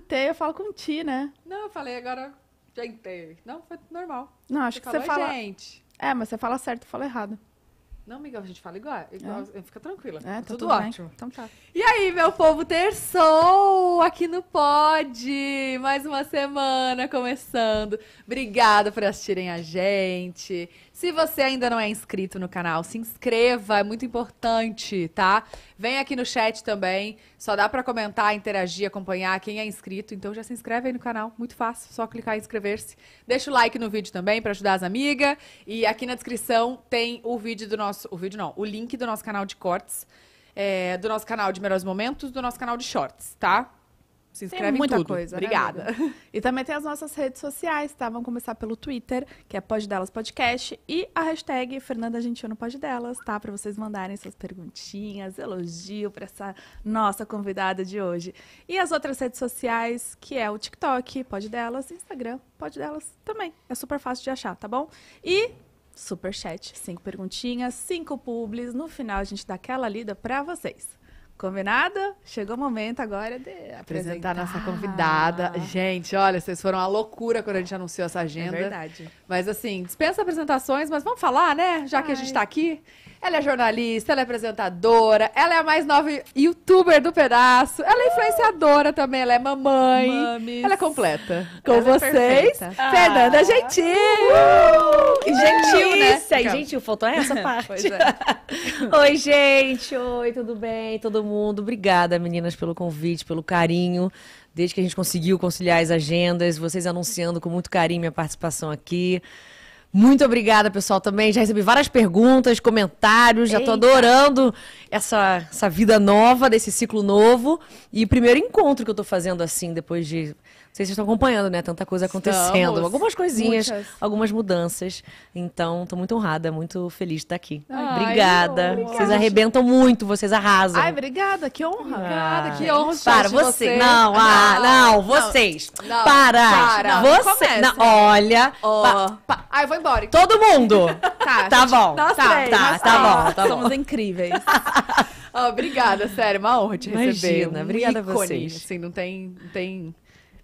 com eu falo com Ti, né? Não, eu falei agora gente. Não, foi normal. Não, acho você que falou, você fala. Gente. É, mas você fala certo, eu falo errado. Não, Miguel, a gente fala igual. É? igual é. Fica tranquila. É, tá, tá tudo, tudo ótimo. Então tá. E aí, meu povo, terçou aqui no Pod. Mais uma semana começando. Obrigada por assistirem a gente. Se você ainda não é inscrito no canal, se inscreva, é muito importante, tá? Vem aqui no chat também, só dá para comentar, interagir, acompanhar quem é inscrito, então já se inscreve aí no canal, muito fácil, só clicar em inscrever-se. Deixa o like no vídeo também para ajudar as amigas e aqui na descrição tem o vídeo do nosso, o vídeo não, o link do nosso canal de cortes. É, do nosso canal de Melhores Momentos, do nosso canal de Shorts, tá? se inscreve tem muita em tudo. coisa. Obrigada. Né, e também tem as nossas redes sociais, tá? Vamos começar pelo Twitter, que é Pode Delas Podcast, e a hashtag Fernanda Gentil Pode Delas, tá? Para vocês mandarem suas perguntinhas, elogio para essa nossa convidada de hoje. E as outras redes sociais, que é o TikTok, Pode Delas, Instagram, Pode Delas também. É super fácil de achar, tá bom? E super chat, cinco perguntinhas, cinco publis. No final a gente dá aquela lida para vocês. Combinado? Chegou o momento agora de apresentar, apresentar nossa convidada. Gente, olha, vocês foram uma loucura quando a gente anunciou essa é agenda. É verdade. Mas assim, dispensa apresentações, mas vamos falar, né? Já Ai. que a gente está aqui. Ela é jornalista, ela é apresentadora, ela é a mais nova youtuber do pedaço, ela é influenciadora também, ela é mamãe. Mames. Ela é completa. Com ela é vocês, é Fernanda ah. Gentil! Uh! Que gentil, né? Gentil, faltou é essa parte. pois é. Oi, gente! Oi, tudo bem? Todo mundo? mundo. Obrigada, meninas, pelo convite, pelo carinho. Desde que a gente conseguiu conciliar as agendas, vocês anunciando com muito carinho minha participação aqui. Muito obrigada, pessoal, também. Já recebi várias perguntas, comentários, já estou adorando essa, essa vida nova, desse ciclo novo. E primeiro encontro que eu estou fazendo assim, depois de sei se vocês estão acompanhando, né? Tanta coisa acontecendo, Estamos. algumas coisinhas, Muitas. algumas mudanças. Então, tô muito honrada, muito feliz de estar tá aqui. Ai, obrigada. vocês arrebentam muito, vocês arrasam. Ai, obrigada, que honra. Obrigada, que honra. Para, você. você. Não, ah, não, vocês. Não, para. para. Você. Não, olha. Oh. Pa, pa. Ai, vou embora. Todo mundo. tá, tá bom. Tá, três, tá, tá bom, tá, tá bom. Somos incríveis. Oh, obrigada, sério, uma honra te receber. Imagina, um obrigada a vocês. Assim, não tem, não tem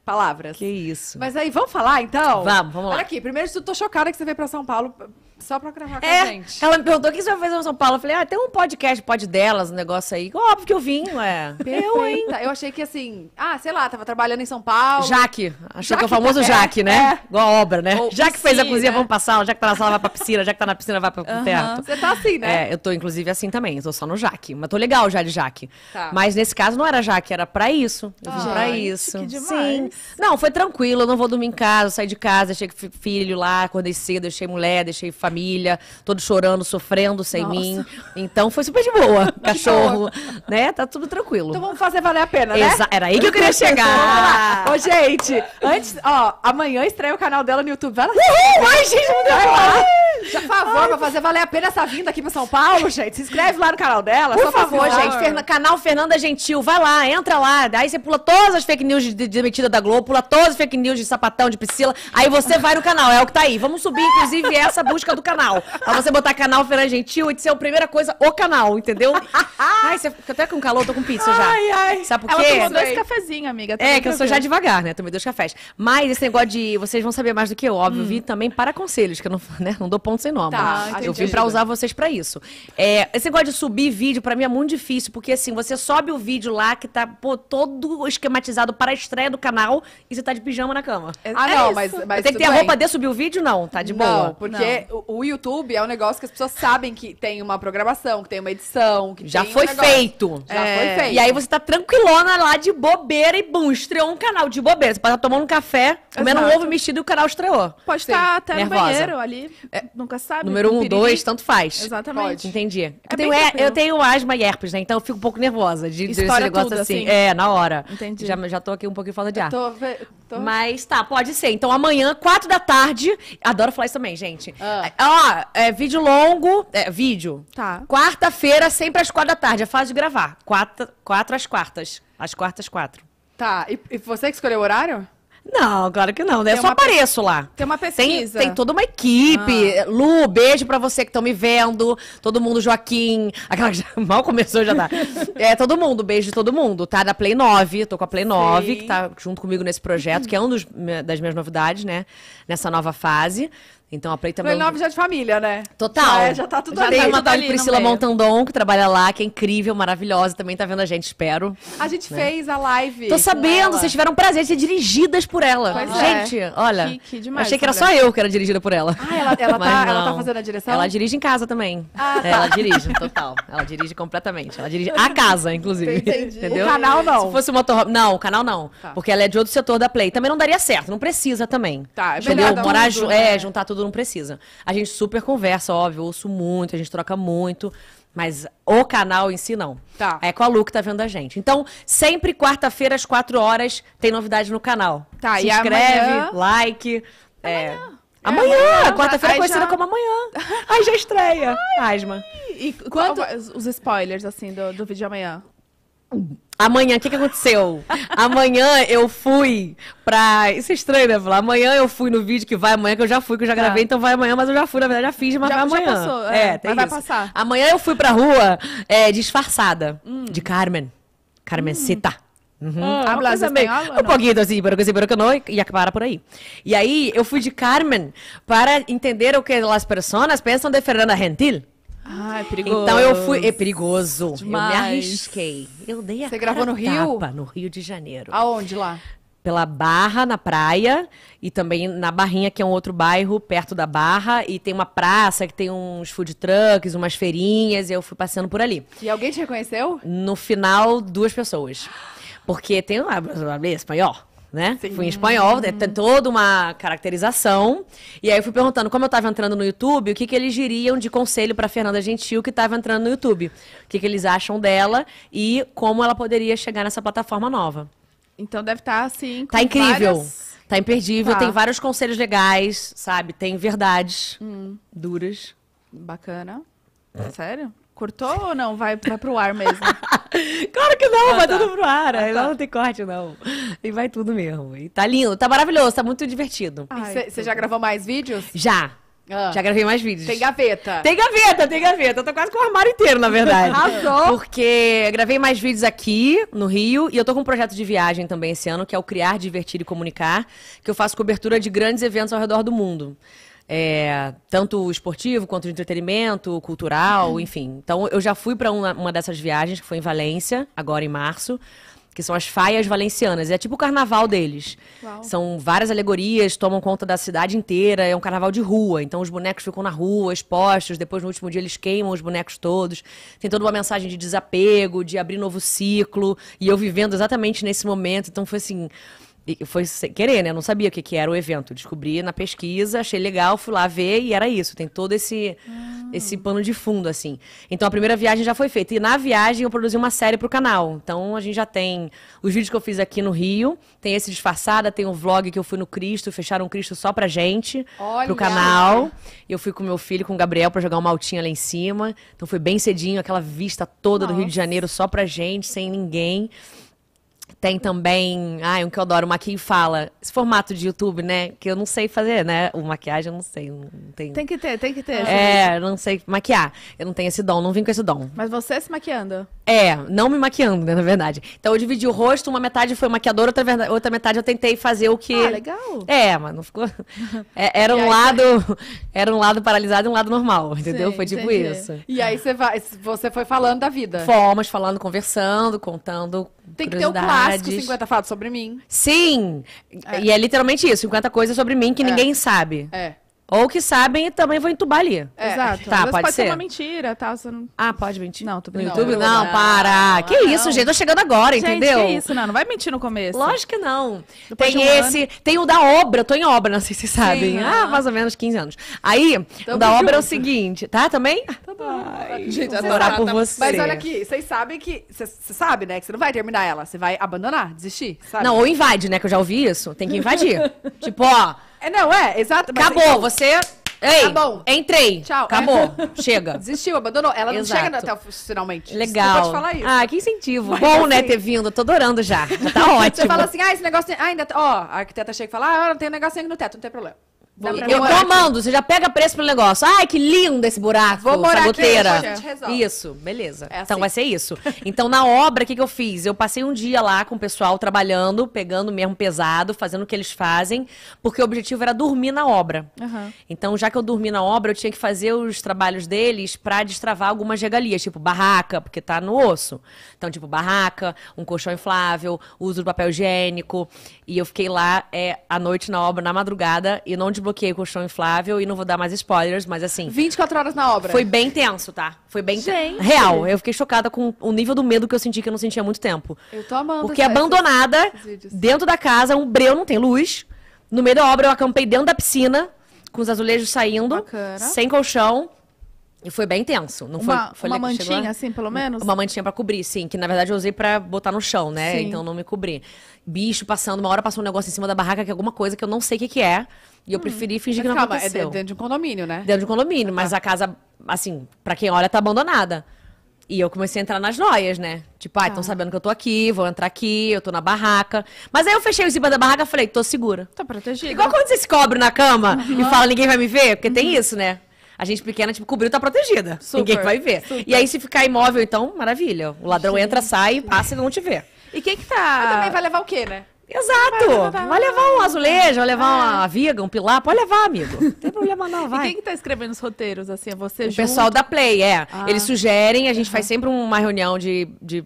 palavras. Que isso. Mas aí, vamos falar então? Vamos, vamos lá. Olha aqui, primeiro de tô chocada que você veio pra São Paulo só pra gravar com é, a gente. Ela me perguntou o que você vai fazer em São Paulo. Eu falei, ah, tem um podcast, pode delas, um negócio aí. Óbvio que eu vim, ué. Eu, hein? Eu achei que assim, ah, sei lá, tava trabalhando em São Paulo. Jaque. Achou Jaque que é o tá- famoso tá Jaque, né? É. Igual a obra, né? Ou já que fez a cozinha, vamos passar. Já que tá na sala, vai pra piscina. Já que tá na piscina, vai pro uhum. teatro. Você tá assim, né? É, eu tô inclusive assim também. Eu tô só no Jaque. Mas tô legal já de Jaque. Tá. Mas nesse caso não era Jaque, era pra isso. Eu fiz ah, pra isso. Que demais. Sim. Não, foi tranquilo. Eu não vou dormir em casa, saí de casa, deixei filho lá, acordei cedo, deixei mulher, deixei família família, todos chorando, sofrendo sem Nossa. mim. Então foi super de boa. Cachorro, né? Tá tudo tranquilo. Então vamos fazer valer a pena, né? Exa era aí que eu queria chegar. Ô, gente, antes, ó, amanhã estreia o canal dela no YouTube. Vai lá. Uhul! Ai, gente, não deu lá. Já, por favor, Ai, pra fazer valer a pena essa vinda aqui pra São Paulo, gente. Se inscreve lá no canal dela. Por favor, favor, gente. Ferna, canal Fernanda Gentil. Vai lá, entra lá. Daí você pula todas as fake news de, de demitida da Globo, pula todas as fake news de sapatão, de Priscila. Aí você vai no canal, é o que tá aí. Vamos subir, inclusive, essa busca do canal. Pra você botar canal Fernanda Gentil e ser a primeira coisa, o canal, entendeu? ai, você fica até com calor, tô com pizza já. Ai, ai. Sabe por quê? Ela tomou dois cafezinhos, amiga. Tá é, que eu sou já devagar, né? Tomei dois cafés. Mas esse negócio de... Vocês vão saber mais do que eu, óbvio. Hum. Vi também para conselhos, que eu não, né? não dou ponto sem nome. Tá, Eu vim pra usar vocês pra isso. É, esse negócio de subir vídeo, pra mim é muito difícil, porque assim, você sobe o vídeo lá que tá, pô, todo esquematizado para a estreia do canal e você tá de pijama na cama. Ah, é não, isso. mas, mas. Tem que ter a roupa de subir o vídeo? Não, tá de não, boa. Porque não o YouTube é um negócio que as pessoas sabem que tem uma programação, que tem uma edição, que Já foi um feito. Já é. foi feito. E aí você tá tranquilona lá de bobeira e bum, estreou um canal de bobeira. Você pode estar tomando um café, comendo Exato. um ovo mexido e o canal estreou. Pode estar até Nervosa. no banheiro ali, é. nunca sabe. Número um, dois, tanto faz. Exatamente. Pode. Entendi. É eu, tenho, é, eu, tenho, asma e herpes, né? Então eu fico um pouco nervosa de, de esse negócio tudo, assim. assim. É, na hora. Entendi. Já, já tô aqui um pouquinho falta de ar. Tô, tô... Mas tá, pode ser. Então amanhã, quatro da tarde, adoro falar isso também, gente. Ah. Ó, é vídeo longo. É, vídeo. Tá. Quarta-feira, sempre às quatro da tarde. É fácil de gravar. Quatro, quatro às quartas. Às quartas, quatro. Tá. E, e você que escolheu o horário? Não, claro que não, né? eu só apareço pe... lá. Tem uma pesquisa. Tem, tem toda uma equipe. Ah. Lu, beijo pra você que estão me vendo. Todo mundo, Joaquim. Aquela que já, mal começou já tá. é, todo mundo, beijo de todo mundo, tá? Da Play 9, tô com a Play 9, Sim. que tá junto comigo nesse projeto, que é uma das minhas novidades, né? Nessa nova fase. Então a Play também. É Play 9 já é de família, né? Total. Já, é, já tá tudo já tá ali. Tem uma tá ali Priscila Montandon, que trabalha lá, que é incrível, maravilhosa, também tá vendo a gente, espero. A gente né? fez a live. Tô sabendo, ela. vocês tiveram prazer de ser dirigidas por ela. Pois é. gente, é. olha. Chique demais. Achei que era só eu que era dirigida por ela. Ah, ela, ela, tá, ela tá, fazendo a direção? Ela dirige em casa também. Ah, tá. Ela dirige, total. Ela dirige completamente. Ela dirige a casa, inclusive. Entendi. Entendeu? O canal não. Se fosse o motorhome. Não, o canal não. Tá. Porque ela é de outro setor da Play. Também não daria certo, não precisa também. Tá, é Entendeu? Morar, é, né? juntar tudo tudo, não precisa. A gente super conversa, óbvio, ouço muito, a gente troca muito. Mas o canal em si, não. Tá. É com a Lu que tá vendo a gente. Então, sempre quarta-feira, às quatro horas, tem novidade no canal. Tá, Se e inscreve, amanhã... like. É... Amanhã. Amanhã, é quarta-feira é conhecida como amanhã. Aí já estreia. Ai, Asma. E quanto... os spoilers, assim, do, do vídeo de amanhã? Amanhã, o que, que aconteceu? amanhã eu fui pra. Isso é estranho, né? Falar, amanhã eu fui no vídeo que vai amanhã, que eu já fui, que eu já tá. gravei, então vai amanhã, mas eu já fui, na verdade, já fiz, mas já, vai amanhã. Já passou, é, é tem mas isso. vai passar. Amanhã eu fui pra rua é, disfarçada hum. de Carmen. Carmencita. Hum. Uhum. Ah, Hablas assim, espanhol? Um pouquinho assim, pero assim, que sí, pero que e acabar por aí. E aí, eu fui de Carmen para entender o que as pessoas pensam de Fernanda Gentil. Ah, é perigoso. Então eu fui. É perigoso. Demais. Eu me arrisquei. Eu dei a Você gravou no Rio? no Rio de Janeiro. Aonde lá? Pela Barra, na praia, e também na Barrinha, que é um outro bairro perto da Barra, e tem uma praça que tem uns food trucks, umas feirinhas, e eu fui passeando por ali. E alguém te reconheceu? No final, duas pessoas. Porque tem ah, lá, espanhol né? Sim. Fui em espanhol, né? tem toda uma caracterização. E aí eu fui perguntando, como eu estava entrando no YouTube, o que, que eles diriam de conselho para Fernanda Gentil que estava entrando no YouTube. O que, que eles acham dela e como ela poderia chegar nessa plataforma nova. Então deve estar tá, assim. Tá incrível. Várias... Tá imperdível, tá. tem vários conselhos legais, sabe? Tem verdades hum. duras. Bacana. Sério? Cortou ou não? Vai, vai pro ar mesmo? claro que não, ah, vai tá. tudo pro ar. Ah, aí tá. não tem corte, não. E vai tudo mesmo. E tá lindo, tá maravilhoso, tá muito divertido. Você já gravou mais vídeos? Já. Ah. Já gravei mais vídeos. Tem gaveta. Tem gaveta, tem gaveta. Eu tô quase com o armário inteiro, na verdade. Arrasou. Porque gravei mais vídeos aqui no Rio e eu tô com um projeto de viagem também esse ano, que é o Criar, Divertir e Comunicar, que eu faço cobertura de grandes eventos ao redor do mundo é, tanto esportivo quanto de entretenimento, cultural, uhum. enfim. Então eu já fui para uma, uma dessas viagens, que foi em Valência, agora em março que são as faias valencianas. É tipo o carnaval deles. Uau. São várias alegorias, tomam conta da cidade inteira. É um carnaval de rua. Então os bonecos ficam na rua, expostos. Depois, no último dia, eles queimam os bonecos todos. Tem toda uma mensagem de desapego, de abrir novo ciclo. E eu vivendo exatamente nesse momento. Então foi assim e foi sem querer, né? Eu não sabia o que, que era o evento. Descobri na pesquisa, achei legal, fui lá ver e era isso. Tem todo esse, ah. esse pano de fundo, assim. Então a primeira viagem já foi feita. E na viagem eu produzi uma série pro canal. Então a gente já tem os vídeos que eu fiz aqui no Rio, tem esse disfarçada, tem o um vlog que eu fui no Cristo, fecharam o Cristo só pra gente, Olha. pro canal. Eu fui com meu filho, com o Gabriel, para jogar uma altinha lá em cima. Então foi bem cedinho, aquela vista toda Nossa. do Rio de Janeiro só pra gente, sem ninguém. Tem também, ai, um que eu adoro, o e Fala. Esse formato de YouTube, né? Que eu não sei fazer, né? O maquiagem eu não sei, não tenho. Tem que ter, tem que ter. É, gente. não sei maquiar. Eu não tenho esse dom, não vim com esse dom. Mas você se maquiando? É, não me maquiando, né, na verdade. Então eu dividi o rosto, uma metade foi maquiadora, outra, outra metade eu tentei fazer o que... Ah, legal. É, mas não ficou... É, era um aí, lado... Era um lado paralisado e um lado normal, entendeu? Sim, foi tipo entendi. isso. E aí você, vai, você foi falando da vida. formas falando, conversando, contando Tem que ter o claro clássico 50 fatos sobre mim. Sim! É. E é literalmente isso, 50 coisas sobre mim que é. ninguém sabe. É. Ou que sabem e também vão entubar ali. É. Exato. Tá, pode, pode ser. ser uma mentira, tá? Não... Ah, pode mentir? Não, tô brincando. No YouTube? Não, não para. Não, que isso, gente? Tô chegando agora, gente, entendeu? Que isso, não. Não vai mentir no começo. Lógico que não. Depois tem um esse, ano. tem o da obra. Eu tô em obra, não sei se vocês sabem. Sim, ah, mais ou menos 15 anos. Aí, o da junto. obra é o seguinte, tá? Também? Ah, tá bom. Ai, gente, adorar por tá? você. Mas olha aqui, vocês sabem que. Você sabe, né? Que você não vai terminar ela. Você vai abandonar, desistir. Sabe? Não, ou invade, né? Que eu já ouvi isso. Tem que invadir. tipo, ó. É, não, é, exato. Acabou, então, você. Ei, tá bom. entrei. Tchau. Acabou. Chega. Desistiu, abandonou. Ela não chega até o finalmente. Legal. Desculpa falar isso. Ah, que incentivo. Mas, bom, assim, né, ter vindo. Tô adorando já. tá ótimo. Você fala assim, ah, esse negócio Ah, ainda... Ó, a arquiteta chega e fala, ah, não tem um negocinho no teto, não tem problema eu tô amando, você já pega preço pro negócio. Ai, que lindo esse buraco, Vou morar resolve. isso, beleza. É então assim. Então vai ser isso. Então na obra, o que, que eu fiz? Eu passei um dia lá com o pessoal trabalhando, pegando mesmo pesado, fazendo o que eles fazem, porque o objetivo era dormir na obra. Uhum. Então já que eu dormi na obra, eu tinha que fazer os trabalhos deles para destravar algumas regalias, tipo barraca, porque tá no osso. Então, tipo, barraca, um colchão inflável, uso do papel higiênico. E eu fiquei lá é, à noite na obra, na madrugada, e não desbloqueei desbloqueei o colchão inflável e não vou dar mais spoilers, mas assim. 24 horas na obra. Foi bem tenso, tá? Foi bem tenso. Real. Eu fiquei chocada com o nível do medo que eu senti que eu não sentia há muito tempo. Eu tô amando. Porque abandonada, dentro da casa, um breu, não tem luz. No meio da obra, eu acampei dentro da piscina, com os azulejos saindo, Bacana. sem colchão. E foi bem tenso, não uma, foi, foi Uma mantinha, chegou... assim, pelo menos? Uma mantinha para cobrir, sim. Que na verdade eu usei para botar no chão, né? Sim. Então não me cobri. Bicho passando, uma hora passou um negócio em cima da barraca que é alguma coisa que eu não sei o que, que é. E eu hum. preferi fingir que não calma, é aconteceu. É dentro de um condomínio, né? Dentro de um condomínio, mas tá. a casa, assim, para quem olha, tá abandonada. E eu comecei a entrar nas noias, né? Tipo, ah, estão ah. Tá. sabendo que eu tô aqui, vou entrar aqui, eu tô na barraca. Mas aí eu fechei o cima da barraca e falei, tô segura. Tá protegida. Igual quando você se cobre na cama uhum. e fala, ninguém vai me ver, porque uhum. tem isso, né? a gente pequena, tipo, cobriu, tá protegida. Super, Ninguém vai ver. Super. E aí, se ficar imóvel, então, maravilha. O ladrão gente. entra, sai, passa e não te vê. E quem que tá. Mas também vai levar o quê, né? Exato! Vai, levar um azulejo, vai levar é. uma viga, um pilar, pode levar, amigo. Não tem problema não, vai. E quem que tá escrevendo os roteiros, assim, é você O junto? pessoal da Play, é. Ah. Eles sugerem, a gente uhum. faz sempre uma reunião de, de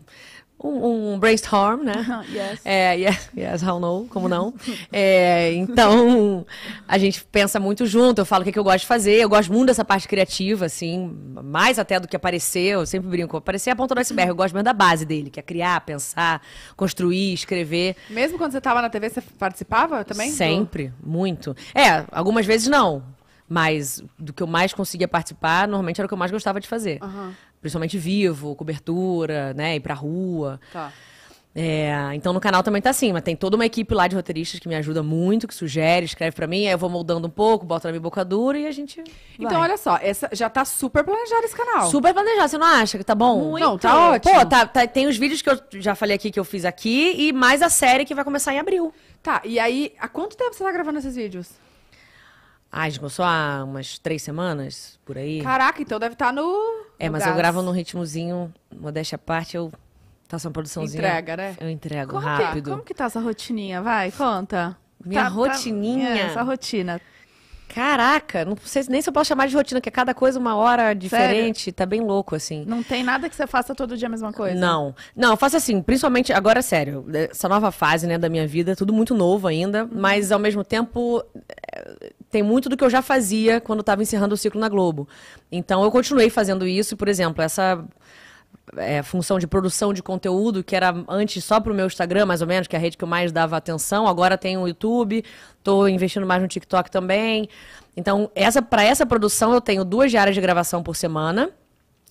um, um brainstorm, né? Uh -huh, yes. É, yes, yes, how no, como não? É, então, a gente pensa muito junto, eu falo o que, é que eu gosto de fazer, eu gosto muito dessa parte criativa, assim, mais até do que aparecer, eu sempre brinco, aparecer é a ponta do iceberg, eu gosto mesmo da base dele, que é criar, pensar, construir, escrever. Mesmo quando você estava na TV, você participava também? Sempre, do... muito. É, algumas vezes não, mas do que eu mais conseguia participar, normalmente era o que eu mais gostava de fazer. Uhum principalmente vivo, cobertura, né? Ir pra rua. Tá. É, então no canal também tá assim, mas tem toda uma equipe lá de roteiristas que me ajuda muito, que sugere, escreve para mim, aí eu vou moldando um pouco, boto na minha boca dura e a gente. Então, vai. olha só, essa, já tá super planejado esse canal. Super planejado, você não acha que tá bom? Muito. Não, tá ótimo. Pô, tá, tá, tem os vídeos que eu já falei aqui que eu fiz aqui e mais a série que vai começar em abril. Tá, e aí, há quanto tempo você tá gravando esses vídeos? Ai, gente, só há umas três semanas por aí. Caraca, então deve estar tá no. É, mas gás. eu gravo num ritmozinho, modéstia à parte, eu faço uma produçãozinha. Entrega, né? Eu entrego como rápido. Que, como que tá essa rotininha? Vai, conta. Minha tá, tá- rotininha? Tá, é, essa rotina. Caraca, não sei nem se eu posso chamar de rotina, que é cada coisa uma hora diferente, sério? tá bem louco, assim. Não tem nada que você faça todo dia a mesma coisa? Não. Não, eu faço assim, principalmente, agora é sério, essa nova fase, né, da minha vida, tudo muito novo ainda, uhum. mas ao mesmo tempo é, tem muito do que eu já fazia quando estava encerrando o ciclo na Globo. Então eu continuei fazendo isso, por exemplo, essa é, função de produção de conteúdo, que era antes só para o meu Instagram, mais ou menos, que é a rede que eu mais dava atenção, agora tem o YouTube, estou investindo mais no TikTok também. Então, essa, para essa produção, eu tenho duas diárias de gravação por semana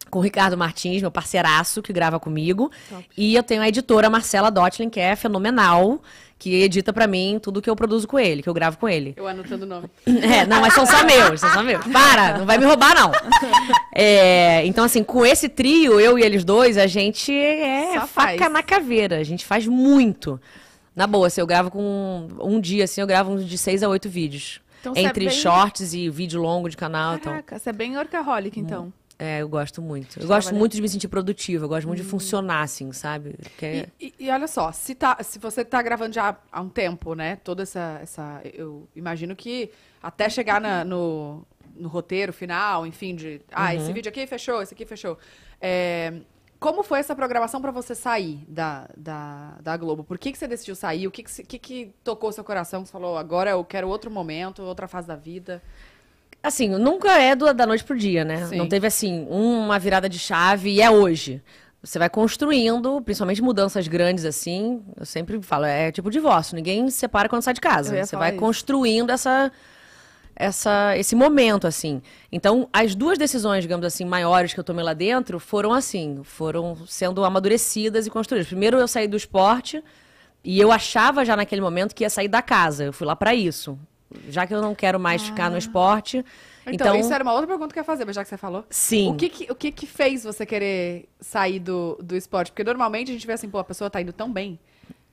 com o Ricardo Martins, meu parceiraço, que grava comigo. Top. E eu tenho a editora Marcela Dotlin, que é fenomenal, que edita para mim tudo que eu produzo com ele, que eu gravo com ele. Eu anotando o nome. É, não, mas são só meus, são só meus. Para, não vai me roubar, não. É, então, assim, com esse trio, eu e eles dois, a gente é só faca faz. na caveira. A gente faz muito. Na boa, assim, eu gravo com. Um dia, assim, eu gravo de seis a oito vídeos. Então, é entre é bem... shorts e vídeo longo de canal. Então. Caraca, então. você é bem workaholic, então. É, eu gosto muito. Eu gosto muito de me sentir produtiva, eu gosto muito hum. de uhum. funcionar, assim, sabe? É... E, e, e, olha só, se, tá, se você tá gravando já há um tempo, né? Toda essa. essa eu imagino que até chegar na, no, no roteiro final, enfim, de. Ah, uhum. esse vídeo aqui fechou, esse aqui fechou. É, como foi essa programação para você sair da, da, da Globo? Por que, que você decidiu sair? O que que, que que tocou seu coração? Você falou, agora eu quero outro momento, outra fase da vida? Assim, nunca é do, da noite pro dia, né? Sim. Não teve, assim, uma virada de chave e é hoje. Você vai construindo, principalmente mudanças grandes assim. Eu sempre falo, é tipo divórcio, ninguém se separa quando sai de casa. Você vai isso. construindo essa, essa, esse momento, assim. Então, as duas decisões, digamos assim, maiores que eu tomei lá dentro foram assim, foram sendo amadurecidas e construídas. Primeiro, eu saí do esporte e eu achava já naquele momento que ia sair da casa. Eu fui lá para isso já que eu não quero mais ah. ficar no ah. esporte. Então, então, isso era uma outra pergunta que eu ia fazer, mas já que você falou. Sim. O que que, o que, que fez você querer sair do, do esporte? Porque normalmente a gente vê assim, pô, a pessoa tá indo tão bem.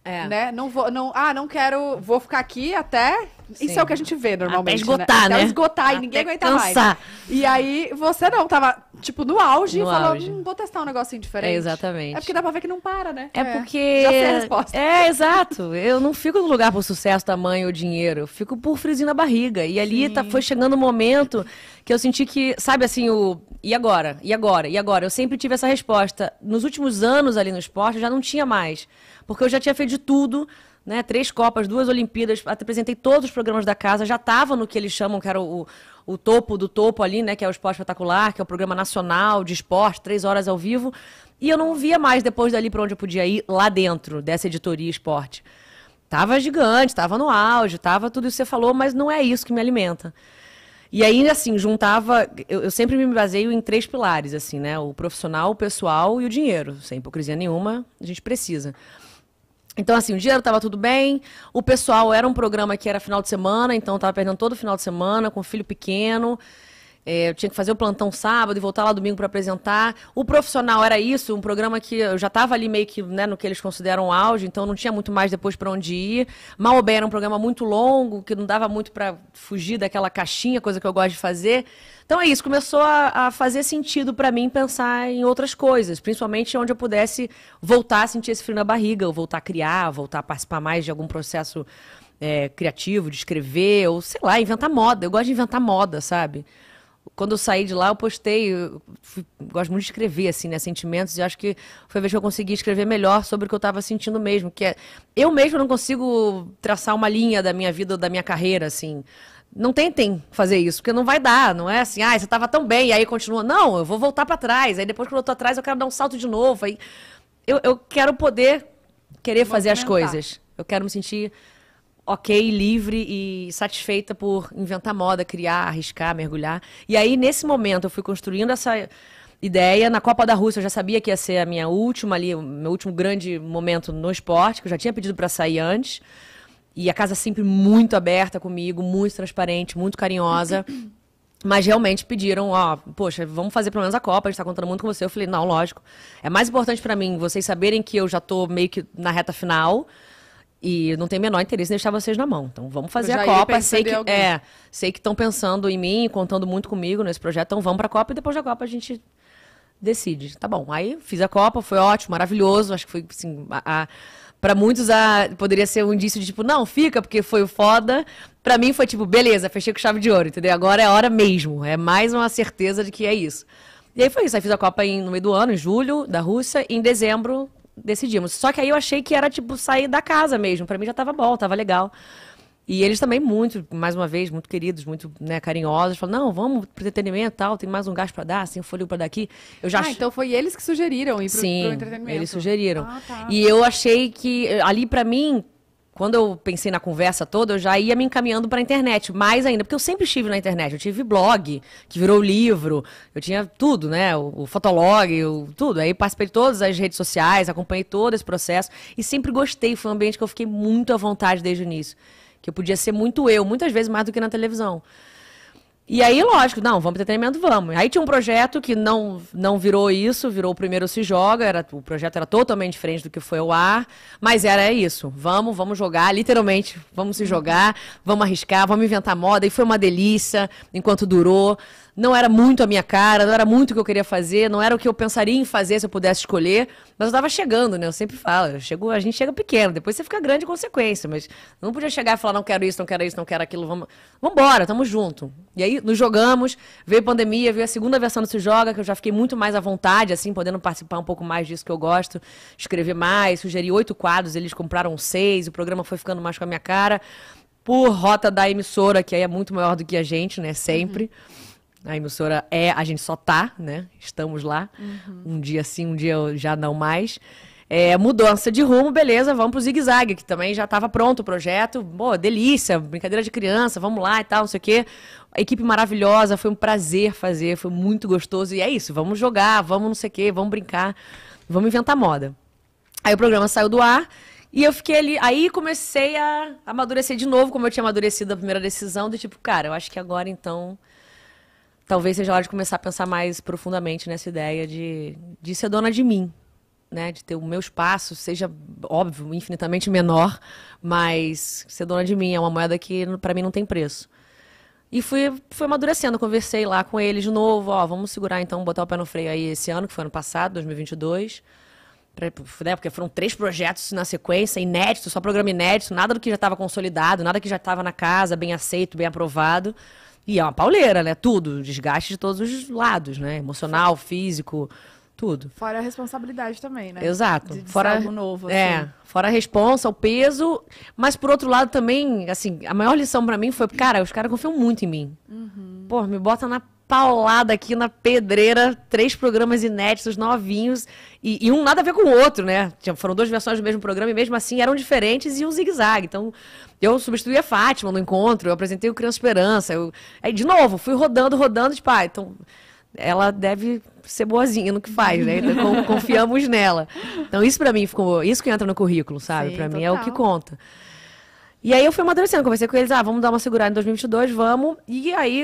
É. Né? Não vou, não, ah, não quero, vou ficar aqui até Sim. Isso é o que a gente vê normalmente. Até esgotar, né? né? esgotar Até né? e ninguém aguenta cansar. mais. E aí você não, tava, tipo, no auge no e falou: auge. Hum, vou testar um negocinho diferente. É, exatamente. É porque dá pra ver que não para, né? É, é. porque. Já sei a resposta. É, exato. Eu não fico no lugar por sucesso, tamanho ou dinheiro. Eu fico por frisinho na barriga. E ali tá, foi chegando o um momento que eu senti que, sabe assim, o. E agora? E agora? E agora? Eu sempre tive essa resposta. Nos últimos anos ali no esporte, eu já não tinha mais. Porque eu já tinha feito de tudo né, três Copas, duas Olimpíadas, apresentei todos os programas da casa, já estava no que eles chamam, que era o, o, topo do topo ali, né, que é o Esporte Espetacular, que é o programa nacional de esporte, três horas ao vivo, e eu não via mais depois dali para onde eu podia ir, lá dentro dessa editoria esporte. Tava gigante, tava no auge, tava tudo isso que você falou, mas não é isso que me alimenta. E aí, assim, juntava. Eu, eu, sempre me baseio em três pilares, assim, né? O profissional, o pessoal e o dinheiro. Sem hipocrisia nenhuma, a gente precisa. Então, assim, o dinheiro estava tudo bem, o pessoal era um programa que era final de semana, então estava perdendo todo o final de semana, com o filho pequeno. É, eu tinha que fazer o plantão sábado e voltar lá domingo para apresentar. O profissional era isso, um programa que eu já estava ali meio que né, no que eles consideram auge, então não tinha muito mais depois para onde ir. Mal ou bem era um programa muito longo, que não dava muito para fugir daquela caixinha, coisa que eu gosto de fazer. Então é isso, começou a, a fazer sentido para mim pensar em outras coisas, principalmente onde eu pudesse voltar a sentir esse frio na barriga, ou voltar a criar, voltar a participar mais de algum processo é, criativo, de escrever, ou sei lá, inventar moda. Eu gosto de inventar moda, sabe? quando eu saí de lá, eu postei, eu fui, gosto muito de escrever, assim, né, sentimentos, e acho que foi a vez que eu consegui escrever melhor sobre o que eu estava sentindo mesmo, que é, eu mesmo não consigo traçar uma linha da minha vida ou da minha carreira, assim, não tentem fazer isso, porque não vai dar, não é assim, ah, você estava tão bem, e aí continua, não, eu vou voltar para trás, aí depois que eu tô atrás, eu quero dar um salto de novo, aí eu, eu quero poder querer vou fazer comentar. as coisas, eu quero me sentir ok, livre e satisfeita por inventar moda, criar, arriscar, mergulhar. E aí, nesse momento, eu fui construindo essa ideia. Na Copa da Rússia, eu já sabia que ia ser a minha última ali, o meu último grande momento no esporte, que eu já tinha pedido para sair antes. E a casa sempre muito aberta comigo, muito transparente, muito carinhosa. Mas realmente pediram, ó, poxa, vamos fazer pelo menos a Copa, a gente tá contando muito com você. Eu falei, não, lógico. É mais importante para mim vocês saberem que eu já tô meio que na reta final e não tem menor interesse em deixar vocês na mão. Então vamos fazer a Copa. Sei que, é, sei que estão pensando em mim, contando muito comigo nesse projeto. Então vamos para a Copa e depois da Copa a gente decide. Tá bom. Aí fiz a Copa, foi ótimo, maravilhoso. Acho que foi assim. A, a, para muitos a, poderia ser um indício de tipo, não, fica, porque foi foda. Para mim foi tipo, beleza, fechei com chave de ouro, entendeu? Agora é a hora mesmo. É mais uma certeza de que é isso. E aí foi isso. Aí fiz a Copa em, no meio do ano, em julho, da Rússia. E em dezembro decidimos. Só que aí eu achei que era, tipo, sair da casa mesmo. Para mim já tava bom, tava legal. E eles também muito, mais uma vez, muito queridos, muito né, carinhosos. Falaram, não, vamos pro entretenimento e tal, tem mais um gasto para dar, assim, um folhinho para dar aqui. Eu já ah, ach... então foi eles que sugeriram ir pro, Sim, pro entretenimento. eles sugeriram. Ah, tá. E eu achei que, eh, ali para mim, quando eu pensei na conversa toda, eu já ia me encaminhando para a internet, mais ainda, porque eu sempre estive na internet. Eu tive blog, que virou livro, eu tinha tudo, né? O, o fotolog, o, tudo. Aí participei de todas as redes sociais, acompanhei todo esse processo e sempre gostei. Foi um ambiente que eu fiquei muito à vontade desde o início. Que eu podia ser muito eu, muitas vezes mais do que na televisão. E aí, lógico, não, vamos ter treinamento, vamos. Aí tinha um projeto que não não virou isso, virou o primeiro se joga, era, o projeto era totalmente diferente do que foi ao ar, mas era isso. Vamos, vamos jogar, literalmente, vamos se jogar, vamos arriscar, vamos inventar moda, e foi uma delícia enquanto durou não era muito a minha cara, não era muito o que eu queria fazer, não era o que eu pensaria em fazer se eu pudesse escolher, mas eu tava chegando, né? Eu sempre falo, eu chego, a gente chega pequeno, depois você fica grande consequência, mas não podia chegar e falar, não quero isso, não quero isso, não quero aquilo, vamos, vamos embora, tamo junto. E aí nos jogamos, veio pandemia, veio a segunda versão do Se Joga, que eu já fiquei muito mais à vontade, assim, podendo participar um pouco mais disso que eu gosto, escrever mais, sugeri oito quadros, eles compraram seis, o programa foi ficando mais com a minha cara, por rota da emissora, que aí é muito maior do que a gente, né, sempre. Uhum. A emissora é, a gente só tá, né? Estamos lá. Uhum. Um dia sim, um dia já não mais. É, mudança de rumo, beleza, vamos pro zigue-zague, que também já estava pronto o projeto. Pô, delícia, brincadeira de criança, vamos lá e tal, não sei o quê. equipe maravilhosa, foi um prazer fazer, foi muito gostoso. E é isso, vamos jogar, vamos não sei o quê, vamos brincar, vamos inventar moda. Aí o programa saiu do ar e eu fiquei ali. Aí comecei a amadurecer de novo, como eu tinha amadurecido a primeira decisão, do tipo, cara, eu acho que agora então talvez seja hora de começar a pensar mais profundamente nessa ideia de, de ser dona de mim, né? De ter o meu espaço, seja óbvio, infinitamente menor, mas ser dona de mim é uma moeda que para mim não tem preço. E fui, fui amadurecendo, conversei lá com eles de novo, ó, vamos segurar então, botar o pé no freio aí esse ano, que foi ano passado, 2022, pra, né, porque foram três projetos na sequência, inédito, só programa inédito, nada do que já estava consolidado, nada que já estava na casa, bem aceito, bem aprovado. E é uma pauleira, né? Tudo, desgaste de todos os lados, né? Emocional, físico, tudo. Fora a responsabilidade também, né? Exato. De, de fora algo novo. É, assim. É, fora a responsa, o peso. Mas por outro lado também, assim, a maior lição para mim foi, cara, os caras confiam muito em mim. Uhum. Pô, me bota na paulada aqui na pedreira, três programas inéditos, novinhos, e, e um nada a ver com o outro, né? foram duas versões do mesmo programa e mesmo assim eram diferentes e um zigue-zague. Então, eu substituí a Fátima no encontro, eu apresentei o Criança Esperança, eu... aí de novo, fui rodando, rodando, tipo, ah, então ela deve ser boazinha no que faz, né? Então, confiamos nela. Então, isso para mim ficou, isso que entra no currículo, sabe? Para mim é o que conta. E aí eu fui amadurecendo, conversei com eles, ah, vamos dar uma segurada em 2022, vamos. E aí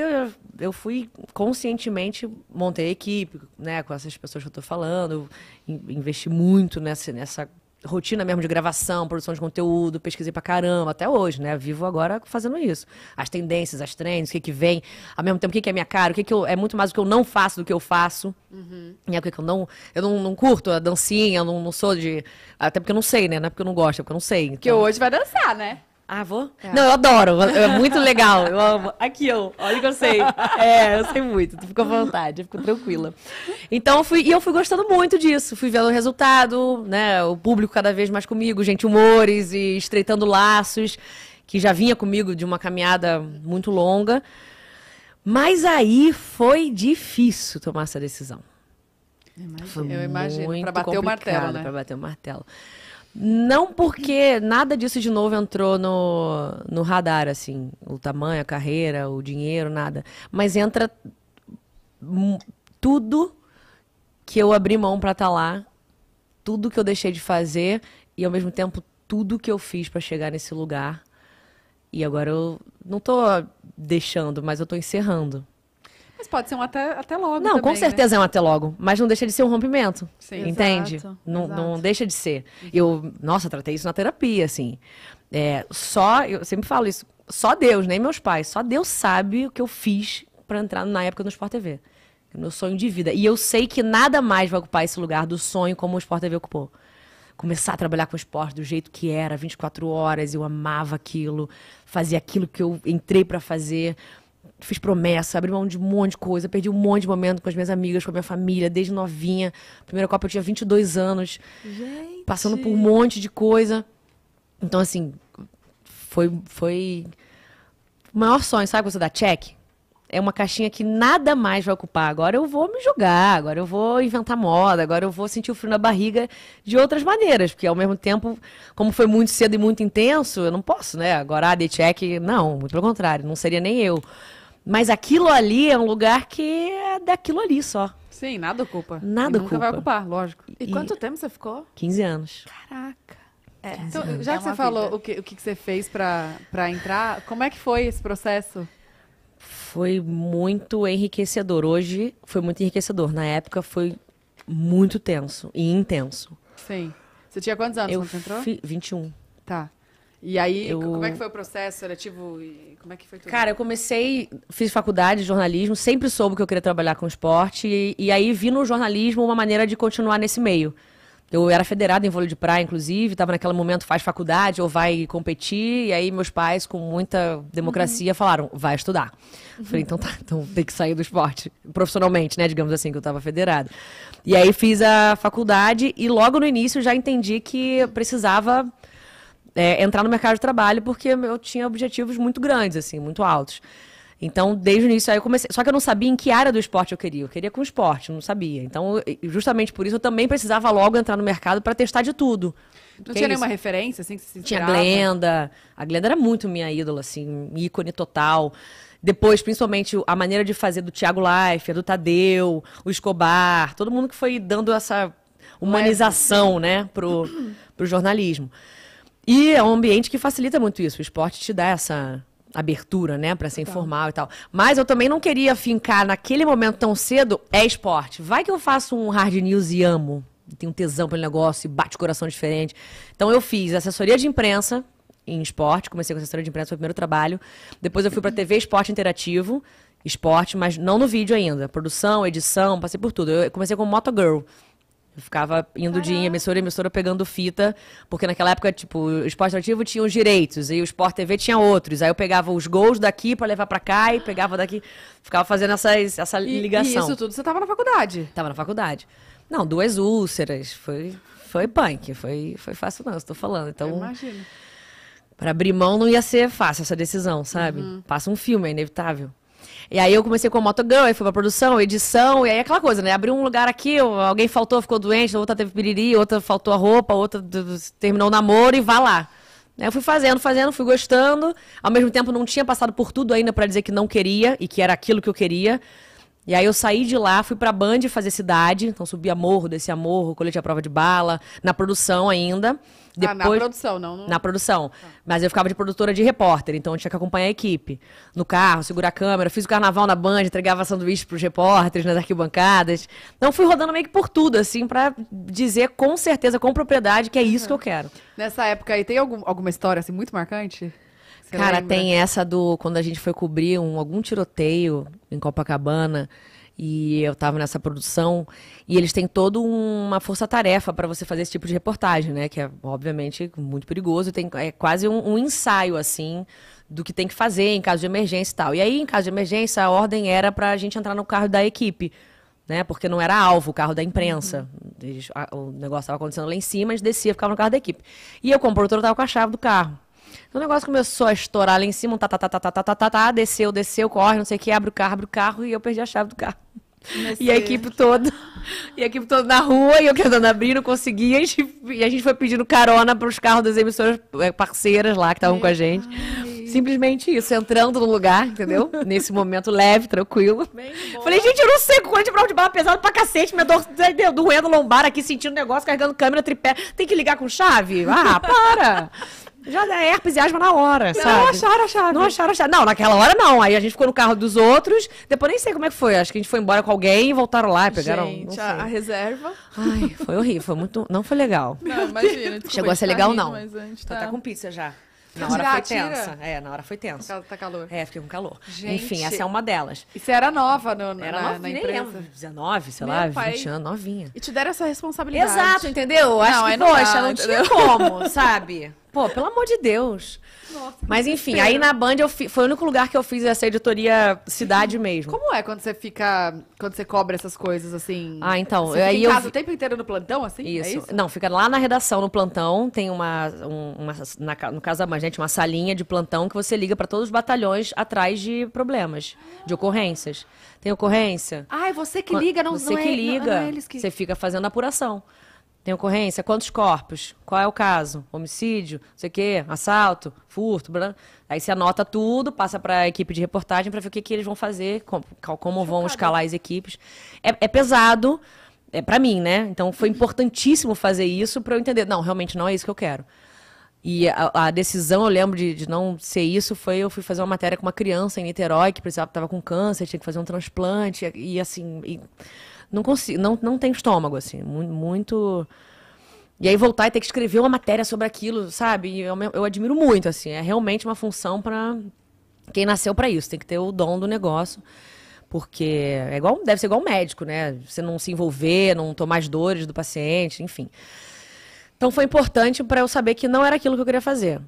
eu fui conscientemente, montei a equipe, né, com essas pessoas que eu tô falando, investi muito nessa, nessa rotina mesmo de gravação, produção de conteúdo, pesquisei pra caramba, até hoje, né, vivo agora fazendo isso. As tendências, as trends, o que que vem, ao mesmo tempo, o que que é minha cara, o que que eu, é muito mais o que eu não faço do que eu faço, uhum. é o que que eu não, eu não, não curto a dancinha, eu não, não, sou de, até porque eu não sei, né, não é porque eu não gosto, é porque eu não sei. Então... Que hoje vai dançar, né? Ah, vou? É. Não, eu adoro. É muito legal. Eu amo. Aqui, eu. Olha que eu sei. É, eu sei muito. Tu fica à vontade, eu fico tranquila. Então, eu fui, e eu fui gostando muito disso. Fui vendo o resultado, né? O público cada vez mais comigo, gente, humores e estreitando laços, que já vinha comigo de uma caminhada muito longa. Mas aí foi difícil tomar essa decisão. Imagino. Foi eu imagino. Pra bater o martelo, né? Pra bater o martelo. Não porque nada disso de novo entrou no, no radar, assim. O tamanho, a carreira, o dinheiro, nada. Mas entra tudo que eu abri mão para estar tá lá, tudo que eu deixei de fazer e ao mesmo tempo tudo que eu fiz para chegar nesse lugar. E agora eu não tô deixando, mas eu tô encerrando. Mas pode ser um até, até logo. Não, também, com né? certeza né? é um até logo. Mas não deixa de ser um rompimento. Sim, entende? Exato, não, exato. não deixa de ser. Eu, nossa, tratei isso na terapia, assim. É, só, eu sempre falo isso, só Deus, nem meus pais, só Deus sabe o que eu fiz para entrar na época no Sport TV. É meu sonho de vida. E eu sei que nada mais vai ocupar esse lugar do sonho como o Sport TV ocupou. Começar a trabalhar com o esporte do jeito que era, 24 horas, eu amava aquilo, fazia aquilo que eu entrei para fazer fiz promessa, abri mão de um monte de coisa, perdi um monte de momento com as minhas amigas, com a minha família, desde novinha. Primeira Copa eu tinha 22 anos, Gente. passando por um monte de coisa. Então, assim, foi, foi o maior sonho, sabe? Você dá check. É uma caixinha que nada mais vai ocupar. Agora eu vou me julgar, agora eu vou inventar moda, agora eu vou sentir o frio na barriga de outras maneiras, porque ao mesmo tempo, como foi muito cedo e muito intenso, eu não posso, né? Agora, ah, de check, não, muito pelo contrário, não seria nem eu. Mas aquilo ali é um lugar que é daquilo ali só. Sim, nada ocupa. Nada e ocupa. Nunca vai ocupar, lógico. E, e, quanto tempo você ficou? 15 anos. Caraca. É. então, já é que você falou o que, o que você fez para entrar, como é que foi esse processo? Foi muito enriquecedor. Hoje foi muito enriquecedor. Na época foi muito tenso e intenso. Sim. Você tinha quantos anos eu quando você entrou? Fi... 21. Tá. E aí, eu... como é que foi o processo seletivo? Como é que foi tudo? Cara, eu comecei, fiz faculdade de jornalismo, sempre soube que eu queria trabalhar com esporte, e, e aí vi no jornalismo uma maneira de continuar nesse meio. Eu era federada em vôlei de praia, inclusive, estava naquele momento, faz faculdade ou vai competir. E aí meus pais, com muita democracia, uhum. falaram, vai estudar. Uhum. Falei, então tá, então tem que sair do esporte, profissionalmente, né? Digamos assim, que eu estava federada. E aí fiz a faculdade e logo no início já entendi que precisava é, entrar no mercado de trabalho porque eu tinha objetivos muito grandes, assim, muito altos. Então, desde o início aí eu comecei. Só que eu não sabia em que área do esporte eu queria. Eu queria com esporte, não sabia. Então, justamente por isso, eu também precisava logo entrar no mercado para testar de tudo. Não que tinha é nenhuma referência, assim, que se Tinha Glenda. A Glenda era muito minha ídola, assim, ícone total. Depois, principalmente, a maneira de fazer do Thiago Life do Tadeu, o Escobar. Todo mundo que foi dando essa é? humanização, né, pro, pro jornalismo. E é um ambiente que facilita muito isso. O esporte te dá essa abertura, né, para ser informal e tal. Mas eu também não queria fincar naquele momento tão cedo, é esporte. Vai que eu faço um hard news e amo, tenho tesão pelo negócio e bate o coração diferente. Então eu fiz assessoria de imprensa em esporte, comecei com assessoria de imprensa, foi o primeiro trabalho. Depois eu fui para TV Esporte Interativo, esporte, mas não no vídeo ainda. Produção, edição, passei por tudo. Eu comecei como Motogirl. Eu ficava indo Caraca. de emissora em emissora pegando fita, porque naquela época, tipo, o esporte ativo tinha os direitos e o Sport TV tinha outros. Aí eu pegava os gols daqui para levar para cá e pegava daqui. Ficava fazendo essas, essa e, ligação. E isso tudo você tava na faculdade? Tava na faculdade. Não, duas úlceras. Foi, foi punk. Foi, foi fácil, não, estou falando. Então. Eu Pra abrir mão não ia ser fácil essa decisão, sabe? Uhum. Passa um filme, é inevitável. E aí eu comecei com a Motogirl, aí fui pra produção, edição, e aí aquela coisa, né? Abriu um lugar aqui, alguém faltou, ficou doente, outra teve piriri, outra faltou a roupa, outra terminou o namoro e vá lá. Eu fui fazendo, fazendo, fui gostando. Ao mesmo tempo, não tinha passado por tudo ainda para dizer que não queria e que era aquilo que eu queria. E aí eu saí de lá, fui pra Band fazer cidade. Então subia morro, descia morro, colete a prova de bala, na produção ainda. Depois, ah, na produção, não? No... Na produção. Ah. Mas eu ficava de produtora de repórter, então eu tinha que acompanhar a equipe. No carro, segurar a câmera, fiz o carnaval na Band, entregava sanduíche pros repórteres nas arquibancadas. Então fui rodando meio que por tudo, assim, para dizer com certeza, com propriedade, que é isso uhum. que eu quero. Nessa época aí, tem algum, alguma história, assim, muito marcante? Cara, lembra? tem essa do quando a gente foi cobrir um, algum tiroteio em Copacabana e eu estava nessa produção e eles têm toda uma força-tarefa para você fazer esse tipo de reportagem, né? Que é obviamente muito perigoso, tem é quase um, um, ensaio assim do que tem que fazer em caso de emergência e tal. E aí, em caso de emergência, a ordem era para a gente entrar no carro da equipe. Né, porque não era alvo o carro da imprensa. Uhum. Eles, a, o negócio estava acontecendo lá em cima, a gente descia, ficava no carro da equipe. E eu, como produtora, estava com a chave do carro. Então, o negócio começou a estourar lá em cima, tá tá, tá, tá, tá, tá, tá, tá, tá, desceu, desceu, corre, não sei o que, abre o carro, abre o carro e eu perdi a chave do carro. e a equipe toda, e a equipe toda na rua, e eu querendo abrir, não conseguia, e a gente foi pedindo carona para os carros das emissoras eh, parceiras lá que estavam com a gente. Ai. Simplesmente isso, entrando no lugar, entendeu? Nesse momento leve, tranquilo. Falei, gente, eu não sei quanto de prova de bala pesado pra cacete, minha dor tá doendo lombar aqui, sentindo negócio, carregando câmera, tripé. Tem que ligar com chave? Ah, para! já é herpes e asma na hora, não sabe? Não acharam a chave. Não acharam a chave. Não, naquela hora não. Aí a gente ficou no carro dos outros. Depois nem sei como é que foi. Acho que a gente foi embora com alguém e voltaram lá e pegaram. Gente, a, a, reserva. Ai, foi horrível. Foi muito. Não foi legal. Não, imagina. Chegou a ser tá legal, rindo, não. Mas antes tá, tá... tá com pizza já. Tá na hora foi tensa. É, na hora foi tensa. Tá calor. É, fiquei com calor. Gente, Enfim, essa é uma delas. E você era nova no, no, era na, na empresa? 19, né? sei Meu lá, pai... 20 anos, novinha. E te deram essa responsabilidade. Exato, entendeu? Não, Acho que, não poxa, dá, não tinha entendeu? como, sabe? Pô, pelo amor de Deus. Nossa, Mas enfim, aí na Band eu fi, foi o único lugar que eu fiz essa editoria cidade mesmo. Como é quando você fica, quando você cobra essas coisas assim? Ah, então, você aí em casa eu... o tempo inteiro no plantão assim? É isso. É isso. Não, fica lá na redação no plantão, tem uma, um, uma na, no caso da Band, gente, uma salinha de plantão que você liga para todos os batalhões atrás de problemas, de ocorrências. Tem ocorrência? Ah, é você que liga, não Você não que liga. É, não, não é que... Você fica fazendo apuração. Tem ocorrência? Quantos corpos? Qual é o caso? Homicídio, não sei o quê, assalto, furto, blá. Aí você anota tudo, passa para a equipe de reportagem para ver o que, que eles vão fazer, como, como vão escalar as equipes. É, é pesado, é para mim, né? Então foi uhum. importantíssimo fazer isso para eu entender. Não, realmente não é isso que eu quero. E a, a decisão, eu lembro de, de, não ser isso, foi eu fui fazer uma matéria com uma criança em Niterói que precisava, estava com câncer, tinha que fazer um transplante, e, e assim. E não consigo, não, não tenho estômago, assim, muito. E aí voltar e ter que escrever uma matéria sobre aquilo, sabe? eu, eu admiro muito, assim, é realmente uma função para quem nasceu para isso, tem que ter o dom do negócio. Porque é igual, deve ser igual um médico, né? Você não se envolver, não tomar as dores do paciente, enfim. Então foi importante para eu saber que não era aquilo que eu queria fazer.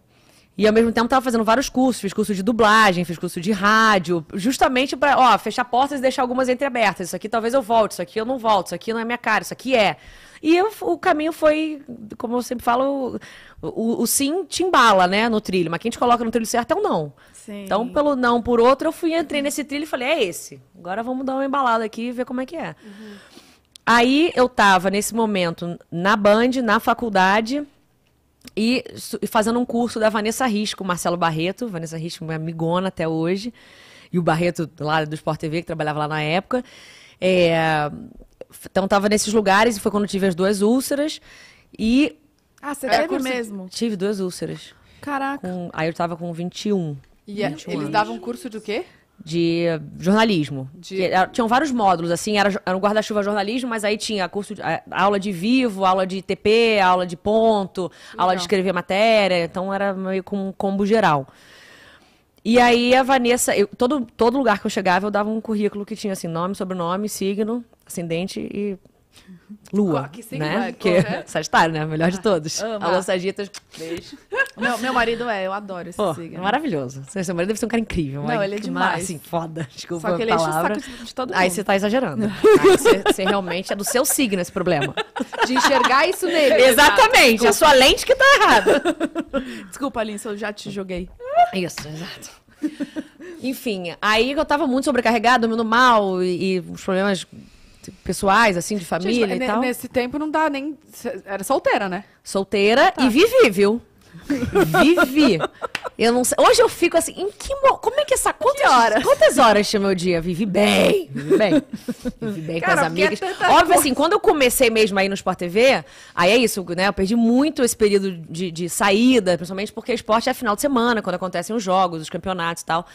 E ao mesmo tempo estava fazendo vários cursos, fiz curso de dublagem, fiz curso de rádio, justamente para, ó, fechar portas e deixar algumas entreabertas. Isso aqui talvez eu volte, isso aqui eu não volto, isso aqui não é minha cara, isso aqui é. E eu, o caminho foi, como eu sempre falo, o, o, o, sim te embala, né, no trilho, mas quem te coloca no trilho certo é o não. Sim. Então, pelo não por outro, eu fui, entrei nesse trilho e falei, é esse. Agora vamos dar uma embalada aqui e ver como é que é. Uhum. Aí eu estava nesse momento na Band, na faculdade, e fazendo um curso da Vanessa Risco, Marcelo Barreto, Vanessa Risco, minha amigona até hoje, e o Barreto lá do Sport TV, que trabalhava lá na época. É, então estava nesses lugares e foi quando tive as duas úlceras. E. Ah, você é, teve curso... mesmo? Tive duas úlceras. Caraca. Com... Aí eu estava com 21. E 21 é, eles anos. davam curso de quê? de jornalismo. De... tinham vários módulos, assim, era, era um guarda-chuva jornalismo, mas aí tinha curso de, a, aula de vivo, aula de TP, aula de ponto, Legal. aula de escrever matéria, então era meio com um combo geral. E aí a Vanessa, eu, todo, todo lugar que eu chegava, eu dava um currículo que tinha assim, nome, sobrenome, signo, ascendente e né? Lua, que sim, né? Vai, que é Sagitário, né? Melhor de ah, todos. Ama. Alô, Sagitas, beijo. Meu meu marido é, eu adoro esse oh, signo. Maravilhoso. Seu marido deve ser um cara incrível. Não, ele é demais. Mar, assim, foda, desculpa Só que ele a palavra. Enche o saco de todo mundo. Aí você tá exagerando. você, realmente é do seu signo esse problema. De enxergar isso nele. Exatamente, é a sua lente que tá errada. Desculpa, Alins, eu já te joguei. Isso, exato. Enfim, aí eu tava muito sobrecarregada, dormindo mal e, e os problemas pessoais, assim, de família Gente, e tal? Nesse tempo não dá nem. Era solteira, né? Solteira tá. e vivi, viu? Vivi. Eu não sei. Hoje eu fico assim, em que mo... Como é que essa. Quantas horas? Quantas horas tinha meu dia? Vivi bem. Vivi bem. Vivi bem Cara, com as é amigas. É Óbvio, coisa. assim, quando eu comecei mesmo aí no Sport TV, aí é isso, né? Eu perdi muito esse período de, de saída, principalmente porque esporte é final de semana, quando acontecem os jogos, os campeonatos e tal.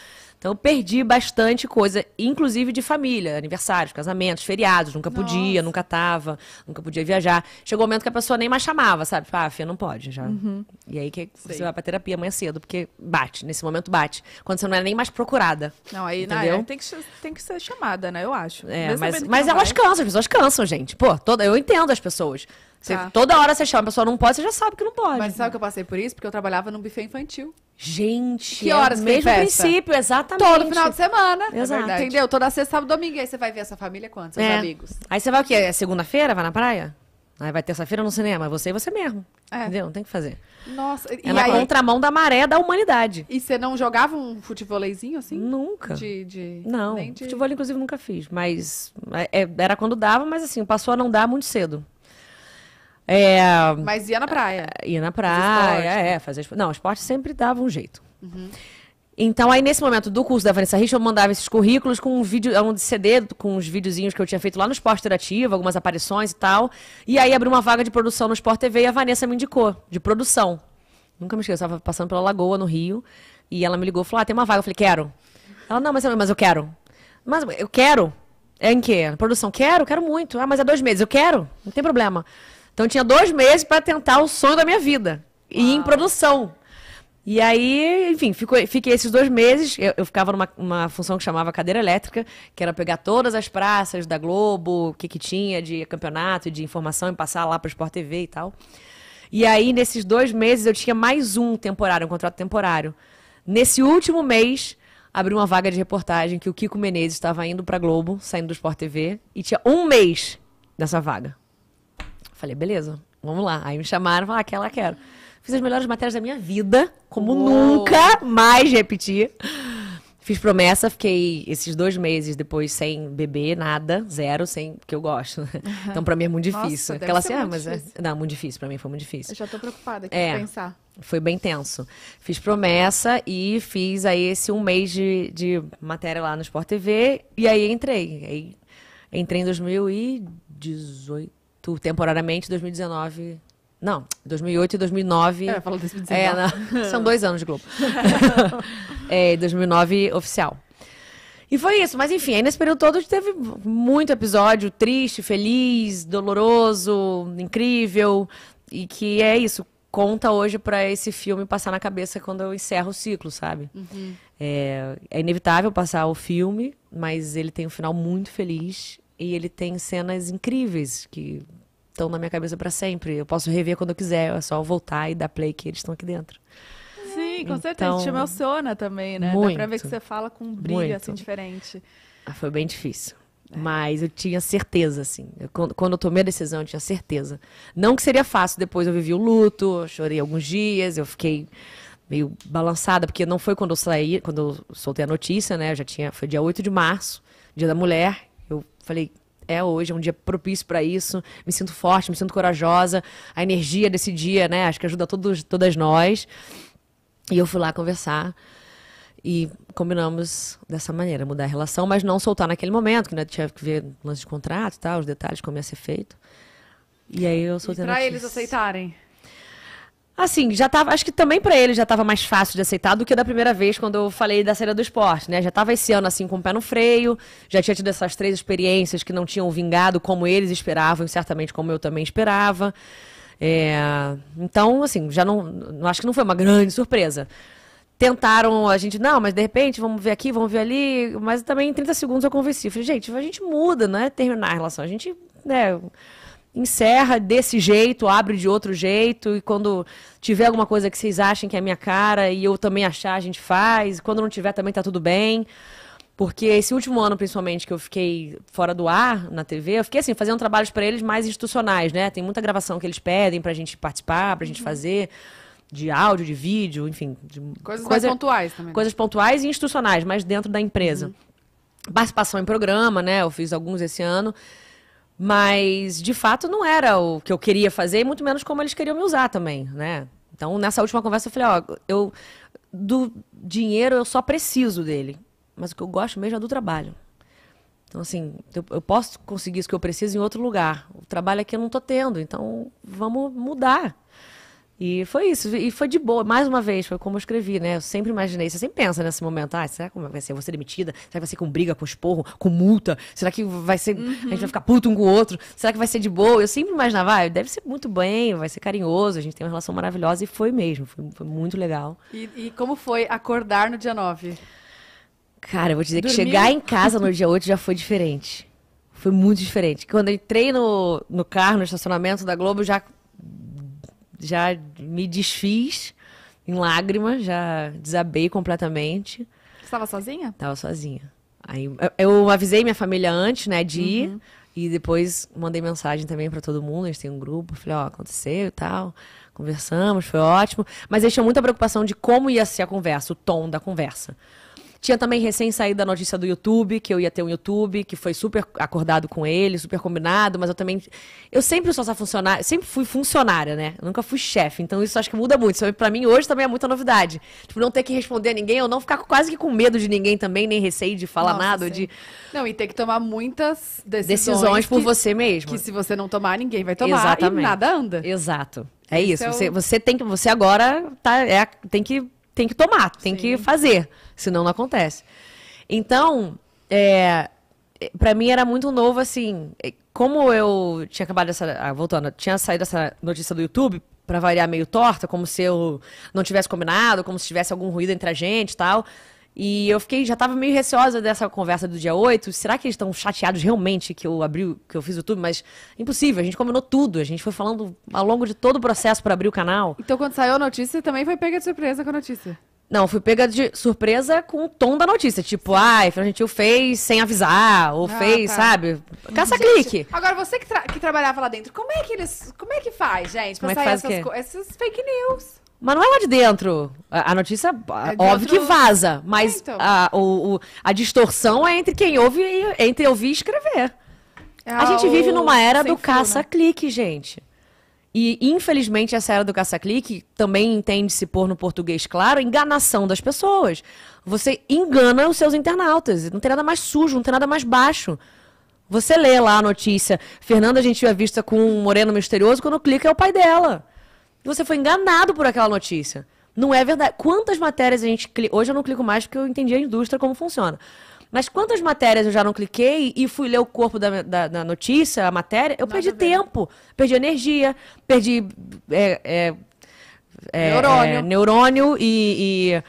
Então perdi bastante coisa, inclusive de família, aniversários, casamentos, feriados, nunca podia, nunca tava, nunca podia viajar. Chegou o um momento que a pessoa nem mais chamava, sabe? Tipo, ah, Fia, não pode já. Uhum. E aí que Sei. você vai pra terapia amanhã cedo, porque bate, nesse momento bate. Quando você não é nem mais procurada. Não, aí entendeu? Não, tem, que, tem que ser chamada, né? Eu acho. É, mas, mas elas vai. cansam, as pessoas cansam, gente. Pô, toda, eu entendo as pessoas. Você, tá. Toda hora você chama, a pessoa não pode, você já sabe que não pode. Mas sabe que eu passei por isso? Porque eu trabalhava num buffet infantil. Gente, que horas é o mesmo princípio, exatamente. Todo final de semana. Exato. É entendeu? Toda sexta, sábado, domingo. aí você vai ver essa família quantos? Seus é. amigos. Aí você vai o quê? É segunda-feira? Vai na praia? Aí vai terça-feira no cinema, você e você mesmo. É. Entendeu? Não tem o que fazer. Nossa, é e na aí... contramão da maré da humanidade. E você não jogava um futevôleizinho assim? Nunca. De, de... Não, de... futebol inclusive nunca fiz, mas é, é, era quando dava, mas assim, passou a não dar muito cedo. É... Mas ia na praia. É, ia na praia, é, né? fazer Não, esporte sempre dava um jeito. Uhum. Então, aí nesse momento do curso da Vanessa Rich, eu mandava esses currículos com um vídeo, um CD, com os videozinhos que eu tinha feito lá no Esporte Interativo, algumas aparições e tal. E aí abriu uma vaga de produção no Sport TV e a Vanessa me indicou, de produção. Nunca me esqueço, eu estava passando pela Lagoa, no Rio, e ela me ligou e falou: Ah, tem uma vaga. Eu falei: Quero. Ela: Não, mas eu, mas eu quero. Mas eu quero? É em quê? Produção, quero, quero muito. Ah, mas é dois meses, eu quero, não tem problema. Então tinha dois meses para tentar o sonho da minha vida. E em ah. produção. E aí, enfim, fico, fiquei esses dois meses. Eu, eu ficava numa função que chamava cadeira elétrica, que era pegar todas as praças da Globo, o que, que tinha de campeonato, de informação, e passar lá para o Sport TV e tal. E aí, nesses dois meses, eu tinha mais um temporário, um contrato temporário. Nesse último mês, abriu uma vaga de reportagem que o Kiko Menezes estava indo para Globo, saindo do Sport TV, e tinha um mês nessa vaga. Falei, beleza, vamos lá. Aí me chamaram, falaram, ah, aquela quero. Fiz as melhores matérias da minha vida, como Uou. nunca mais repeti. Fiz promessa, fiquei esses dois meses depois sem beber nada, zero, sem porque eu gosto. Uhum. Então pra mim é muito difícil. Nossa, Aquela assim, ah, mas é difícil. é. Não, muito difícil, pra mim foi muito difícil. Eu já tô preocupada aqui é, pensar. Foi bem tenso. Fiz promessa e fiz aí esse um mês de, de matéria lá no Sport TV e aí entrei. Aí, entrei em 2018. Tu, temporariamente, 2019. Não, 2008 e 2009. É, falou 2019. É, são dois anos de Globo. é, 2009 oficial. E foi isso, mas enfim, aí nesse período todo teve muito episódio triste, feliz, doloroso, incrível, e que é isso, conta hoje para esse filme passar na cabeça quando eu encerro o ciclo, sabe? Uhum. É, é, inevitável passar o filme, mas ele tem um final muito feliz e ele tem cenas incríveis que estão na minha cabeça para sempre. Eu posso rever quando eu quiser, é só voltar e dar play que eles estão aqui dentro. Sim, com então, certeza. Te emociona também, né? Muito, Dá pra ver que você fala com um brilho assim, muito. assim diferente. Ah, foi bem difícil. É. Mas eu tinha certeza, assim. Eu, quando, quando, eu tomei a decisão, eu tinha certeza. Não que seria fácil, depois eu vivi o luto, eu chorei alguns dias, eu fiquei meio balançada, porque não foi quando eu saí, quando eu soltei a notícia, né? Eu já tinha, foi dia 8 de março, dia da mulher. Eu falei, é hoje, é um dia propício para isso. Me sinto forte, me sinto corajosa. A energia desse dia, né? Acho que ajuda todos, todas nós. E eu fui lá conversar e combinamos dessa maneira, mudar a relação, mas não soltar naquele momento, que tinha que ver lance de contrato e tal, os detalhes, como ia ser feito. E aí eu soltei e pra eles aceitarem? Assim, já tava. Acho que também para ele já tava mais fácil de aceitar do que da primeira vez quando eu falei da saída do esporte, né? Já tava esse ano, assim, com o pé no freio, já tinha tido essas três experiências que não tinham vingado como eles esperavam, e certamente como eu também esperava. É, então, assim, já não. Acho que não foi uma grande surpresa. Tentaram a gente, não, mas de repente, vamos ver aqui, vamos ver ali. Mas também em 30 segundos eu convenci. falei, gente, a gente muda, não é terminar a relação. A gente. Né, encerra desse jeito, abre de outro jeito, e quando tiver alguma coisa que vocês achem que é minha cara e eu também achar, a gente faz. Quando não tiver, também tá tudo bem. Porque esse último ano, principalmente, que eu fiquei fora do ar na TV, eu fiquei assim, fazendo trabalhos para eles mais institucionais, né? Tem muita gravação que eles pedem pra gente participar, pra gente uhum. fazer. De áudio, de vídeo, enfim. De coisas coisa, pontuais também. Né? Coisas pontuais e institucionais, mas dentro da empresa. Uhum. Participação em programa, né? Eu fiz alguns esse ano. Mas, de fato, não era o que eu queria fazer, e muito menos como eles queriam me usar também, né? Então, nessa última conversa, eu falei, ó, eu do dinheiro eu só preciso dele. Mas o que eu gosto mesmo é do trabalho. Então, assim, eu, eu posso conseguir isso que eu preciso em outro lugar. O trabalho aqui eu não estou tendo, então vamos mudar. E foi isso, e foi de boa, mais uma vez, foi como eu escrevi, né? Eu sempre imaginei, você sempre pensa nesse momento, ah, será que vai ser? Eu vou ser demitida? Será que vai ser com briga, com esporro, com multa? Será que vai ser. Uhum. A gente vai ficar puto um com o outro? Será que vai ser de boa? Eu sempre imaginava, ah, deve ser muito bem, vai ser carinhoso, a gente tem uma relação maravilhosa, e foi mesmo, foi, foi muito legal. E, e como foi acordar no dia 9? Cara, eu vou te dizer Dormir. que chegar em casa no dia 8 já foi diferente. Foi muito diferente. Quando eu entrei no, no carro, no estacionamento da Globo, já já me desfiz em lágrimas, já desabei completamente. Você estava sozinha? Estava sozinha. Aí eu avisei minha família antes, né, de ir. Uhum. E depois mandei mensagem também para todo mundo, a gente tem um grupo, falei, ó, oh, aconteceu e tal. Conversamos, foi ótimo. Mas deixou muita preocupação de como ia ser a conversa, o tom da conversa. Tinha também recém saído a notícia do YouTube, que eu ia ter um YouTube, que foi super acordado com ele, super combinado, mas eu também. Eu sempre sou essa funcionária, sempre fui funcionária, né? Eu nunca fui chefe, então isso acho que muda muito. Para mim, hoje também é muita novidade. Tipo, não ter que responder a ninguém, ou não ficar quase que com medo de ninguém também, nem receio de falar Nossa, nada, de. Não, e ter que tomar muitas decisões. Decisões por que, você mesmo. Que se você não tomar, ninguém vai tomar. Exatamente. E nada anda. Exato. É isso. É você, você tem que. Você agora tá, é, tem que tem que tomar, tem Sim. que fazer, senão não acontece. Então, é, é para mim era muito novo, assim, é, como eu tinha acabado essa, ah, voltando, tinha saído essa notícia do YouTube, para variar meio torta, como se eu não tivesse combinado, como se tivesse algum ruído entre a gente e tal. E eu fiquei, já tava meio receosa dessa conversa do dia 8. Será que eles estão chateados realmente que eu abri, que eu fiz o YouTube? Mas impossível, a gente combinou tudo. A gente foi falando ao longo de todo o processo para abrir o canal. Então quando saiu a notícia, também foi pega de surpresa com a notícia. Não, fui pega de surpresa com o tom da notícia. Tipo, ai, ah, gente o fez sem avisar, ou ah, fez, tá. sabe? Caça-clique. Agora, você que, tra que, trabalhava lá dentro, como é que eles. Como é que faz, gente, pra como sair é que faz essas, essas fake news? Mas não é lá de dentro. A, notícia, é óbvio outro... que vaza, é, mas é, então. a, o, o, a distorção é entre quem ouve e entre ouvir e escrever. É a gente vive numa era do né? caça-clique, gente. E, infelizmente, essa era do caça-clique também entende-se por, no português claro, enganação das pessoas. Você engana os seus internautas. Não tem nada mais sujo, não tem nada mais baixo. Você lê lá a notícia. Fernanda, a gente tinha visto com um moreno misterioso, quando clica é o pai dela. Você foi enganado por aquela notícia. Não é verdade. Quantas matérias a gente. Cli... Hoje eu não clico mais porque eu entendi a indústria como funciona. Mas quantas matérias eu já não cliquei e fui ler o corpo da, da, da notícia, a matéria? Eu Nada perdi tempo, perdi energia, perdi. É, é, é, neurônio. É, neurônio e, e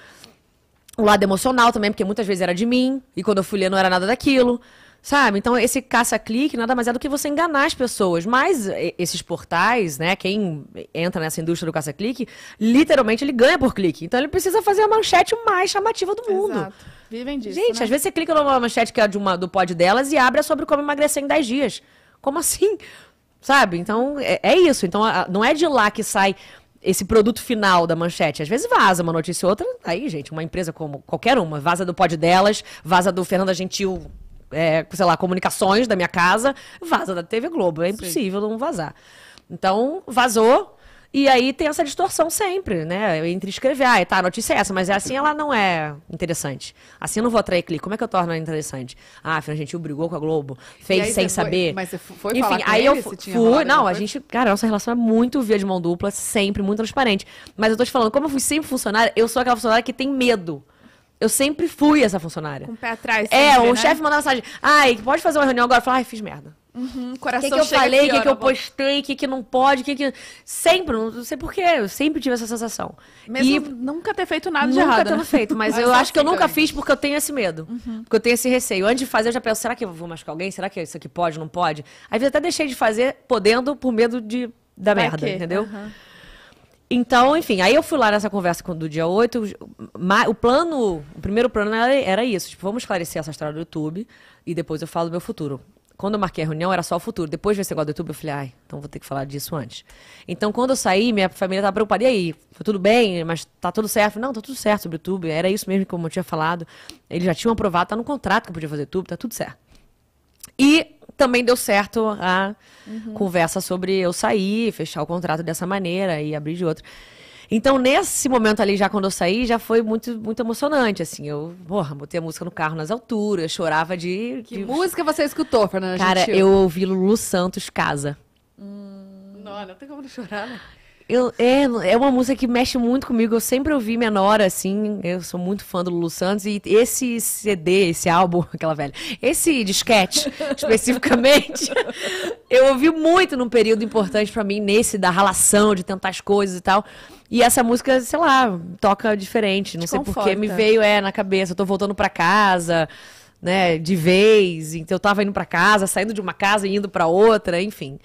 o lado emocional também, porque muitas vezes era de mim, e quando eu fui ler não era nada daquilo. Sabe? Então, esse caça-clique nada mais é do que você enganar as pessoas. Mas esses portais, né? Quem entra nessa indústria do caça-clique, literalmente ele ganha por clique. Então, ele precisa fazer a manchete mais chamativa do mundo. Exato. Vivem disso. Gente, né? às vezes você clica numa manchete que é de uma, do pod delas e abre sobre como emagrecer em 10 dias. Como assim? Sabe? Então, é, é isso. Então, a, não é de lá que sai esse produto final da manchete. Às vezes vaza uma notícia ou outra. Tá aí, gente, uma empresa como qualquer uma, vaza do pod delas, vaza do Fernanda Gentil é, sei lá, comunicações da minha casa, vaza da TV Globo. É impossível Sim. não vazar. Então, vazou. E aí tem essa distorção sempre, né? Entre escrever, ah, tá, a notícia é essa, mas é assim ela não é interessante. Assim eu não vou atrair clique. Como é que eu torno ela interessante? Ah, a gente brigou com a Globo, fez sem saber. Foi, mas você foi Enfim, falar aí eu fui. fui não, a gente, cara, nossa relação é muito via de mão dupla, sempre muito transparente. Mas eu tô te falando, como eu fui sempre funcionária, eu sou aquela funcionária que tem medo. Eu sempre fui essa funcionária. Com o pé atrás. É, o um né? chefe mandava mensagem. Ai, pode fazer uma reunião agora? Eu falava, ai, fiz merda. Uhum, coração que, que eu falei, o que, que eu né, postei, o que, que não pode, o que, que. Sempre, não sei porquê, eu sempre tive essa sensação. Mesmo e nunca ter feito nada de errado. Nunca tendo né? feito, mas, mas eu acho que eu também. nunca fiz porque eu tenho esse medo. Uhum. Porque eu tenho esse receio. Antes de fazer, eu já penso, será que eu vou machucar alguém? Será que isso aqui pode, não pode? Às vezes até deixei de fazer podendo por medo de da merda, que? entendeu? Uhum. Então, enfim, aí eu fui lá nessa conversa do dia 8. O plano, o primeiro plano era, era isso: tipo, vamos esclarecer essa história do YouTube e depois eu falo do meu futuro. Quando eu marquei a reunião, era só o futuro. Depois desse negócio do YouTube, eu falei, ai, então vou ter que falar disso antes. Então, quando eu saí, minha família estava preocupada. E aí, foi tudo bem? Mas tá tudo certo? Não, tá tudo certo sobre o YouTube. Era isso mesmo que eu tinha falado. Eles já tinham aprovado, tá no contrato que eu podia fazer YouTube, tá tudo certo. E também deu certo a uhum. conversa sobre eu sair, fechar o contrato dessa maneira e abrir de outro. Então, nesse momento ali, já quando eu saí, já foi muito, muito emocionante, assim. Eu, porra, botei a música no carro nas alturas, chorava de... Que de... música você escutou, Fernanda? Cara, eu ouvi Lulu Santos, Casa. Hum... Não, não tem como não chorar, né? Eu, é, é uma música que mexe muito comigo. Eu sempre ouvi menor, assim. Eu sou muito fã do Lulu Santos. E esse CD, esse álbum, aquela velha, esse disquete, especificamente, eu ouvi muito num período importante para mim, nesse da relação, de tentar as coisas e tal. E essa música, sei lá, toca diferente. Não Te sei porquê, me veio é, na cabeça. Eu tô voltando para casa né, de vez. Então eu tava indo para casa, saindo de uma casa e indo para outra, enfim.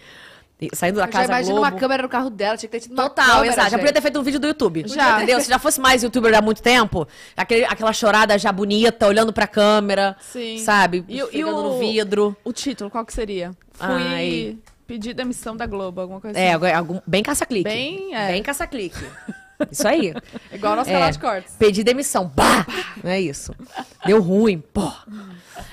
Saindo da eu casa. Já imagina Globo. uma câmera no carro dela, tinha que ter tido uma Total, câmera, exato. Já podia ter feito um vídeo do YouTube. Já. Entendeu? Se já fosse mais youtuber há muito tempo, aquele, aquela chorada já bonita, olhando pra câmera. Sim. Sabe? E, e o, no vidro. O título, qual que seria? Fui. Ai. Pedir demissão da Globo, alguma coisa é, assim. É, algum, bem caça-clique. Bem, é. Bem caça-clique. Isso aí. igual nosso é, canal de cortes. Pedi demissão. Pá! Não é isso. Deu ruim. Pô.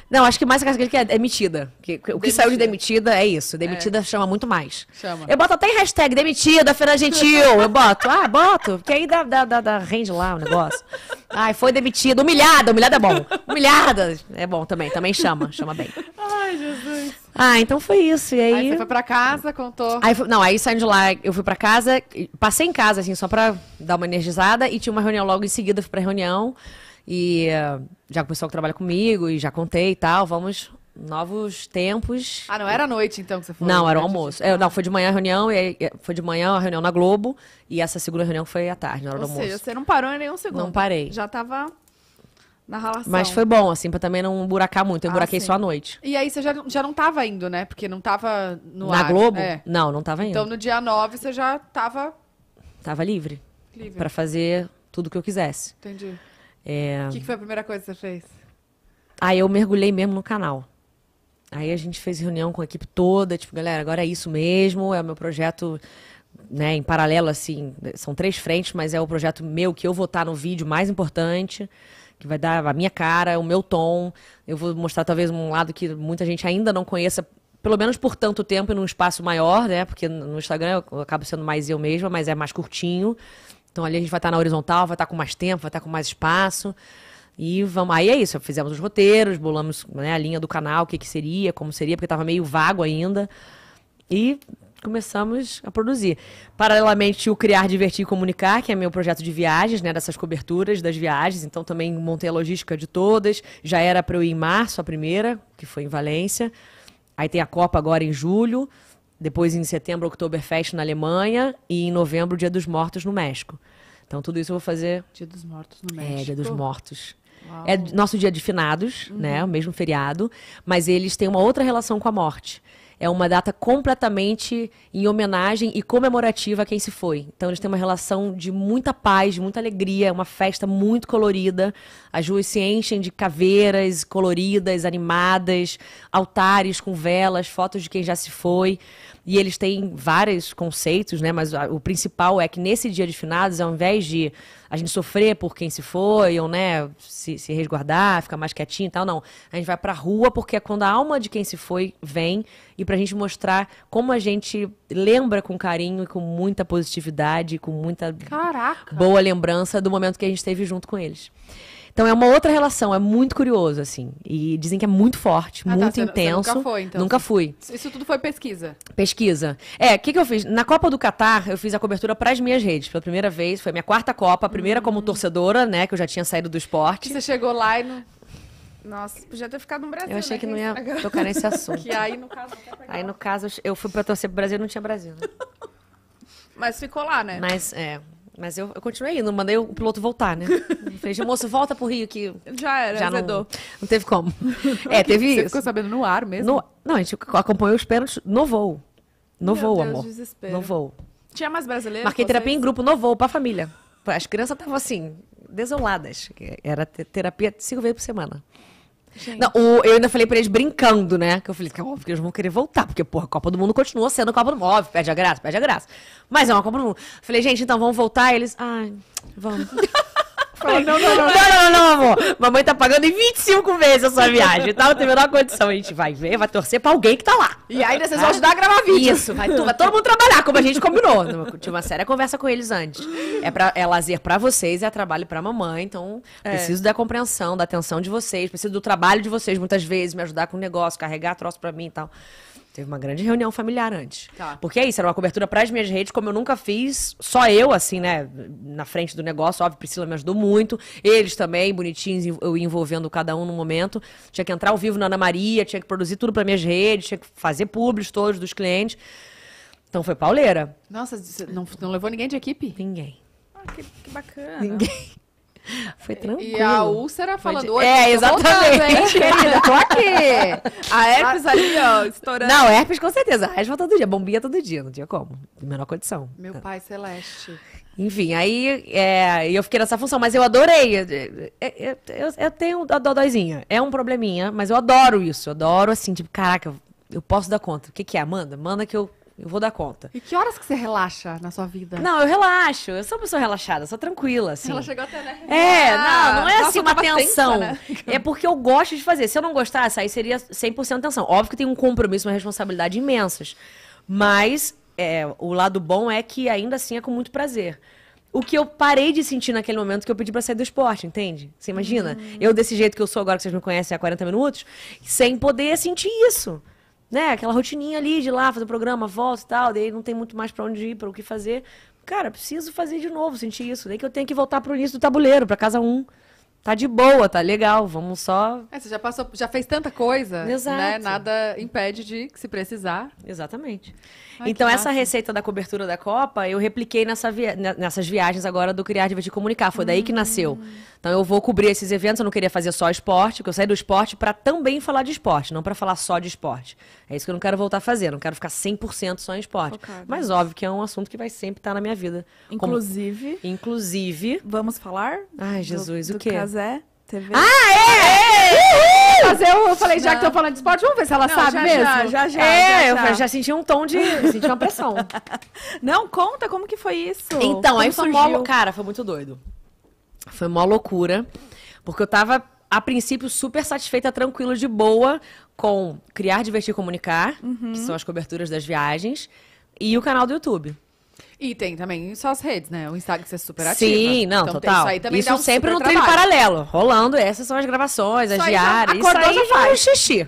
Não, acho que mais aquela que é demitida. Que, que o que saiu de demitida é isso. Demitida é. chama muito mais. Chama. Eu boto até em hashtag demitida, da Gentil. Eu boto. Ah, boto. Porque aí dá, dá, dá, dá rende lá o negócio. Ai, foi demitida. Humilhada. Humilhada é bom. Humilhada é bom também. Também chama. Chama bem. Ai, Jesus. Ah, então foi isso. E aí... aí você foi pra casa, contou. Aí, não, aí saindo de lá, eu fui pra casa, passei em casa, assim, só pra dar uma energizada, e tinha uma reunião logo em seguida, fui pra reunião. E eh, já começou o pessoal trabalha comigo, e já contei e tal, vamos novos tempos. Ah, não era à noite então que você foi? Não, era o almoço. É, não, foi de manhã a reunião, e eh, foi de manhã a reunião na Globo, e essa segunda reunião foi à tarde, na hora Ou do almoço. Ou seja, você não parou em nenhum segundo. Não parei. Já tava na relação. Mas foi bom, assim, pra também não buracar muito. Eu ah, buraquei sim. só à noite. E aí você já, já não tava indo, né? Porque não tava no Na ar, Globo? É. Não, não tava então, indo. Então no dia 9 você já tava. Tava livre. Livre. Pra fazer tudo que eu quisesse. Entendi. É... O que, que foi a primeira coisa que você fez? Aí ah, eu mergulhei mesmo no canal. Aí a gente fez reunião com a equipe toda, tipo, galera, agora é isso mesmo, é o meu projeto né, em paralelo, assim, são três frentes, mas é o projeto meu que eu vou estar no vídeo mais importante, que vai dar a minha cara, o meu tom. Eu vou mostrar talvez um lado que muita gente ainda não conheça, pelo menos por tanto tempo e num espaço maior, né? Porque no Instagram eu acabo sendo mais eu mesma, mas é mais curtinho. Então ali a gente vai estar na horizontal, vai estar com mais tempo, vai estar com mais espaço. E vamos, aí é isso, fizemos os roteiros, bolamos né, a linha do canal, o que, que seria, como seria, porque estava meio vago ainda. E começamos a produzir. Paralelamente, o Criar, Divertir e Comunicar, que é meu projeto de viagens, né? Dessas coberturas das viagens. Então, também montei a logística de todas. Já era para eu ir em março, a primeira, que foi em Valência. Aí tem a Copa agora em julho. Depois, em setembro, Oktoberfest na Alemanha. E em novembro, Dia dos Mortos no México. Então, tudo isso eu vou fazer. Dia dos Mortos no é, México. É, Dia dos Mortos. Uau. É nosso dia de finados, né, uhum. né? O mesmo feriado. Mas eles têm uma outra relação com a morte é uma data completamente em homenagem e comemorativa a quem se foi. Então eles têm uma relação de muita paz, de muita alegria, é uma festa muito colorida. As ruas se enchem de caveiras coloridas, animadas, altares com velas, fotos de quem já se foi. E eles têm vários conceitos, né? Mas o principal é que nesse dia de finados, ao invés de a gente sofrer por quem se foi, ou né, se, se resguardar, ficar mais quietinho e tal, não. A gente vai pra rua porque é quando a alma de quem se foi vem e pra gente mostrar como a gente lembra com carinho e com muita positividade, com muita Caraca. boa lembrança do momento que a gente esteve junto com eles. Então é uma outra relação, é muito curioso, assim. E dizem que é muito forte, ah, tá, muito tá, intenso. Você nunca foi, então. Nunca fui. Isso tudo foi pesquisa. Pesquisa. É, o que, que eu fiz? Na Copa do Catar, eu fiz a cobertura para as minhas redes, pela primeira vez. Foi a minha quarta Copa, a primeira hum. como torcedora, né? Que eu já tinha saído do esporte. você chegou lá e não. Nossa, podia ter ficado no Brasil. Eu achei né? que não ia tocar nesse assunto. que aí, no caso. Aí, no caso, eu fui pra torcer pro Brasil não tinha Brasil, né? Mas ficou lá, né? Mas, é, mas eu, eu continuei indo, mandei o piloto voltar, né? Eu falei, moço, volta pro Rio que. Já era, já não, não teve como. É, teve Você isso. ficou sabendo no ar mesmo? No, não, a gente acompanhou os pênaltis no voo. No Meu voo, Deus, amor. Desespero. No voo. Tinha mais brasileiros? Marquei terapia em grupo no voo, pra família. As crianças estavam assim, desoladas. Era terapia cinco vezes por semana. Não, o, eu ainda falei pra eles brincando, né? Que eu falei, que é óbvio que eles vão querer voltar, porque, porra, a Copa do Mundo continua sendo a Copa do Mundo. Óbvio, perde a graça, perde a graça. Mas é uma Copa do Mundo. Falei, gente, então vamos voltar? E eles, ai, vamos. não, não, não, não, não, amor. Mamãe tá pagando em 25 vezes a sua viagem. Tá? Não tem a menor condição. A gente vai ver, vai torcer pra alguém que tá lá. E aí, vocês vão ajudar a gravar vídeo. Isso, vai, vai todo mundo trabalhar, como a gente combinou. Tive uma séria conversa com eles antes. É, pra, é lazer pra vocês, é trabalho pra mamãe. Então, é. preciso da compreensão, da atenção de vocês. Preciso do trabalho de vocês, muitas vezes, me ajudar com o negócio, carregar troço pra mim e tal. Teve uma grande reunião familiar antes. Tá. Porque é isso, era uma cobertura para as minhas redes, como eu nunca fiz, só eu, assim, né, na frente do negócio. Óbvio, Priscila me ajudou muito, eles também, bonitinhos, eu envolvendo cada um no momento. Tinha que entrar ao vivo na Ana Maria, tinha que produzir tudo para minhas redes, tinha que fazer públicos todos dos clientes. Então foi pauleira. Nossa, não, não levou ninguém de equipe? Ninguém. Ah, que, que bacana. Ninguém. Foi tranquilo. E a úlcera falando hoje. É, exatamente. Querida, tô aqui. A herpes ali, ó, estourando. Não, herpes com certeza. A volta todo dia. Bombinha todo dia, não tinha como. Menor condição. Meu é. pai celeste. Enfim, aí é, eu fiquei nessa função, mas eu adorei. Eu, é, é, é, eu, eu tenho a dodóizinha. É um probleminha, mas eu adoro isso. Eu adoro assim, tipo, caraca, eu posso dar conta. O que, que é, Amanda? Manda que eu eu vou dar conta. E que horas que você relaxa na sua vida? Não, eu relaxo. Eu sou uma pessoa relaxada, sou tranquila, assim. Ela chegou até, né? É, ah, não, não é assim Nossa, assim uma tensão. Tensa, né? É porque eu gosto de fazer. Se eu não gostasse, aí seria 100% tensão. Óbvio que tem um compromisso, uma responsabilidade imensas. Mas é, o lado bom é que ainda assim é com muito prazer o que eu parei de sentir naquele momento que eu pedi para sair do esporte, entende? Você imagina? Uhum. Eu desse jeito que eu sou agora, que vocês me conhecem há 40 minutos, sem poder sentir isso né, aquela rotininha ali de lá, fazer o programa, volta e tal, daí não tem muito mais para onde ir, para o que fazer. Cara, preciso fazer de novo, sentir isso. Daí que eu tenho que voltar pro início do tabuleiro, para casa 1. Um tá de boa, tá legal, vamos só. É, você já passou, já fez tanta coisa, né? Exato. né? Nada impede de se precisar. Exatamente. Ai, então essa massa. receita da cobertura da Copa, eu repliquei nessa via... nessas viagens agora do Criar de Comunicar, foi hum. daí que hum. nasceu. Então eu vou cobrir esses eventos, eu não queria fazer só esporte, porque eu saí do esporte para também falar de esporte, não para falar só de esporte. É isso que eu não quero voltar a fazer, não quero ficar 100% só em esporte. Mas óbvio que é um assunto que vai sempre estar tá na minha vida. Inclusive. Como... Inclusive. Vamos falar? Ai, Jesus, do, o quê? Caso Zé TV. Ah, é! é! Fazer eu falei, já não. que tô falando de esporte, vamos ver se ela não, sabe já, mesmo. Já, já, já. É, já, eu já senti um tom de. senti uma pressão. Não, conta como que foi isso. Então, como aí surgiu? foi mó. Cara, foi muito doido. Foi mó loucura. Porque eu tava, a princípio, super satisfeita, tranquila, de boa, com Criar, Divertir Comunicar, uhum. que são as coberturas das viagens, e o canal do YouTube. E tem também suas redes, né? O Instagram que você é super ativo. Sim, não, então, total. Isso, isso um sempre no trilho paralelo, rolando. Essas são as gravações, as isso diárias. Já, isso aí já é faz. Já xixi.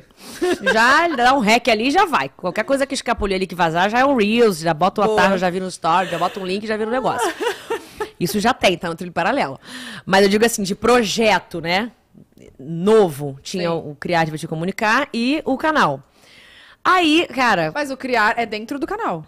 já dá um rec ali e já vai. Qualquer coisa que escapulir ali que vazar, já é um Reels, já bota o atarro, já vira um story, já bota um link, já vira um negócio. Isso já tem, tá no trilho paralelo. Mas eu digo assim, de projeto, né? Novo, tinha Sim. o Criar, Divertir, Comunicar e o canal. Aí, cara... Mas o Criar é dentro do canal.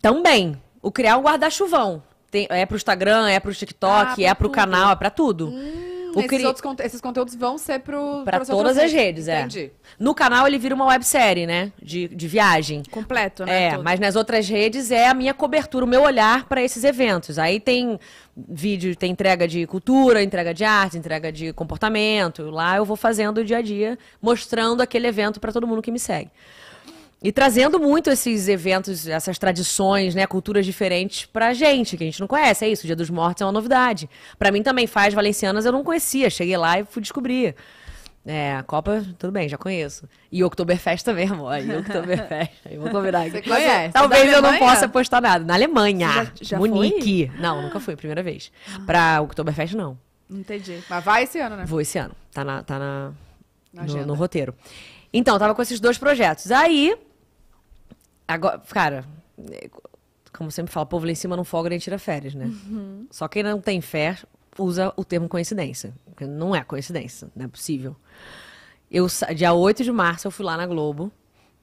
Também o criar um guarda-chuvão. Tem, é pro Instagram, é pro TikTok, ah, é pro tudo. canal, é pra tudo. Hum, esses, outros, esses, conteúdos vão ser pro. Pra todas as redes, é. Entendi. No canal ele vira uma websérie, né? De, de viagem. Completo, né? É, tudo. mas nas outras redes é a minha cobertura, o meu olhar para esses eventos. Aí tem vídeo, tem entrega de cultura, entrega de arte, entrega de comportamento. Lá eu vou fazendo o dia a dia, mostrando aquele evento para todo mundo que me segue. E trazendo muito esses eventos, essas tradições, né, culturas diferentes pra gente, que a gente não conhece, é isso, o Dia dos Mortos é uma novidade. Para mim também, faz valencianas eu não conhecia, cheguei lá e fui descobrir. É, a Copa, tudo bem, já conheço. E Oktoberfest também, amor. E Oktoberfest. Eu vou convidar aqui. Você conhece? Talvez tá eu não possa postar nada. Na Alemanha. Já, já Munique. Foi? Não, nunca fui, primeira vez. Para Pra Oktoberfest, não. Entendi. Mas vai esse ano, né? Vou esse ano. Tá, na, tá na, na no, no roteiro. Então, tava com esses dois projetos. Aí, Agora, cara, como sempre fala, povo lá em cima não folga nem tira férias, né? Uhum. Só quem não tem fé usa o termo coincidência. Não é coincidência, não é possível. Eu, dia 8 de março eu fui lá na Globo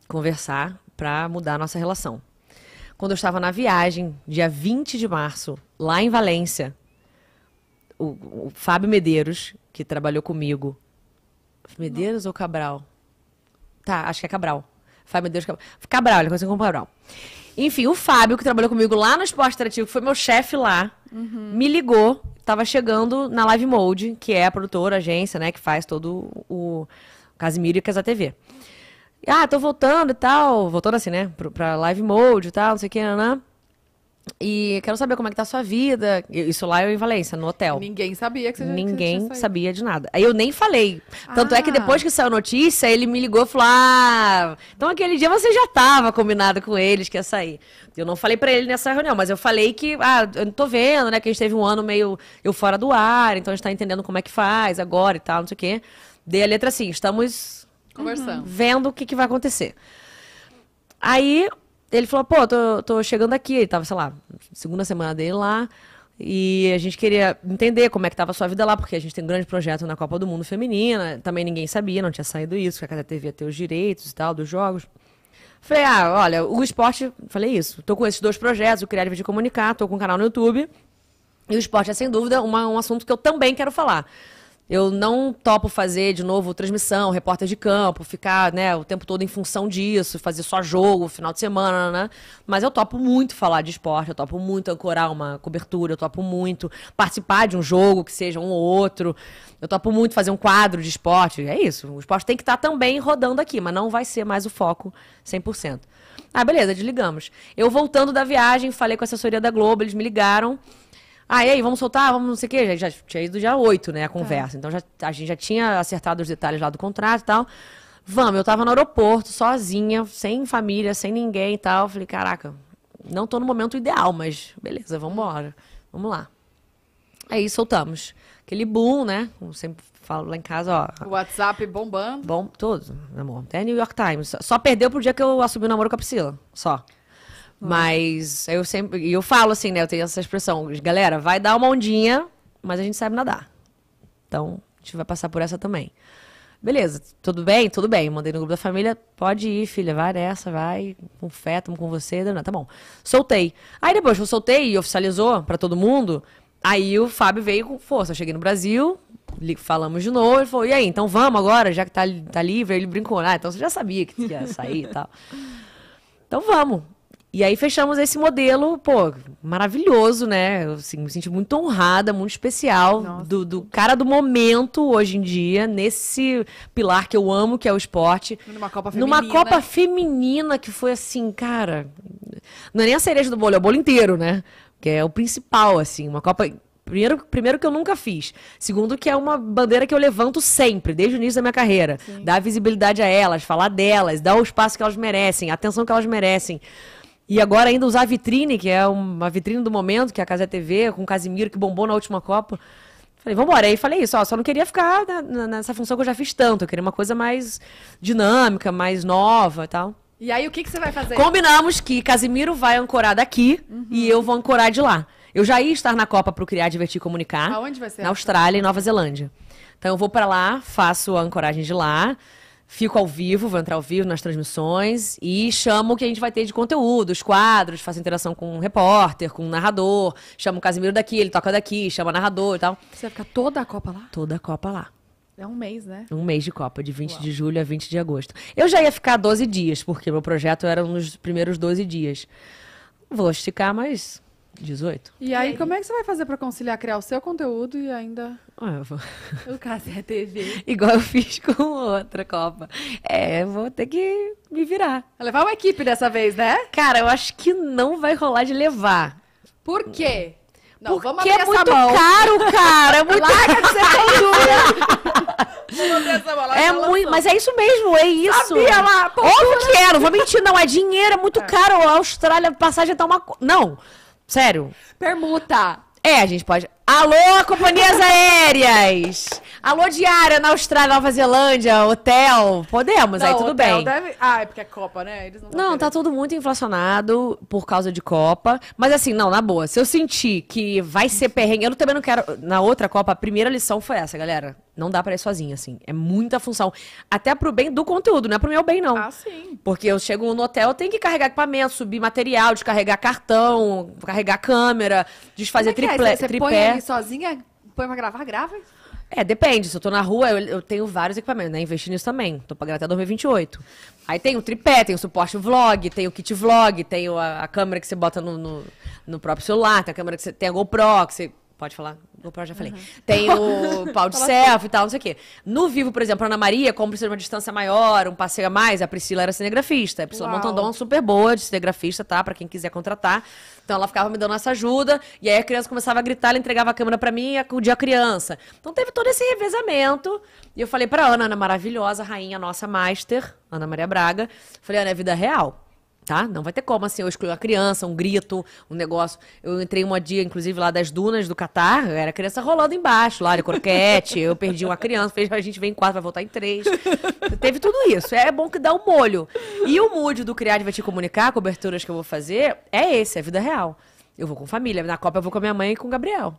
conversar para mudar a nossa relação. Quando eu estava na viagem, dia 20 de março, lá em Valência, o, o Fábio Medeiros, que trabalhou comigo. Medeiros não. ou Cabral? Tá, acho que é Cabral Fábio Deus Cabral. ele conheceu como Cabral. Enfim, o Fábio, que trabalhou comigo lá no Esporte Atrativo, que foi meu chefe lá, uhum. me ligou. Tava chegando na Live Mode, que é a produtora, a agência, né, que faz todo o Casimiro e Casa TV. Ah, tô voltando e tal. Voltando assim, né, pra, Live Mode e tal, não sei o que, Né, né. E quero saber como é que tá a sua vida. Isso lá eu em Valência, no hotel. Ninguém sabia que você Ninguém sabia de nada. Aí eu nem falei. Tanto ah. é que ah. depois que saiu a notícia, ele me ligou e falou: Ah, então aquele dia você já tava combinado com eles que ia sair. Eu não falei para ele nessa reunião, mas eu falei que, ah, eu tô vendo, né? Que a gente teve um ano meio eu fora do ar, então a gente tá entendendo como é que faz agora e tal, não sei o quê. Dei a letra assim, estamos conversando. Vendo o que, que vai acontecer. Aí ele falou, pô, tô, tô chegando aqui. Ele tava, sei lá, segunda semana dele lá. E a gente queria entender como é que estava a sua vida lá, porque a gente tem um grande projeto na Copa do Mundo Feminina. Também ninguém sabia, não tinha saído isso, que a cada TV ia ter os direitos e tal, dos jogos. Falei, ah, olha, o esporte. Falei é isso. Tô com esses dois projetos, o Criar e Comunicar, tô com um canal no YouTube. E o esporte é, sem dúvida, uma, um assunto que eu também quero falar. Eu não topo fazer de novo transmissão, repórter de campo, ficar né, o tempo todo em função disso, fazer só jogo, final de semana, né, né, né? Mas eu topo muito falar de esporte, eu topo muito ancorar uma cobertura, eu topo muito participar de um jogo, que seja um ou outro. Eu topo muito fazer um quadro de esporte. É isso. O esporte tem que estar tá também rodando aqui, mas não vai ser mais o foco 100%. Ah, beleza, desligamos. Eu voltando da viagem, falei com a assessoria da Globo, eles me ligaram. Ah, e aí, vamos soltar, vamos não sei o quê. Já, já tinha ido dia 8, né, a tá. conversa. Tá. Então já, a gente já tinha acertado os detalhes lá do contrato e tal. Vamos, eu tava no aeroporto, sozinha, sem família, sem ninguém e tal. Falei, caraca, não tô no momento ideal, mas beleza, vamos embora. Vamos lá. Aí soltamos. Aquele boom, né? Como sempre falo lá em casa, ó. WhatsApp bombando. Bom, tudo, meu amor. Até New York Times. Só perdeu pro dia que eu assumi o namoro com a Priscila. Só. Mas eu sempre. e eu falo assim, né? Eu tenho essa expressão. Galera, vai dar uma ondinha, mas a gente sabe nadar. Então, a gente vai passar por essa também. Beleza, tudo bem? Tudo bem. Mandei no grupo da família. Pode ir, filha. Vai nessa, vai. Com fé, tamo com você. Tá bom. Soltei. Aí depois eu soltei e oficializou para todo mundo, aí o Fábio veio com força. Eu cheguei no Brasil, falamos de novo. Ele falou: e aí, então vamos agora, já que tá, tá livre? Aí ele brincou: ah, então você já sabia que ia sair e tal. Então vamos. E aí fechamos esse modelo, pô, maravilhoso, né? Eu, assim, me senti muito honrada, muito especial do, do, cara do momento hoje em dia, nesse pilar que eu amo, que é o esporte. Numa Copa Feminina. Numa Copa Feminina que foi assim, cara. Não é nem a cereja do bolo, é o bolo inteiro, né? Que é o principal, assim. Uma Copa Primeiro, primeiro que eu nunca fiz. Segundo, que é uma bandeira que eu levanto sempre, desde o início da minha carreira. Sim. Dar visibilidade a elas, falar delas, dar o espaço que elas merecem, a atenção que elas merecem. E agora ainda usar a vitrine, que é uma vitrine do momento, que é a Casa TV, com o Casimiro, que bombou na última Copa. Falei, vambora. Aí falei isso, ó, só não queria ficar na, nessa função que eu já fiz tanto. Eu queria uma coisa mais dinâmica, mais nova e tal. E aí, o que, que você vai fazer? Combinamos que Casimiro vai ancorar daqui uhum. e eu vou ancorar de lá. Eu já ia estar na Copa pro Criar, Divertir e Comunicar. Aonde vai ser? Na Austrália e Nova Zelândia. Então eu vou para lá, faço a ancoragem de lá. Fico ao vivo, vou entrar ao vivo nas transmissões e chamo o que a gente vai ter de conteúdo, os quadros, faço interação com um repórter, com um narrador, chamo o Casimiro daqui, ele toca daqui, chama o narrador e tal. Você vai ficar toda a Copa lá? Toda a Copa lá. É um mês, né? Um mês de Copa, de 20 Uau. de julho a 20 de agosto. Eu já ia ficar 12 dias, porque meu projeto era nos primeiros 12 dias. Vou esticar, mas 18. E aí, como é que você vai fazer para conciliar criar o seu conteúdo e ainda. Ah, eu vou... O Cássia TV. Igual eu fiz com outra Copa. É, vou ter que me virar. Vai levar uma equipe dessa vez, né? Cara, eu acho que não vai rolar de levar. Por quê? Não, Porque vamos abrir é muito mão. caro, cara. É muito Larga de ser dura. é muito, mas é isso mesmo, é isso. Sabia lá, Ou não vou mentir, não. É dinheiro, é muito é. caro. A Austrália, passagem tá uma. Não. Sério. Permuta. É, a gente pode. Alô, companhias aéreas! Alô, diária na Austrália, Nova Zelândia, hotel. Podemos, não, aí tudo bem. Deve... Ah, é porque é Copa, né? não, não tá tudo muito inflacionado por causa de Copa. Mas assim, não, na boa. Se eu sentir que vai ser perrengue, eu também não quero. Na outra Copa, a primeira lição foi essa, galera. Não dá pra ir sozinha, assim. É muita função. Até pro bem do conteúdo, não é pro meu bem, não. Ah, sim. Porque eu chego no hotel, eu tenho que carregar equipamento, subir material, descarregar cartão, carregar câmera, desfazer é, é? tripé. É? Você tripé sair sozinha, põe pra gravar, grava. É, depende. Se eu tô na rua, eu, eu tenho vários equipamentos, né? Investi nisso também. Tô pagando até 2028. Aí tem o tripé, tem o suporte vlog, tem o kit vlog, tem a, a câmera que você bota no, no, no, próprio celular, tem a câmera que você. Tem a GoPro, que você. Pode falar? GoPro já falei. Uhum. Tem o pau de selfie e tal, não sei o quê. No vivo, por exemplo, a Ana Maria, como precisa de uma distância maior, um passeio a mais, a Priscila era cinegrafista. A Priscila Uau. Montandon, super boa de cinegrafista, tá? Pra quem quiser contratar. Então ela ficava me dando essa ajuda, e aí a criança começava a gritar, ela entregava a câmera para mim e acudia a criança. Então teve todo esse revezamento. E eu falei pra Ana, Ana maravilhosa, rainha nossa master, Ana Maria Braga. Falei, Ana, é vida real. Tá? Não vai ter como, assim, eu excluir uma criança, um grito, um negócio. Eu entrei uma dia, inclusive, lá das dunas do Catar, era criança rolando embaixo, lá de croquete, eu perdi uma criança, fez, a gente vem em quatro, vai voltar em três. Teve tudo isso. É bom que dá o um molho. E o mood do criado Vai Te Comunicar, coberturas que eu vou fazer, é esse, é vida real. Eu vou com família, na Copa eu vou com a minha mãe e com o Gabriel.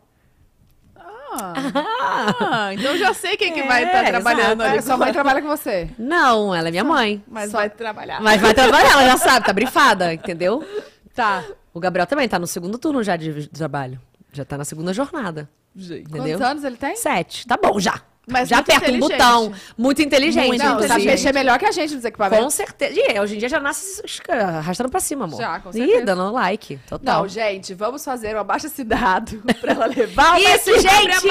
Ah, ah. ah, então já sei quem que vai estar tá é, trabalhando exato. ali. É, sua mãe trabalha com você? Não, ela é minha mãe. Mas Só... vai trabalhar. Mas vai trabalhar, ela já sabe, tá brifada, entendeu? Tá. O Gabriel também tá no segundo turno já de, de trabalho. Já tá na segunda jornada. Gente. Entendeu? Quantos anos ele tem? Sete. Tá bom já. Mas já aperta um botão. Muito inteligente. Muito não, inteligente. sabe mexer melhor que a gente nos equipamentos. Com certeza. E hoje em dia já nasce arrastando pra cima, amor. Já, com certeza. Ih, dando like. Total. Não, gente, vamos fazer um abaixo-cidado pra ela levar Isso, gente!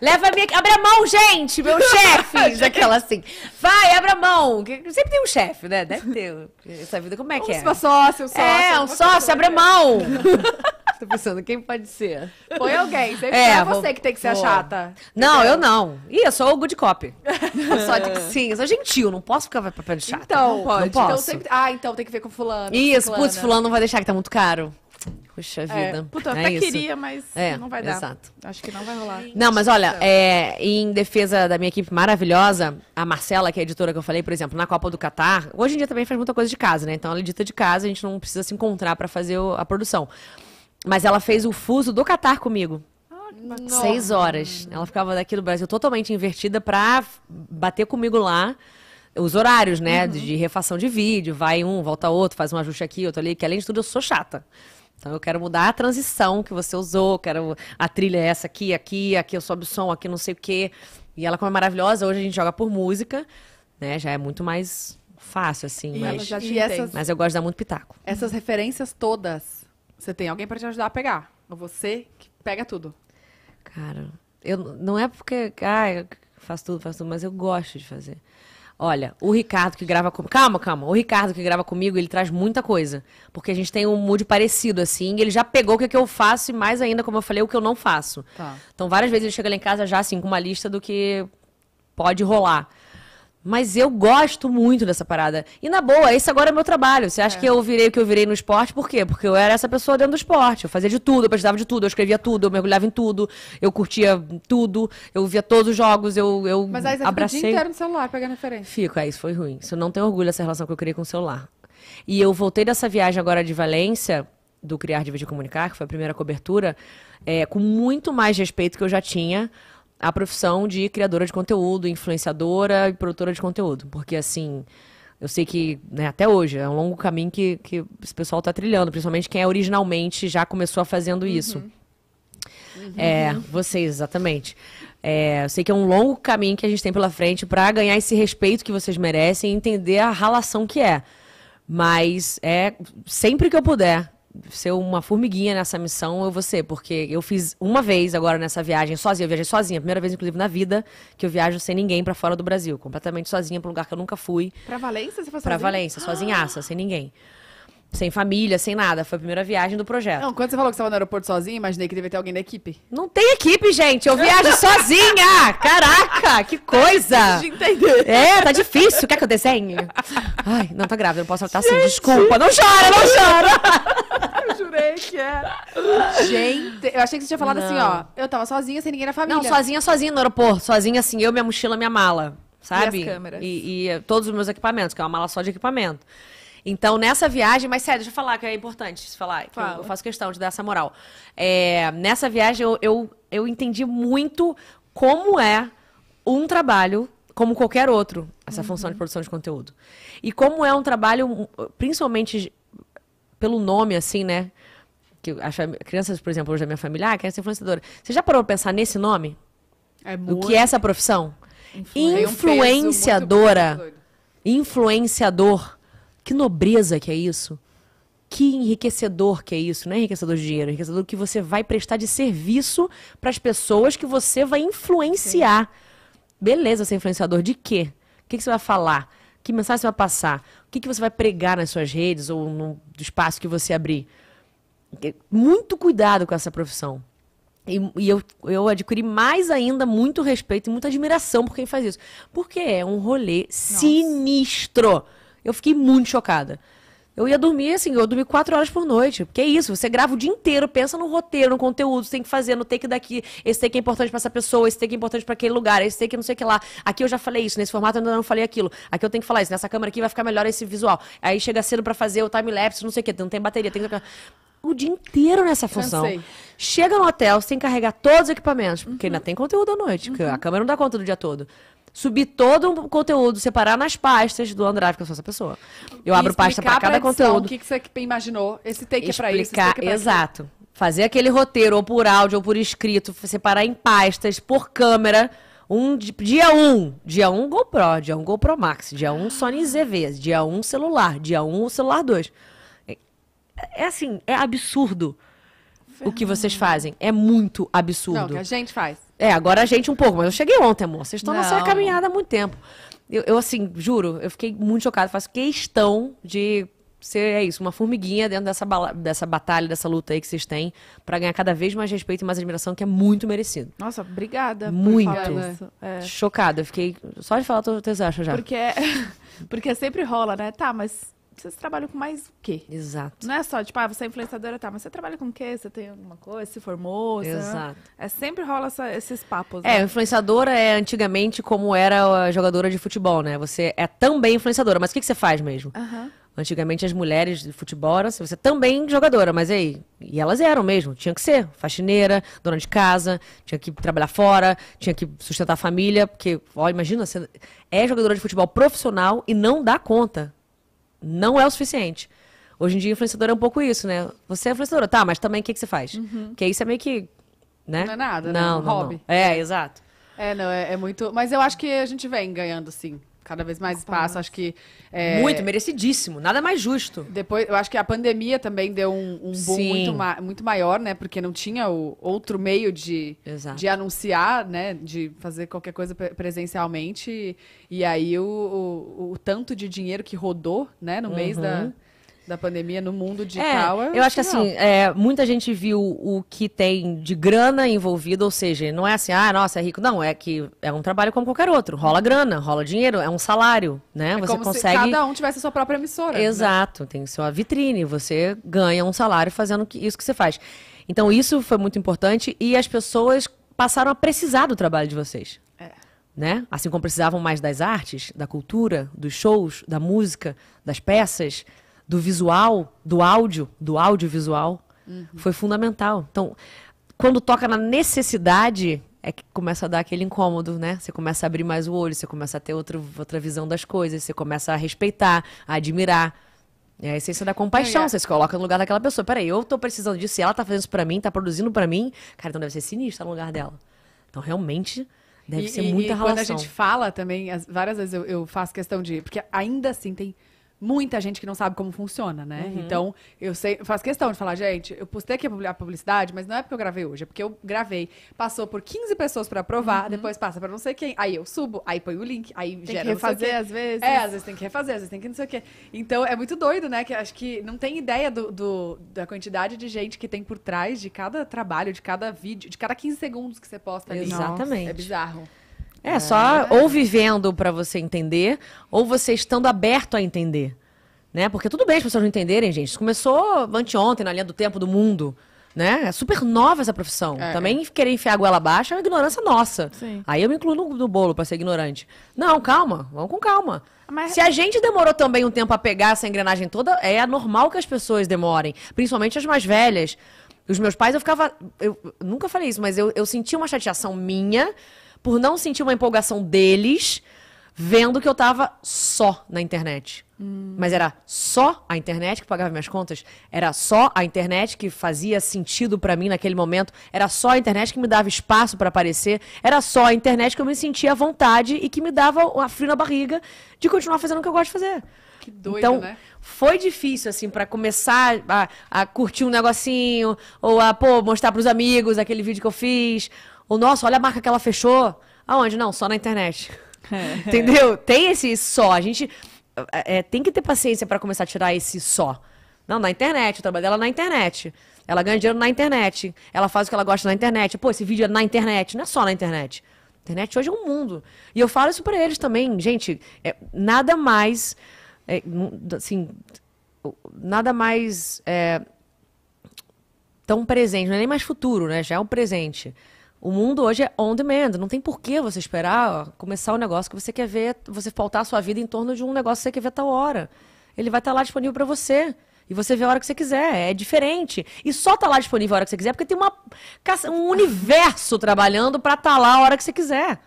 Leva a minha... Abre a mão, gente! Meu chefe! Daquela assim. Vai, abre a mão! Sempre tem um chefe, né? Deve ter. Essa vida como é que é? é um sócio, um sócio. É, um sócio, abre a mão! Tô pensando, quem pode ser? Põe alguém. Sempre é, é vou, você que tem que ser vou. a chata. Não, eu não. Ih, eu sou o good cop. só de, sim, eu sou gentil, não posso ficar papel de chata. Então, não pode. Então não posso. Então, sempre... Ah, então tem que ver com fulano. Isso, ciclana. putz, fulano não vai deixar que tá muito caro. Puxa é, vida. Puta, eu é até queria, mas é, não vai dar. Exato. Acho que não vai rolar. Não, mas olha, é, em defesa da minha equipe maravilhosa, a Marcela, que é a editora que eu falei, por exemplo, na Copa do Catar, hoje em dia também faz muita coisa de casa, né? Então ela edita de casa, a gente não precisa se encontrar para fazer a produção. Mas ela fez o fuso do Catar comigo. Ah, Nossa. Seis horas. Ela ficava daqui do Brasil totalmente invertida pra bater comigo lá. Os horários, né? Uhum. De refação de vídeo. Vai um, volta outro, faz um ajuste aqui, outro ali. Que além de tudo, eu sou chata. Então eu quero mudar a transição que você usou. Quero a trilha é essa aqui, aqui, aqui eu sobe o som, aqui não sei o quê. E ela, como é maravilhosa, hoje a gente joga por música. né? Já é muito mais fácil, assim. E mas, essas... mas eu gosto de dar muito pitaco. Essas referências todas você tem alguém para te ajudar a pegar. Ou você que pega tudo. Cara, eu não é porque. Ah, eu faço tudo, faço tudo, mas eu gosto de fazer. Olha, o Ricardo que grava comigo. Calma, calma. O Ricardo que grava comigo, ele traz muita coisa. Porque a gente tem um mood parecido, assim. Ele já pegou o que, é que eu faço e mais ainda, como eu falei, o que eu não faço. Tá. Então, várias vezes ele chega lá em casa já, assim, com uma lista do que pode rolar. Mas eu gosto muito dessa parada. E na boa, esse agora é meu trabalho. Você acha é. que eu virei o que eu virei no esporte? Por quê? Porque eu era essa pessoa dentro do esporte. Eu fazia de tudo, eu precisava de tudo, eu escrevia tudo, eu mergulhava em tudo, eu curtia tudo, eu via todos os jogos, eu, eu Mas aí você abracei. Fica o dia inteiro no celular pegando referência. Fico, é, isso foi ruim. Isso eu não tenho orgulho dessa relação que eu criei com o celular. E eu voltei dessa viagem agora de Valência, do Criar, Dividir, Comunicar, que foi a primeira cobertura, é, com muito mais respeito que eu já tinha a profissão de criadora de conteúdo, influenciadora e produtora de conteúdo. Porque, assim, eu sei que né, até hoje é um longo caminho que, que esse pessoal está trilhando, principalmente quem é originalmente já começou fazendo uhum. isso. Uhum. É, vocês, exatamente. É, eu sei que é um longo caminho que a gente tem pela frente para ganhar esse respeito que vocês merecem e entender a relação que é. Mas é sempre que eu puder, ser uma formiguinha nessa missão, eu vou ser, porque eu fiz uma vez agora nessa viagem sozinha, eu viajei sozinha, primeira vez inclusive na vida que eu viajo sem ninguém para fora do Brasil, completamente sozinha para um lugar que eu nunca fui. Para Valência você foi Para Valência, sozinhaça, ah. sem ninguém. Sem família, sem nada. Foi a primeira viagem do projeto. Não, quando você falou que estava no aeroporto sozinha, imaginei que devia ter alguém da equipe. Não tem equipe, gente. Eu viajo sozinha. Caraca, que coisa. Tá de entender. É, tá difícil. Quer que eu desenhe? Ai, não, tá grávida. Não posso estar assim. Desculpa. Não chora, não chora. Eu jurei que era. É. Gente, eu achei que você tinha falado assim, não. assim, ó. Eu tava sozinha, sem ninguém na família. Não, sozinha, sozinha no aeroporto. Sozinha, assim, eu, minha mochila, minha mala. Sabe? E as E, e eh, todos os meus equipamentos, que é uma mala só de equipamento. Então, nessa viagem, mas sério, deixa eu falar que é importante falar, que eu, eu, faço questão de dar essa moral. É, nessa viagem, eu, eu, eu entendi muito como é um trabalho como qualquer outro, essa uhum. função de produção de conteúdo. E como é um trabalho, principalmente pelo nome, assim, né? Que as crianças, por exemplo, hoje da minha família, ah, quer ser influenciadora. Você já parou pra pensar nesse nome? É muito... O que é essa profissão? É influenciadora. Um influenciador. Que nobreza que é isso. Que enriquecedor que é isso. Não é enriquecedor de dinheiro, é enriquecedor que você vai prestar de serviço para as pessoas que você vai influenciar. Sim. Beleza, ser influenciador de quê? O que, que você vai falar? Que mensagem você vai passar? O que, que você vai pregar nas suas redes ou no espaço que você abrir? Muito cuidado com essa profissão. E, e, eu, eu adquiri mais ainda muito respeito e muita admiração por quem faz isso. Porque é um rolê Nossa. sinistro. Eu fiquei muito chocada. Eu ia dormir assim, eu dormi quatro horas por noite. Porque é isso, você grava o dia inteiro, pensa no roteiro, no conteúdo, você tem que fazer, no take daqui, esse take é importante para essa pessoa, esse take é importante para aquele lugar, esse take não sei o que lá. Aqui eu já falei isso, nesse formato eu ainda não falei aquilo. Aqui eu tenho que falar isso, nessa câmera aqui vai ficar melhor esse visual. Aí chega cedo para fazer o time-lapse, não sei o que, não tem bateria, tem que o dia inteiro nessa função. Cansei. Chega no hotel, você tem que carregar todos os equipamentos, porque uhum. ainda tem conteúdo à noite, porque uhum. a câmera não dá conta do dia todo subir todo o conteúdo, separar nas pastas do OneDrive, que eu sou essa pessoa. Eu e abro pasta para cada edição, conteúdo. O que, que você imaginou? Esse take explicar, é pra isso. É explicar, é exato. Aquilo. Fazer aquele roteiro, ou por áudio, ou por escrito, separar em pastas, por câmera. Um, dia 1, um, dia 1 um GoPro, dia 1 um GoPro Max, dia 1 um Sony ZV, dia 1 um celular, dia 1 um celular 2. É, é assim, é absurdo o que vocês fazem. É muito absurdo. Não, que a gente faz. É, agora a gente um pouco, mas eu cheguei ontem, amor. Vocês estão nessa caminhada há muito tempo. Eu, eu, assim, juro, eu fiquei muito chocada. Faço questão de ser, é isso, uma formiguinha dentro dessa, dessa batalha, dessa luta aí que vocês têm, para ganhar cada vez mais respeito e mais admiração, que é muito merecido. Nossa, obrigada. Muito. É. Chocada. Eu fiquei. Só de falar, vocês acham já. Porque, é, porque sempre rola, né? Tá, mas vocês trabalham com mais o quê? Exato. Não é só, tipo, ah, você é influenciadora, tá, mas você trabalha com o quê? Você tem alguma coisa? Se formou? É Exato. É, sempre rola essa, esses papos. É, né? É, influenciadora é antigamente como era a jogadora de futebol, né? Você é também influenciadora, mas o que, que você faz mesmo? Uhum. Antigamente as mulheres de futebol eram assim, você também jogadora, mas aí, e elas eram mesmo, tinha que ser faxineira, dona de casa, tinha que trabalhar fora, tinha que sustentar a família, porque, ó, imagina, você é jogadora de futebol profissional e não dá conta não é o suficiente. Hoje em dia, influenciador é um pouco isso, né? Você é influenciadora, tá, mas também o que, que você faz? Uhum. Porque isso é meio que. Né? Não é nada, né? não, né? Um não, hobby. Não. É, exato. É, não, é, é, muito. Mas eu acho que a gente vem ganhando, sim cada vez mais espaço. Acho que. É... Muito, merecidíssimo, nada mais justo. Depois, eu acho que a pandemia também deu um, um boom muito, ma muito maior, né? Porque não tinha o outro meio de, de anunciar, né? De fazer qualquer coisa presencialmente. E aí o, o, o tanto de dinheiro que rodou, né, no uhum. mês da uhum da pandemia no mundo digital. É, eu, acho que assim, é, muita gente viu o que tem de grana envolvida, ou seja, não é assim, ah, nossa, é rico. Não, é que é um trabalho como qualquer outro. Rola grana, rola dinheiro, é um salário, né? É você como consegue. Se cada um tivesse a sua própria emissora. Né? Exato, né? tem sua vitrine, você ganha um salário fazendo isso que você faz. Então, isso foi muito importante e as pessoas passaram a precisar do trabalho de vocês. É. Né? Assim como precisavam mais das artes, da cultura, dos shows, da música, das peças, do visual, do áudio, do audiovisual, uhum. foi fundamental. Então, quando toca na necessidade, é que começa a dar aquele incômodo, né? Você começa a abrir mais o olho, você começa a ter outro, outra visão das coisas, você começa a respeitar, a admirar. É a essência da compaixão. É, é. Você se coloca no lugar daquela pessoa. Peraí, eu tô precisando disso, e ela tá fazendo isso pra mim, tá produzindo pra mim. Cara, então deve ser sinistra no lugar dela. Então, realmente, deve e, ser muita e, e relação. quando a gente fala também, várias vezes eu, eu faço questão de... Porque ainda assim tem muita gente que não sabe como funciona, né? Uhum. Então, eu sei, faz questão de falar, gente, eu postei aqui a publicidade, mas não é porque eu gravei hoje, é porque eu gravei. Passou por 15 pessoas para aprovar, uhum. depois passa para não sei quem, aí eu subo, aí põe o link, aí tem gera que refazer às vezes. É, às vezes tem que refazer, às vezes tem que não sei o quê. Então, é muito doido, né? Que acho que não tem ideia do, do, da quantidade de gente que tem por trás de cada trabalho, de cada vídeo, de cada 15 segundos que você posta ali. Exatamente. É bizarro. É, só é. ou vivendo para você entender, ou você estando aberto a entender. Né? Porque tudo bem as pessoas não entenderem, gente. Isso começou anteontem, na linha do tempo do mundo. Né? É super nova essa profissão. É. Também querer enfiar a goela abaixo é uma ignorância nossa. Sim. Aí eu me incluo no, no bolo para ser ignorante. Não, calma, vamos com calma. Mas... Se a gente demorou também um tempo a pegar essa engrenagem toda, é normal que as pessoas demorem, principalmente as mais velhas. Os meus pais, eu ficava. Eu, nunca falei isso, mas eu, eu uma chateação minha por não sentir uma empolgação deles, vendo que eu tava só na internet. Hum. Mas era só a internet que pagava minhas contas, era só a internet que fazia sentido para mim naquele momento, era só a internet que me dava espaço para aparecer, era só a internet que eu me sentia à vontade e que me dava a frio na barriga de continuar fazendo o que eu gosto de fazer. Que doido, então, né? foi difícil, assim, para começar a, a, curtir um negocinho, ou a, pô, mostrar pros amigos aquele vídeo que eu fiz, ou, nossa, olha a marca que ela fechou. Aonde? Não, só na internet. É. Entendeu? Tem esse só. A gente é, é tem que ter paciência para começar a tirar esse só. Não, na internet. O trabalho dela é na internet. Ela ganha dinheiro na internet. Ela faz o que ela gosta na internet. Pô, esse vídeo é na internet. Não é só na internet. A internet hoje é um mundo. E eu falo isso para eles também. Gente, é, nada mais. É, assim, nada mais. É, tão presente. Não é nem mais futuro, né? Já é um presente o mundo hoje é on demand, não tem por que você esperar começar o um negócio que você quer ver, você faltar a sua vida em torno de um negócio que você quer ver tal hora. Ele vai estar tá lá disponível para você. E você vê a hora que você quiser, é diferente. E só tá lá disponível a hora que você quiser, porque tem uma, um universo trabalhando para estar tá lá a hora que você quiser.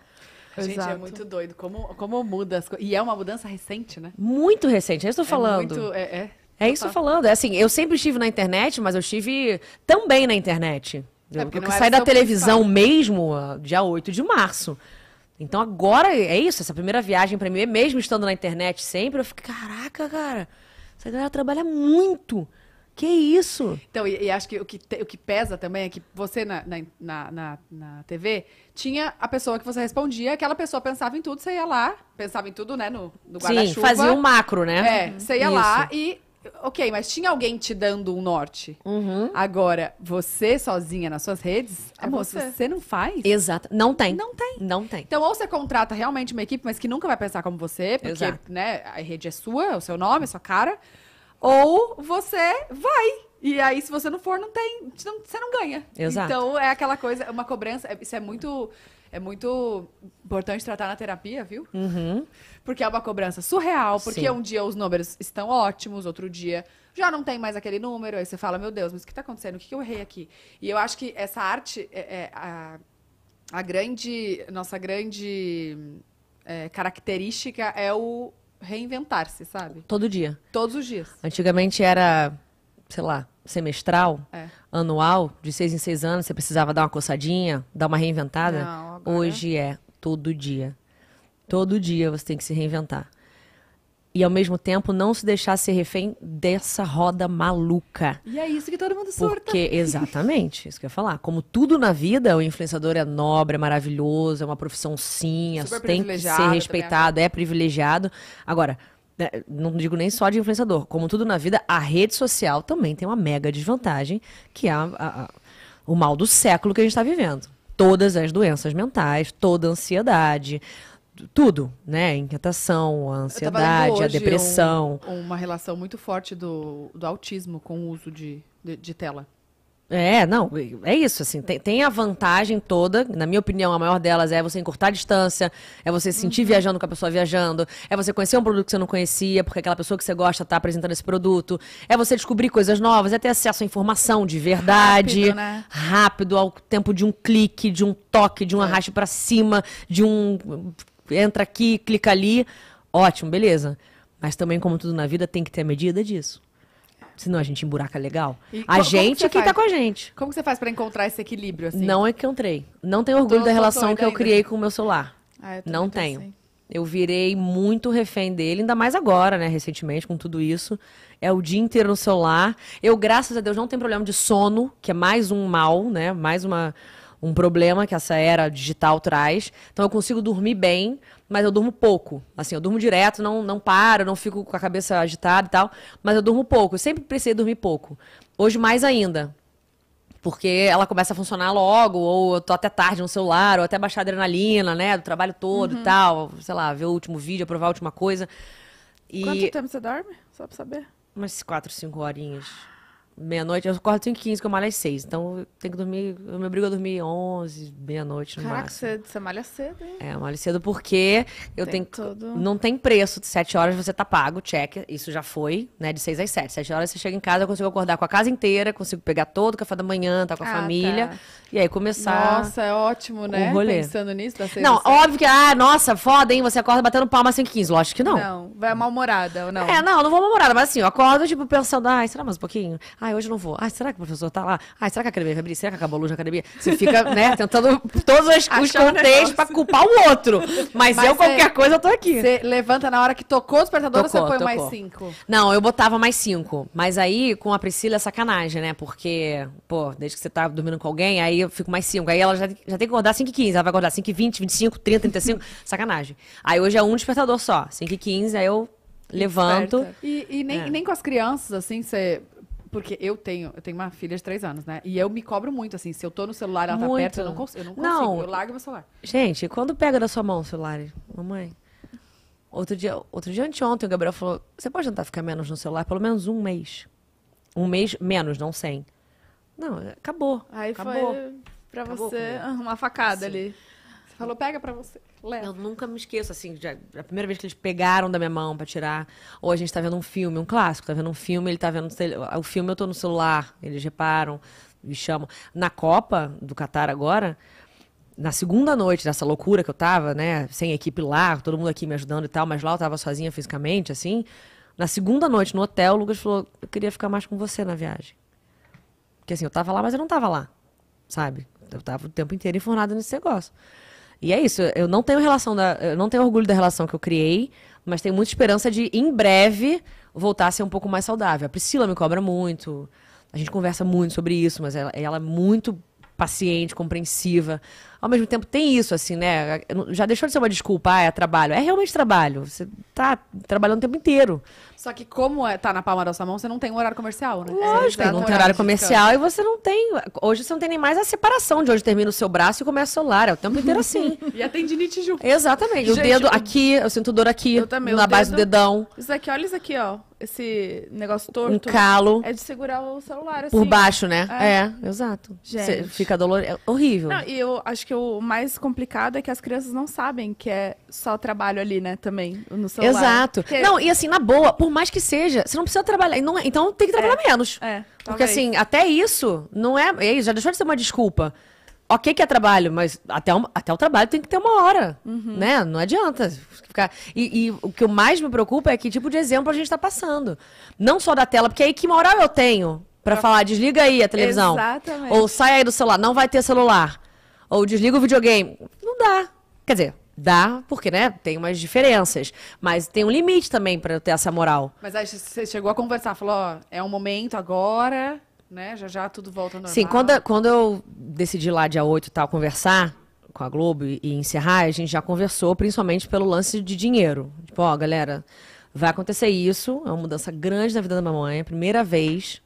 Gente, é Exato. é muito doido. Como, como muda as coisas. E é uma mudança recente, né? Muito recente, é isso que eu tô é falando. É, muito, é, é. é isso falando. É assim, eu sempre estive na internet, mas eu estive também na internet. É o que sai da televisão principal. mesmo, dia 8 de março. Então agora é isso, essa primeira viagem para mim, mesmo estando na internet sempre, eu fico, caraca, cara, essa galera trabalha muito. Que isso? Então, e, e acho que o, que te, o que pesa também é que você na, na, na, na, TV tinha a pessoa que você respondia, aquela pessoa pensava em tudo, você ia lá, pensava em tudo, né, no, no guarda-chuva. Sim, fazia o um macro, né? É, você ia isso. lá e Ok, mas tinha alguém te dando um norte. Uhum. Agora, você sozinha nas suas redes, é amor, você. você não faz. Exato. Não tem. Não tem. Não tem. Então, ou você contrata realmente uma equipe, mas que nunca vai pensar como você, porque Exato. né, a rede é sua, é o seu nome, é a sua cara. Ou você vai. E aí, se você não for, não tem. Você não ganha. Exato. Então, é aquela coisa, é uma cobrança. É, isso é muito. É muito importante tratar na terapia, viu? Uhum. Porque é uma cobrança surreal, porque Sim. um dia os números estão ótimos, outro dia já não tem mais aquele número, aí você fala, meu Deus, mas o que está acontecendo? O que, que, eu errei aqui? E eu acho que essa arte é, é a, a, grande, nossa grande é, característica é o reinventar-se, sabe? Todo dia. Todos os dias. Antigamente era, sei lá, semestral, é. anual, de seis em seis anos, você precisava dar uma coçadinha, dar uma reinventada. Não, agora... Hoje é todo dia. Todo dia você tem que se reinventar. E ao mesmo tempo não se deixar ser refém dessa roda maluca. E é isso que todo mundo surta. Porque, exatamente, isso que eu ia falar. Como tudo na vida, o influenciador é nobre, é maravilhoso, é uma profissão sim, Super é, tem que ser respeitado, né? é privilegiado. Agora, né, não digo nem só de influenciador, como tudo na vida, a rede social também tem uma mega desvantagem, que é a, a, o mal do século que a gente está vivendo. Todas as doenças mentais, toda a ansiedade, tudo, né? A inquietação, a ansiedade, a depressão. Um, uma relação muito forte do, do autismo com o uso de, de, de tela. É, não, é isso, assim, tem, tem, a vantagem toda, na minha opinião, a maior delas é você encurtar a distância, é você se sentir uhum. viajando com a pessoa viajando, é você conhecer um produto que você não conhecia, porque aquela pessoa que você gosta está apresentando esse produto, é você descobrir coisas novas, é ter acesso à informação de verdade, rápido, né? rápido ao tempo de um clique, de um toque, de um é. arraste para cima, de um entra aqui, clica ali, ótimo, beleza. Mas também, como tudo na vida, tem que ter a medida disso. Senão a gente emburaca legal. E a gente que é quem tá com a gente. Como você faz para encontrar esse equilíbrio assim? Não é encontrei. Não tenho orgulho da relação que eu ainda. criei com o meu celular. Ah, não tenho. Assim. Eu virei muito refém dele, ainda mais agora, né? Recentemente, com tudo isso. É o dia inteiro no celular. Eu, graças a Deus, não tenho problema de sono, que é mais um mal, né? Mais uma, um problema que essa era digital traz. Então eu consigo dormir bem, mas eu durmo pouco. Assim, eu durmo direto, não, não paro, não fico com a cabeça agitada e tal, mas eu durmo pouco. Eu sempre precisei dormir pouco. Hoje mais ainda. Porque ela começa a funcionar logo, ou eu tô até tarde no celular, ou até baixar adrenalina, né? Do trabalho todo uhum. e tal. Sei lá, ver o último vídeo, aprovar a última coisa. E... Quanto tempo você dorme? Só pra saber. Umas quatro, cinco horinhas meia-noite. Eu acordo 5 15 que eu malho às 6. Então eu tenho que dormir. Eu me obrigo a dormir 11, meia-noite no Caraca, máximo. Caraca, você, malha cedo, hein? É, eu malho cedo porque eu tem tenho. Todo... Não tem preço. De 7 horas você tá pago, check. Isso já foi, né? De 6 às 7. 7 horas você chega em casa, eu consigo acordar com a casa inteira, consigo pegar todo o café da manhã, tá com a ah, família. Tá. E aí começar. Nossa, é ótimo, né? O rolê. Pensando nisso, dá 6 Não, óbvio que, ah, nossa, foda, hein? Você acorda batendo palma às 5 15 Lógico que não. Não, vai mal-humorada ou não? É, não, não vou mal-humorada, mas assim, eu acordo, tipo, pensando, ah, será mais um pouquinho? Ai, Ai, hoje eu não vou. Ai, será que o professor tá lá? Ai, será que a academia vai abrir? Será que acabou a luz na academia? Você fica, né, tentando todos os, contextos pra culpar o outro. Mas, Mas eu, é, qualquer coisa, eu tô aqui. Você levanta na hora que tocou o despertador tocou, ou você põe tocou. mais cinco? Não, eu botava mais cinco. Mas aí, com a Priscila, é sacanagem, né? Porque, pô, desde que você tá dormindo com alguém, aí eu fico mais cinco. Aí ela já, já tem que acordar 5 e 15. Ela vai acordar 5 e 20, 25, 30, 35. sacanagem. Aí hoje é um despertador só. 5 e 15, aí eu levanto. E, e nem, é. nem com as crianças, assim, você porque eu tenho, eu tenho uma filha de três anos, né? E eu me cobro muito, assim. Se eu tô no celular, ela tá muito. tá perto, eu não, consigo eu não consigo. Não. Eu largo meu celular. Gente, quando pega da sua mão o celular, mamãe. Outro dia, outro dia anteontem, o Gabriel falou: você pode tentar ficar menos no celular, pelo menos um mês. Um mês menos, não sem. Não, acabou. Aí acabou. foi pra acabou você comigo. uma facada Sim. ali. Falou, pega pra você. Leva. Eu nunca me esqueço, assim, a primeira vez que eles pegaram da minha mão pra tirar. Ou a gente tá vendo um filme, um clássico, tá vendo um filme, ele tá vendo. O filme eu tô no celular, eles reparam, me chamam. Na Copa do Catar agora, na segunda noite dessa loucura que eu tava, né, sem equipe lá, todo mundo aqui me ajudando e tal, mas lá eu tava sozinha fisicamente, assim. Na segunda noite no hotel, o Lucas falou: Eu queria ficar mais com você na viagem. Porque assim, eu tava lá, mas eu não tava lá, sabe? Eu tava o tempo inteiro informada nesse negócio. E é isso, eu não tenho relação da, eu não tenho orgulho da relação que eu criei, mas tenho muita esperança de em breve voltar a ser um pouco mais saudável. A Priscila me cobra muito. A gente conversa muito sobre isso, mas ela, ela é muito paciente, compreensiva ao mesmo tempo tem isso, assim, né? Já deixou de ser uma desculpa, ah, é trabalho. É realmente trabalho. Você tá trabalhando o tempo inteiro. Só que como é, tá na palma da sua mão, você não tem um horário comercial, né? Lógico, não tem horário comercial e você não tem... Hoje você não tem nem mais a separação de onde termina o seu braço e começa o celular. É o tempo inteiro assim. e atende tendinite junto. Exatamente. Gente, o dedo eu... aqui, eu sinto dor aqui. Eu também. Na base dedo... do dedão. Isso aqui, olha isso aqui, ó. Esse negócio torto. Um calo. É de segurar o celular, assim. Por baixo, né? É, é exato. Gente. Você fica dolorido. É horrível. Não, e eu acho que o mais complicado é que as crianças não sabem que é só trabalho ali, né, também, no celular. Exato. Porque... Não, e assim, na boa, por mais que seja, você não precisa trabalhar. Não, é, então tem que trabalhar é, menos. É, Porque assim, até isso não é. Ei, é já deixou de ser uma desculpa. Ok que é trabalho, mas até, até o trabalho tem que ter uma hora, uhum. né? Não adianta ficar... E, e, o que mais me preocupa é que tipo de exemplo a gente está passando. Não só da tela, porque aí que moral eu tenho para falar, desliga aí a televisão. Exatamente. Ou sai aí do celular, não vai ter celular ou desliga o videogame. Não dá. Quer dizer, dá, porque, né, tem umas diferenças. Mas tem um limite também para eu ter essa moral. Mas aí você chegou a conversar, falou, ó, é um momento agora, né? Já já tudo volta ao normal. Sim, quando, quando eu decidi lá dia 8 e tal, conversar com a Globo e, encerrar, a gente já conversou, principalmente pelo lance de dinheiro. Tipo, ó, galera, vai acontecer isso, é uma mudança grande na vida da mamãe, é primeira vez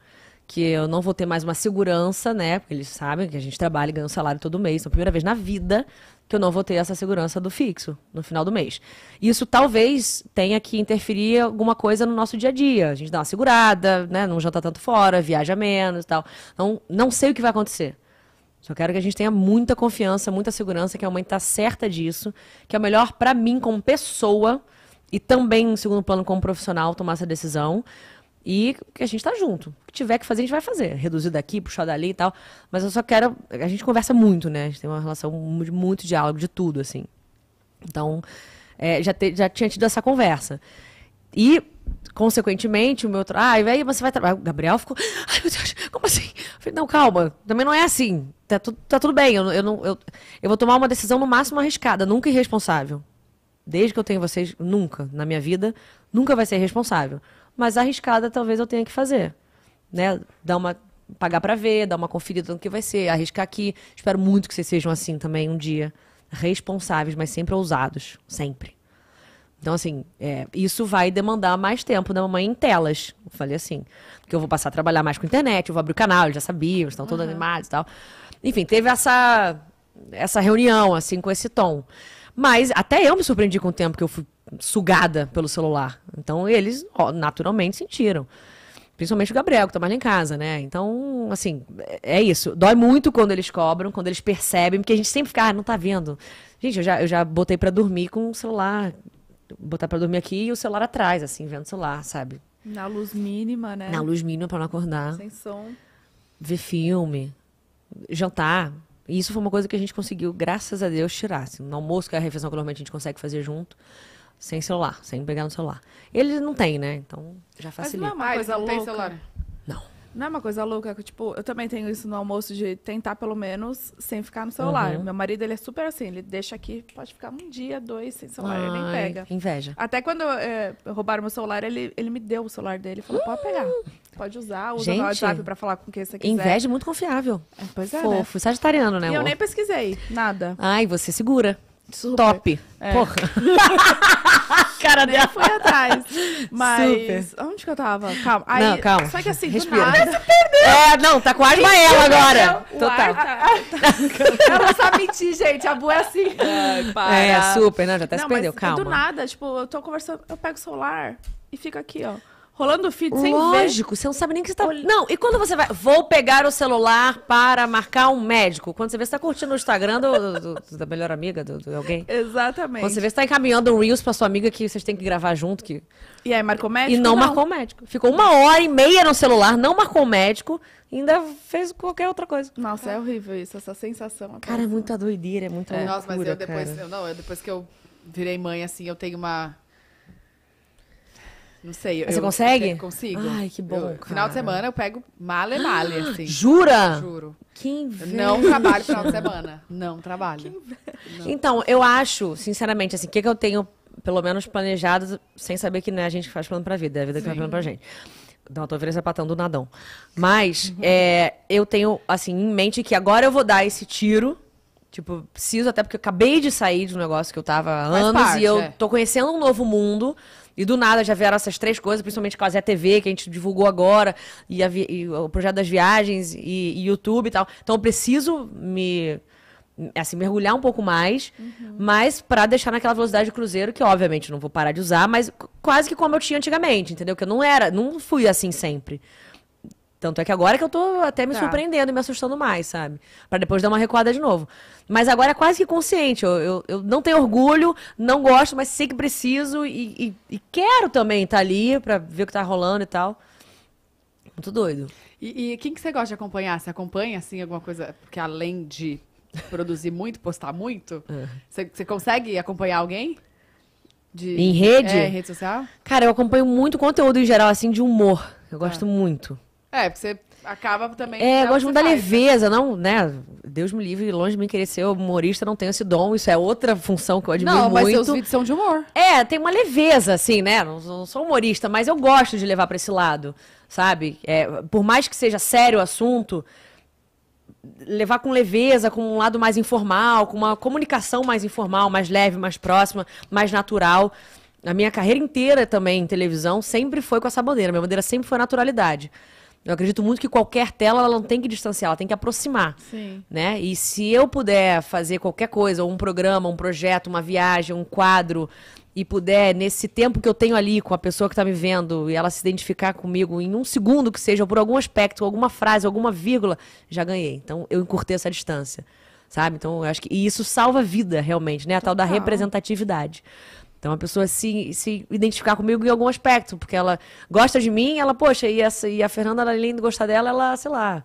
que eu não vou ter mais uma segurança, né? Porque eles sabem que a gente trabalha e ganha um salário todo mês. Então, primeira vez na vida que eu não vou ter essa segurança do fixo no final do mês. Isso talvez tenha que interferir alguma coisa no nosso dia a dia. A gente dá uma segurada, né? Não janta tanto fora, viaja menos e tal. Então, não sei o que vai acontecer. Só quero que a gente tenha muita confiança, muita segurança, que a mãe está certa disso, que é o melhor para mim como pessoa e também, em segundo plano, como profissional, tomar essa decisão. E que a gente tá junto. O que tiver que fazer, a gente vai fazer. Reduzir daqui, puxar dali e tal. Mas eu só quero. A gente conversa muito, né? A gente tem uma relação de muito diálogo, de tudo, assim. Então, é, já, te, já tinha tido essa conversa. E, consequentemente, o meu. Ah, e aí você vai trabalhar. O Gabriel ficou. Ai, meu Deus, como assim? Eu falei, não, calma, também não é assim. Tá, tu, tá tudo bem. Eu, eu, não, eu, eu vou tomar uma decisão no máximo arriscada, nunca irresponsável. Desde que eu tenho vocês, nunca, na minha vida, nunca vai ser irresponsável mas arriscada talvez eu tenha que fazer. Né? Dar uma pagar para ver, dar uma conferida no que vai ser, arriscar aqui. Espero muito que vocês sejam assim também um dia, responsáveis, mas sempre ousados, sempre. Então, assim, é, isso vai demandar mais tempo da mamãe em telas. Eu falei assim, porque eu vou passar a trabalhar mais com internet, eu vou abrir o canal, eles já sabiam, estão todos uhum. animados e tal. Enfim, teve essa, essa reunião, assim, com esse tom. Mas até eu me surpreendi com o tempo que eu fui sugada pelo celular. Então eles naturalmente sentiram. Principalmente o Gabriel, que tá mais lá em casa, né? Então, assim, é, é isso. Dói muito quando eles cobram, quando eles percebem, porque a gente sempre fica, ah, não tá vendo. Gente, eu já, eu já botei para dormir com o celular. Botar para dormir aqui e o celular atrás, assim, vendo o celular, sabe? Na luz mínima, né? Na luz mínima para não acordar. Sem som. Ver filme, jantar. E isso foi uma coisa que a gente conseguiu, graças a Deus, tirar. Assim, no almoço, que é a refeição que normalmente a gente consegue fazer junto sem celular, sem pegar no celular. Ele não tem, né? Então já facilita. Mas não é uma coisa ah, louca. Tem celular. Não. Não é uma coisa louca, que tipo, eu também tenho isso no almoço de tentar pelo menos sem ficar no celular. Uhum. Meu marido, ele é super assim, ele deixa aqui, pode ficar um dia, dois sem celular, Ai, ele nem pega. Inveja. Até quando é, roubaram meu celular, ele, ele me deu o celular dele, falou, pode pegar, hum. pode usar, usa Gente, o WhatsApp pra falar com quem você quiser. Inveja é muito confiável. É, pois é, né? Fofo, né? sagitariano, né? E amor? eu nem pesquisei, nada. Ai, você segura. Super. Top. É. Porra. Cara dela. Foi atrás. Mas. Super. Onde que eu tava? Calma. Aí, não, calma. Só que assim, Respira. do nada. É, não, tá com arma ela agora. Total. Ar, tá. ela tá sabe mentir, gente. A boa é assim. para. É, super, né? Já até não, se perdeu. É calma. Do nada, tipo, eu tô conversando, eu pego o celular e fico aqui, ó. Rolando feed sem Lógico, ver. você não sabe nem que você tá. Não, e quando você vai. Vou pegar o celular para marcar um médico. Quando você vê, você tá curtindo o Instagram do, do, do, da melhor amiga, de alguém. Exatamente. Quando você vê, você tá encaminhando um Reels pra sua amiga que vocês têm que gravar junto. Que... E aí marcou médico? E não, não, marcou médico. Ficou uma hora e meia no celular, não marcou médico, ainda fez qualquer outra coisa. Nossa, é horrível isso, essa sensação. Cara, é muita doideira, é muita é. Loucura, Nossa, mas eu depois. Eu, não, eu, depois que eu virei mãe, assim, eu tenho uma não sei. Mas você consegue? Eu consigo. Ai, que bom, eu, Final de semana eu pego male male, assim. Jura? Juro. Que inveja. Não trabalho final de semana. Não trabalho. Não. Então, eu acho, sinceramente, assim, o que, que eu tenho, pelo menos, planejado, sem saber que não é a gente que faz plano pra vida, é a vida que faz plano pra gente. Não, tô virando sapatão do nadão. Mas uhum. é, eu tenho, assim, em mente que agora eu vou dar esse tiro. Tipo, preciso até porque eu acabei de sair de um negócio que eu tava há anos parte, e eu é. tô conhecendo um novo mundo. E do nada já vieram essas três coisas, principalmente com a Zé TV, que a gente divulgou agora, e, e o projeto das viagens, e, e YouTube e tal. Então eu preciso me assim, mergulhar um pouco mais, uhum. mas para deixar naquela velocidade de cruzeiro que obviamente não vou parar de usar, mas quase que como eu tinha antigamente, entendeu? Que eu não era, não fui assim sempre. Tanto é que agora é que eu tô até me tá. surpreendendo e me assustando mais, sabe? Para depois dar uma recuada de novo. Mas agora é quase que consciente. Eu, eu, eu não tenho orgulho, não gosto, mas sei que preciso e, e, e quero também estar tá ali para ver o que tá rolando e tal. Muito doido. E, e, quem que você gosta de acompanhar? Você acompanha, assim, alguma coisa? Porque além de produzir muito, postar muito, você, você consegue acompanhar alguém? De... Em rede? É, em rede social? Cara, eu acompanho muito conteúdo em geral, assim, de humor. Eu gosto é. muito. É, porque você acaba também. É, eu gosto muito da né? leveza, né? não, né? Deus me livre, longe de mim querer ser humorista, não tenho esse dom. Isso é outra função que eu admiro muito. Não, mas muito. seus vídeos são de humor. É, tem uma leveza, assim, né? Não, não sou humorista, mas eu gosto de levar para esse lado, sabe? É, por mais que seja sério o assunto, levar com leveza, com um lado mais informal, com uma comunicação mais informal, mais leve, mais próxima, mais natural. A minha carreira inteira também em televisão sempre foi com essa bandeira. Minha bandeira sempre foi naturalidade. Eu acredito muito que qualquer tela ela não tem que distanciar, ela tem que aproximar, Sim. né? E se eu puder fazer qualquer coisa, um programa, um projeto, uma viagem, um quadro e puder nesse tempo que eu tenho ali com a pessoa que está me vendo e ela se identificar comigo em um segundo que seja por algum aspecto, alguma frase, alguma vírgula, já ganhei. Então eu encurtei essa distância, sabe? Então eu acho que e isso salva vida realmente, né? A Total. tal da representatividade. Então a pessoa se, se identificar comigo em algum aspecto, porque ela gosta de mim, ela, poxa, e, essa, e a Fernanda, além é de gostar dela, ela, sei lá,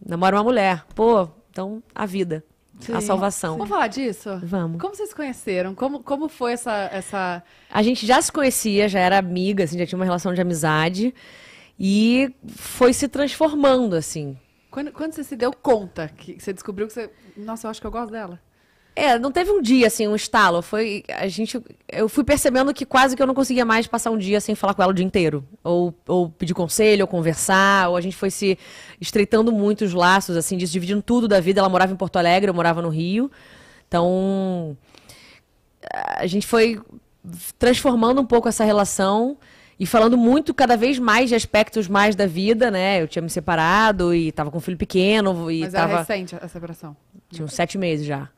namora uma mulher. Pô, então a vida. Sim. a salvação. Vamos falar disso? Vamos. Como vocês se conheceram? Como, como foi essa, essa. A gente já se conhecia, já era amiga, assim, já tinha uma relação de amizade. E foi se transformando, assim. Quando, quando você se deu conta que você descobriu que você. Nossa, eu acho que eu gosto dela. É, não teve um dia assim, um estalo. Foi a gente, eu fui percebendo que quase que eu não conseguia mais passar um dia sem falar com ela o dia inteiro, ou, ou pedir conselho, ou conversar, ou a gente foi se estreitando muito os laços, assim, dividindo tudo da vida. Ela morava em Porto Alegre, eu morava no Rio, então a gente foi transformando um pouco essa relação e falando muito cada vez mais de aspectos mais da vida, né? Eu tinha me separado e estava com um filho pequeno e Mas tava... era recente a separação? Tinha uns sete meses já.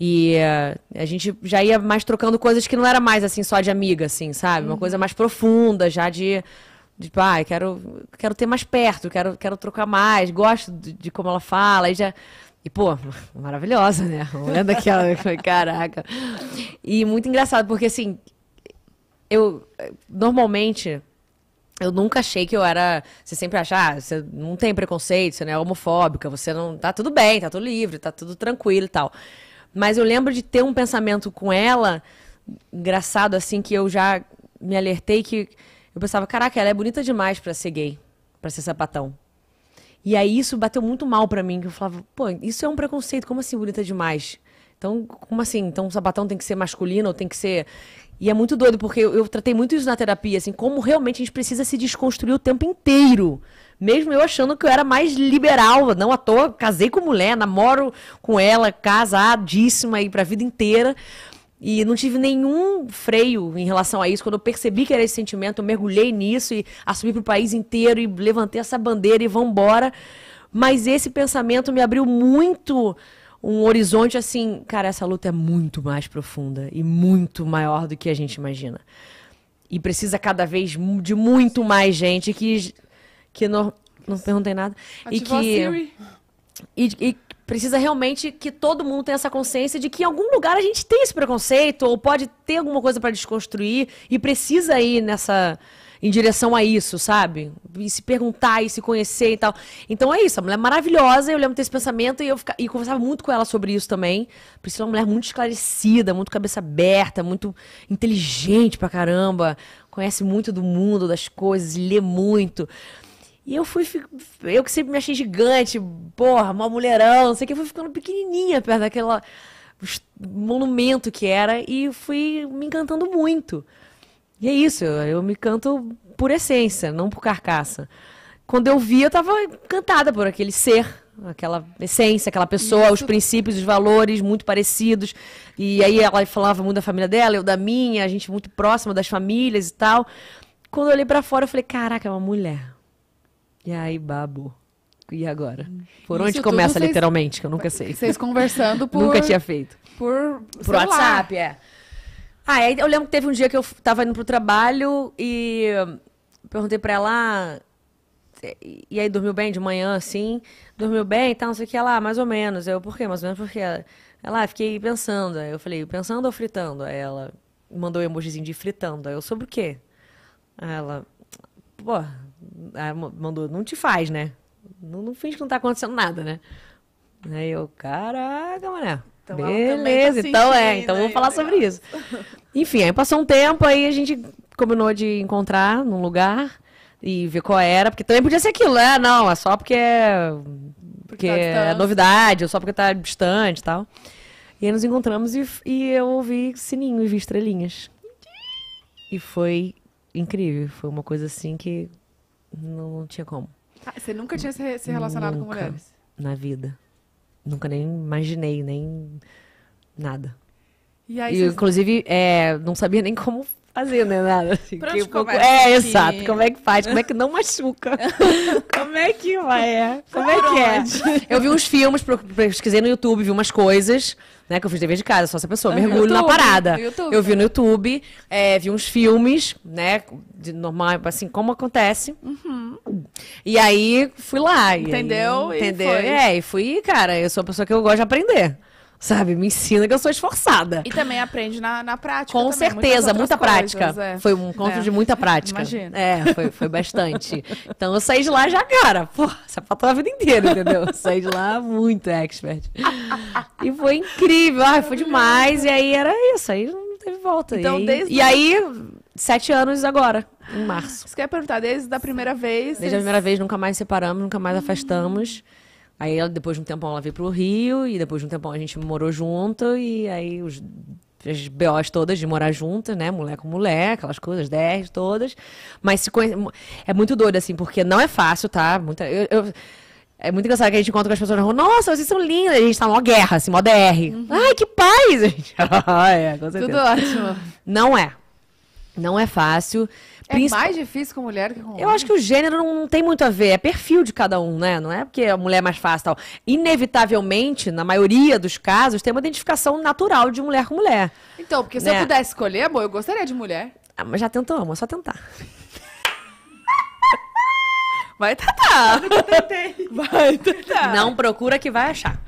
E uh, a gente já ia mais trocando coisas que não era mais assim só de amiga, assim, sabe? Uma uhum. coisa mais profunda, já de. Tipo, ah, quero, quero ter mais perto, quero, quero trocar mais, gosto de, de como ela fala, e já. E, pô, maravilhosa, né? Olhando aquela, caraca. E muito engraçado, porque assim, eu normalmente eu nunca achei que eu era. Você sempre acha, ah, você não tem preconceito, você não é homofóbica, você não. Tá tudo bem, tá tudo livre, tá tudo tranquilo e tal. Mas eu lembro de ter um pensamento com ela, engraçado, assim, que eu já me alertei que eu pensava, caraca, ela é bonita demais para ser gay, para ser sapatão. E aí isso bateu muito mal para mim, que eu falava, pô, isso é um preconceito, como assim bonita demais? Então, como assim? Então o sapatão tem que ser masculino ou tem que ser. E é muito doido, porque eu, eu tratei muito isso na terapia, assim, como realmente a gente precisa se desconstruir o tempo inteiro mesmo eu achando que eu era mais liberal, não à toa, casei com mulher, namoro com ela, casadíssima aí pra vida inteira. E não tive nenhum freio em relação a isso. Quando eu percebi que era esse sentimento, eu mergulhei nisso e assumi pro país inteiro e levantei essa bandeira e vambora. Mas esse pensamento me abriu muito um horizonte assim, cara, essa luta é muito mais profunda e muito maior do que a gente imagina. E precisa cada vez de muito mais gente que que no... não perguntei nada. Ativou e que. A Siri. E, e, precisa realmente que todo mundo tenha essa consciência de que em algum lugar a gente tem esse preconceito ou pode ter alguma coisa para desconstruir e precisa ir nessa em direção a isso, sabe? E se perguntar e se conhecer e tal. Então é isso, a mulher é maravilhosa, eu lembro desse pensamento e eu fica, e conversava muito com ela sobre isso também. precisa é uma mulher muito esclarecida, muito cabeça aberta, muito inteligente pra caramba, conhece muito do mundo, das coisas, lê muito. E eu fui, eu que sempre me achei gigante, porra, uma mulherão, não sei o que, eu fui ficando pequenininha perto daquela monumento que era e fui me encantando muito. E é isso, eu, eu me canto por essência, não por carcaça. Quando eu vi, eu tava encantada por aquele ser, aquela essência, aquela pessoa, isso. os princípios, os valores muito parecidos. E aí ela falava muito da família dela, eu da minha, a gente muito próxima das famílias e tal. Quando eu olhei para fora, eu falei: "Caraca, é uma mulher". E aí, babo. E agora? Por Isso onde começa, vocês... literalmente, que eu nunca sei. Vocês conversando por. nunca tinha feito. Por, por WhatsApp, é. Ah, aí eu lembro que teve um dia que eu tava indo pro trabalho e perguntei pra ela. E aí dormiu bem de manhã, assim? Dormiu bem e tá, tal, não sei o que. Ela, ah, mais ou menos. Eu, por quê? Mais ou menos porque ela. Ela, ah, fiquei pensando. Aí eu falei, pensando ou fritando? Aí ela mandou um emojizinho de fritando. Aí eu, sobre o quê? Aí ela, pô, mandou, não te faz, né? Não, não finge que não tá acontecendo nada, né? Aí eu, caraca, mané. Então Beleza, tá então é, então vamos né, falar sobre isso. Enfim, aí passou um tempo, aí a gente combinou de encontrar num lugar e ver qual era, porque também podia ser aquilo, né? Ah, não, é só porque é, porque tá é novidade, ou só porque tá distante e tal. E aí nos encontramos e, e eu ouvi sininho e vi estrelinhas. E foi incrível, foi uma coisa assim que não, não tinha como. Ah, você nunca tinha se, se relacionado nunca, com mulheres? Na vida. Nunca nem imaginei, nem nada. E aí, e, vocês... Inclusive, é, não sabia nem como fazer, né? Nada. Assim, um pouco... É, exato. Como é que faz? Como é que não machuca? como é que vai? É? Como é que é? Eu vi uns filmes, pesquisei no YouTube, vi umas coisas, né? Que eu fiz dever de casa, só essa pessoa. Mergulho YouTube, na parada. Eu vi no YouTube, é, vi uns filmes, né? De normal, assim, como acontece. Uhum. E aí fui lá. Entendeu? E entendeu? E é, e fui, cara, eu sou uma pessoa que eu gosto de aprender. Sabe, me ensina que eu sou esforçada. E também aprende na, na prática. Com também, certeza, muita prática. é. Foi um encontro é. de muita prática. Imagina. É, foi, foi bastante. então eu saí de lá já, cara, pô, sapatou a vida inteira, entendeu? saí de lá muito expert. e foi incrível, ai, foi demais. E aí era isso, aí não teve volta. Então, e, desde e aí, sete anos agora, em março. Você quer perguntar, desde a primeira vez? Desde a primeira vez, nunca mais separamos, nunca mais afastamos. Hum. Aí ela, depois de um tempão ela veio pro Rio e depois de um tempão a gente morou junto e aí os as BOs todas de morar junto né? Mulher com mulher, aquelas coisas, 10 todas. Mas se é muito doido, assim, porque não é fácil, tá? Muita... Eu, eu... É muito engraçado que a gente encontra com as pessoas e nossa, vocês são lindas, a gente tá numa guerra, assim, mó DR. Uhum. Ai, que paz! Gente... é, Tudo ótimo. Não é. Não é fácil. É mais difícil com mulher que com homem. Eu acho que o gênero não tem muito a ver, é perfil de cada um, né? Não é porque a mulher é mais fácil tal. Inevitavelmente, na maioria dos casos, tem uma identificação natural de mulher com mulher. Então, porque se né? eu pudesse escolher, amor, eu gostaria de mulher. Ah, mas já tentou, amor, é só tentar. Vai tentar. Vai tentar. Não procura que vai achar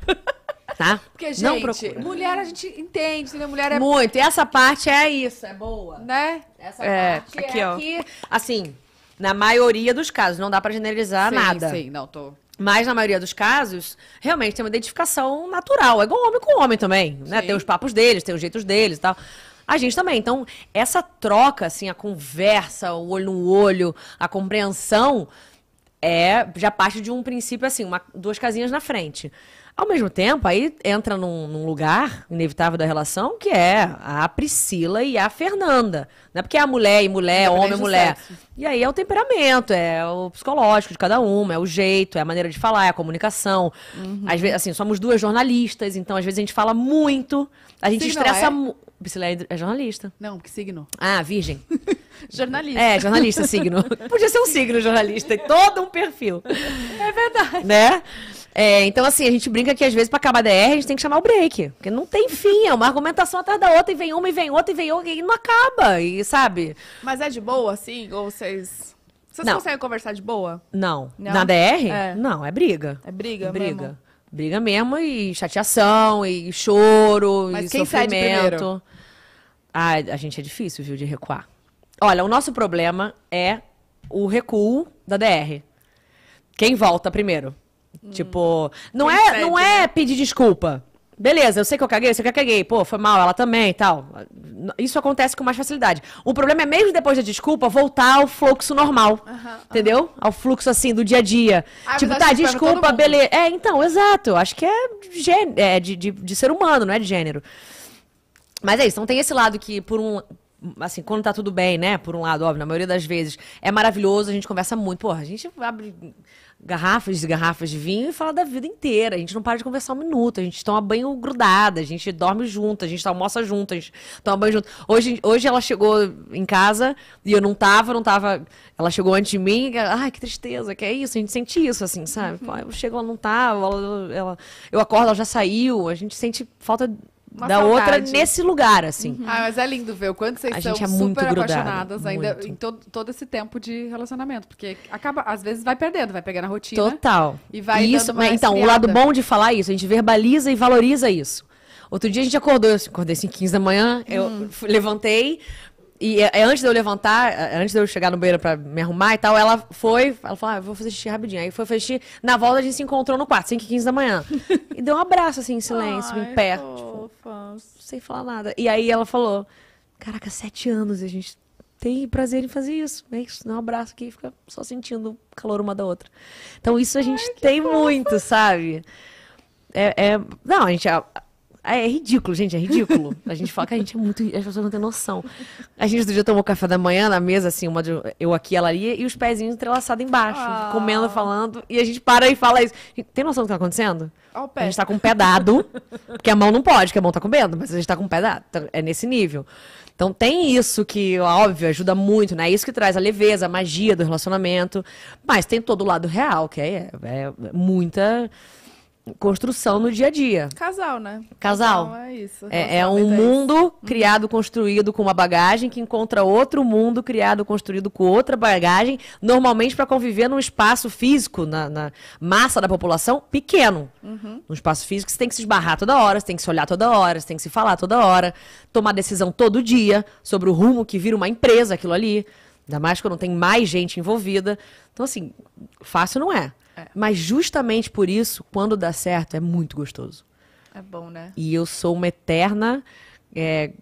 tá? Porque, gente, não procura. mulher a gente entende, entendeu? Mulher é. Muito. E essa parte é isso, é boa. Né? Essa é, parte aqui, é ó. que, assim, na maioria dos casos, não dá para generalizar sim, nada. Sim, não, tô. Mas na maioria dos casos, realmente tem uma identificação natural. É igual homem com homem também, né? Tem os papos deles, tem os jeitos deles e tal. A gente também. Então, essa troca, assim, a conversa, o olho no olho, a compreensão, é já parte de um princípio assim, uma, duas casinhas na frente. Ao mesmo tempo, aí entra num, num, lugar inevitável da relação que é a Priscila e a Fernanda. Não é porque é a mulher e mulher, homem e mulher. É, Sexo. E aí é o temperamento, é o psicológico de cada uma, é o jeito, é a maneira de falar, é a comunicação. Uhum. Às vezes, assim, somos duas jornalistas, então às vezes a gente fala muito, a gente signo estressa. É? Priscila é, é jornalista. Não, que signo? Ah, virgem. jornalista. É, jornalista, signo. Podia ser um signo jornalista, todo um perfil. É verdade. Né? É, então, assim, a gente brinca que às vezes para acabar a DR a gente tem que chamar o break. Porque não tem fim, é uma argumentação atrás da outra, e vem uma, e vem outra, e vem outra, e não acaba, e sabe? Mas é de boa, assim? Ou vocês. Vocês não. conseguem conversar de boa? Não. não. Na DR? É. Não, é briga. É briga, Briga. Mesmo. Briga mesmo e chateação, e choro, Mas e quem sofrimento. Ah, a gente é difícil, viu, de recuar. Olha, o nosso problema é o recuo da DR. Quem volta primeiro? Tipo, hum. não é, não é né? pedir desculpa. Beleza, eu sei que eu caguei, eu sei que eu caguei. Pô, foi mal, ela também e tal. Isso acontece com mais facilidade. O problema é, mesmo depois da desculpa, voltar ao fluxo normal. entendeu? Ao fluxo, assim, do dia a dia. Ah, tipo, tá, desculpa, beleza. É, então, exato. Acho que é, gê... é de, de, de, ser humano, não é de gênero. Mas é isso. Então tem esse lado que, por um. Assim, quando tá tudo bem, né? Por um lado, óbvio, na maioria das vezes, é maravilhoso, a gente conversa muito. Porra, a gente abre garrafas e garrafas de vinho e fala da vida inteira. A gente não para de conversar um minuto, a gente toma banho grudada, a gente dorme junto, a gente almoça junto, a gente toma banho junto. Hoje, hoje ela chegou em casa e eu não tava, não tava. Ela chegou antes de mim, ai, que tristeza, que é isso, a gente sente isso, assim, sabe? Pô, eu chego, ela não está ela, ela, eu acordo, ela já saiu, a gente sente falta uma da saudade. outra nesse lugar, assim. Uhum. Ah, mas é lindo ver o quanto vocês a são é super apaixonadas ainda muito. em todo esse tempo de relacionamento. Porque acaba, às vezes vai perdendo, vai pegando a rotina. Total. E vai isso, dando Então, o lado bom de falar isso, a gente verbaliza e valoriza isso. Outro dia a gente acordou, eu acordei assim, 15 da manhã, eu uhum. levantei, e é, é, antes de eu levantar, é, é antes de eu chegar no banheiro pra me arrumar e tal, ela foi, ela falou, ah, vou fazer xixi rapidinho. Aí foi fazer xixi, na volta a gente se encontrou no quarto, 5 e 15 da manhã. e deu um abraço, assim, em silêncio, Ai, em pé. Tipo, sem não sei falar nada. E aí ela falou, caraca, sete anos, a gente tem prazer em fazer isso. Né? É isso, dá um abraço aqui e fica só sentindo o calor uma da outra. Então isso a gente Ai, tem fofa. muito, sabe? É, é, não, a gente, a, ah, é, ridículo, gente, é ridículo. A gente fala que a gente é muito. As pessoas não têm noção. A gente do dia tomou café da manhã na mesa, assim, uma de, eu aqui, ela ali, e os pezinhos entrelaçados embaixo, ah. comendo, falando. E a gente para e fala isso. Tem noção do que tá acontecendo? Oh, a gente tá com o pé dado, porque a mão não pode, porque a mão tá comendo, mas a gente tá com o pé dado. Então, é nesse nível. Então tem isso que, óbvio, ajuda muito, né? É isso que traz a leveza, a magia do relacionamento. Mas tem todo o lado real, que é, é, é muita construção no dia a dia. Casal, né? Casal. é isso. É, é um mundo uhum. criado, construído com uma bagagem que encontra outro mundo criado, construído com outra bagagem, normalmente para conviver num espaço físico, na, na, massa da população, pequeno. Uhum. Um espaço físico que você tem que se esbarrar toda hora, você tem que se olhar toda hora, você tem que se falar toda hora, tomar decisão todo dia sobre o rumo que vira uma empresa aquilo ali. Ainda mais quando tem mais gente envolvida. Então, assim, fácil não é. É. Mas justamente por isso, quando dá certo, é muito gostoso. É bom, né? E eu sou uma eterna. É,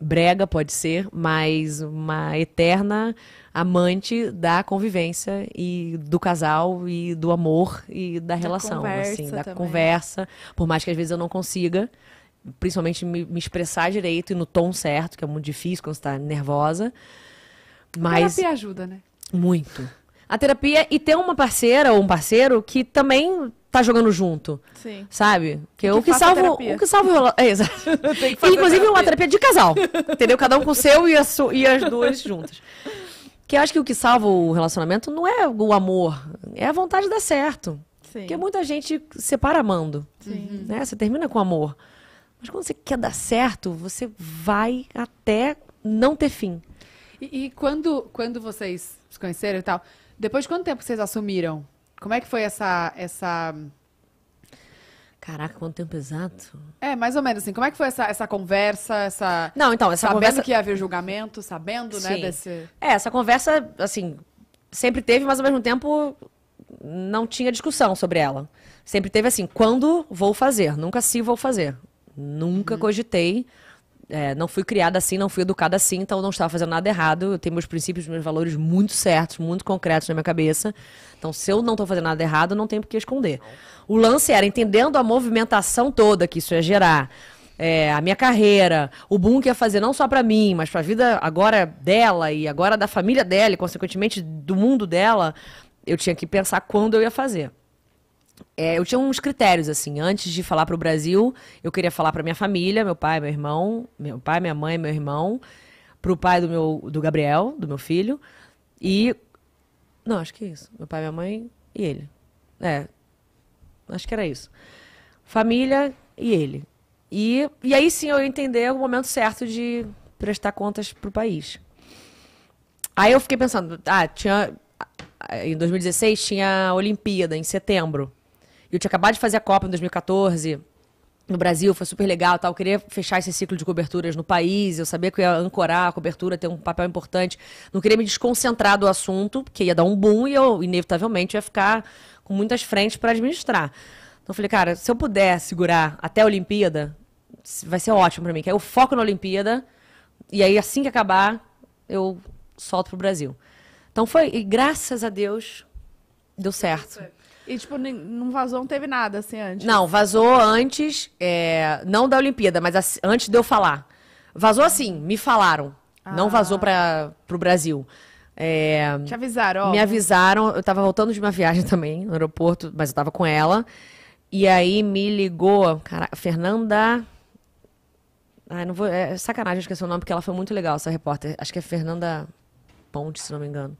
brega, pode ser, mas uma eterna amante da convivência e do casal e do amor e da, da relação, assim, da também. conversa. Por mais que às vezes eu não consiga, principalmente me, me, expressar direito e no tom certo, que é muito difícil quando você tá nervosa. Mas. A terapia ajuda, né? Muito a terapia e ter uma parceira ou um parceiro que também tá jogando junto. Sim. Sabe? Que, que o que salva o é, que salva é, exato. e, inclusive terapia. uma terapia de casal. entendeu? Cada um com o seu e, su... e as duas juntas. Que eu acho que o que salva o relacionamento não é o amor, é a vontade de dar certo. Sim. Porque muita gente separa amando. Sim. Né? Você termina com amor. Mas quando você quer dar certo, você vai até não ter fim. E, e quando, quando vocês se conheceram e tal, depois de quanto tempo vocês assumiram? Como é que foi essa essa Caraca, quanto tempo exato? É, mais ou menos assim. Como é que foi essa, essa conversa, essa... Não, então, essa sabendo conversa... que ia haver julgamento, sabendo, né, Sim. né, desse... É, essa conversa, assim, sempre teve, mas ao mesmo tempo não tinha discussão sobre ela. Sempre teve assim, quando vou fazer, nunca se vou fazer. Nunca uhum. cogitei é, não fui criada assim, não fui educada assim, então não estava fazendo nada errado. Eu tenho meus princípios, meus valores muito certos, muito concretos na minha cabeça. Então, se eu não estou fazendo nada errado, não tem por que esconder. O lance era entendendo a movimentação toda que isso ia gerar. É, a minha carreira, o boom que ia fazer não só para mim, mas para a vida agora dela e agora da família dela e, consequentemente, do mundo dela, eu tinha que pensar quando eu ia fazer é, eu tinha uns critérios, assim. Antes de falar para o Brasil, eu queria falar para minha família, meu pai, meu irmão, meu pai, minha mãe, meu irmão, para o pai do, meu, do Gabriel, do meu filho, e. Não, acho que é isso. Meu pai, minha mãe e ele. É. Acho que era isso. Família e ele. E, e aí sim eu entender o momento certo de prestar contas para o país. Aí eu fiquei pensando, ah, tinha em 2016 tinha a Olimpíada, em setembro. Eu tinha acabado de fazer a Copa em 2014 no Brasil, foi super legal tal. Eu queria fechar esse ciclo de coberturas no país, eu sabia que eu ia ancorar a cobertura, ter um papel importante. Não queria me desconcentrar do assunto, porque ia dar um boom e eu, inevitavelmente, ia ficar com muitas frentes para administrar. Então eu falei, cara, se eu puder segurar até a Olimpíada, vai ser ótimo para mim. Que aí eu foco na Olimpíada e aí assim que acabar, eu solto pro Brasil. Então foi, e graças a Deus, deu certo. E, tipo, não vazou, não teve nada assim antes? Não, vazou antes, é, não da Olimpíada, mas antes de eu falar. Vazou assim, me falaram. Ah. Não vazou para o Brasil. É, Te avisaram? Ó. Me avisaram, eu tava voltando de uma viagem também no aeroporto, mas eu tava com ela. E aí me ligou, cara, Fernanda. Ai, não vou. É sacanagem esquecer o nome, porque ela foi muito legal, essa repórter. Acho que é Fernanda Ponte, se não me engano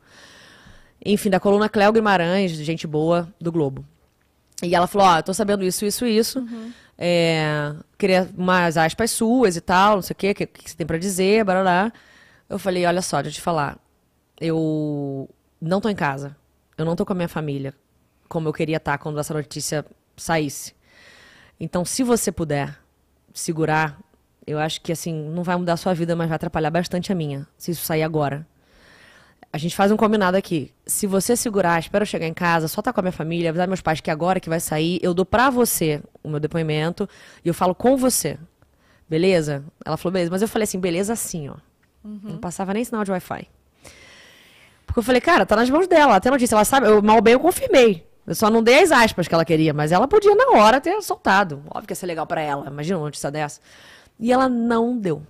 enfim, da coluna Cléo Guimarães, gente boa, do Globo. E ela falou, ó, oh, tô sabendo isso, isso, isso. Uhum. É, queria umas aspas suas e tal, não sei o quê, o que, que você tem para dizer, barará. Eu falei, olha só, deixa eu te falar. Eu não tô em casa. Eu não tô com a minha família, como eu queria estar tá quando essa notícia saísse. Então, se você puder segurar, eu acho que assim, não vai mudar a sua vida, mas vai atrapalhar bastante a minha, se isso sair agora. A gente faz um combinado aqui. Se você segurar, espero chegar em casa, só tá com a minha família, avisar meus pais que agora que vai sair, eu dou pra você o meu depoimento e eu falo com você. Beleza? Ela falou, beleza. Mas eu falei assim, beleza assim, ó. Uhum. Não passava nem sinal de Wi-Fi. Porque eu falei, cara, tá nas mãos dela. Até notícia ela sabe, eu, mal bem eu confirmei. Eu só não dei as aspas que ela queria, mas ela podia na hora ter soltado. Óbvio que ia ser legal para ela. Imagina uma notícia dessa. E ela não deu.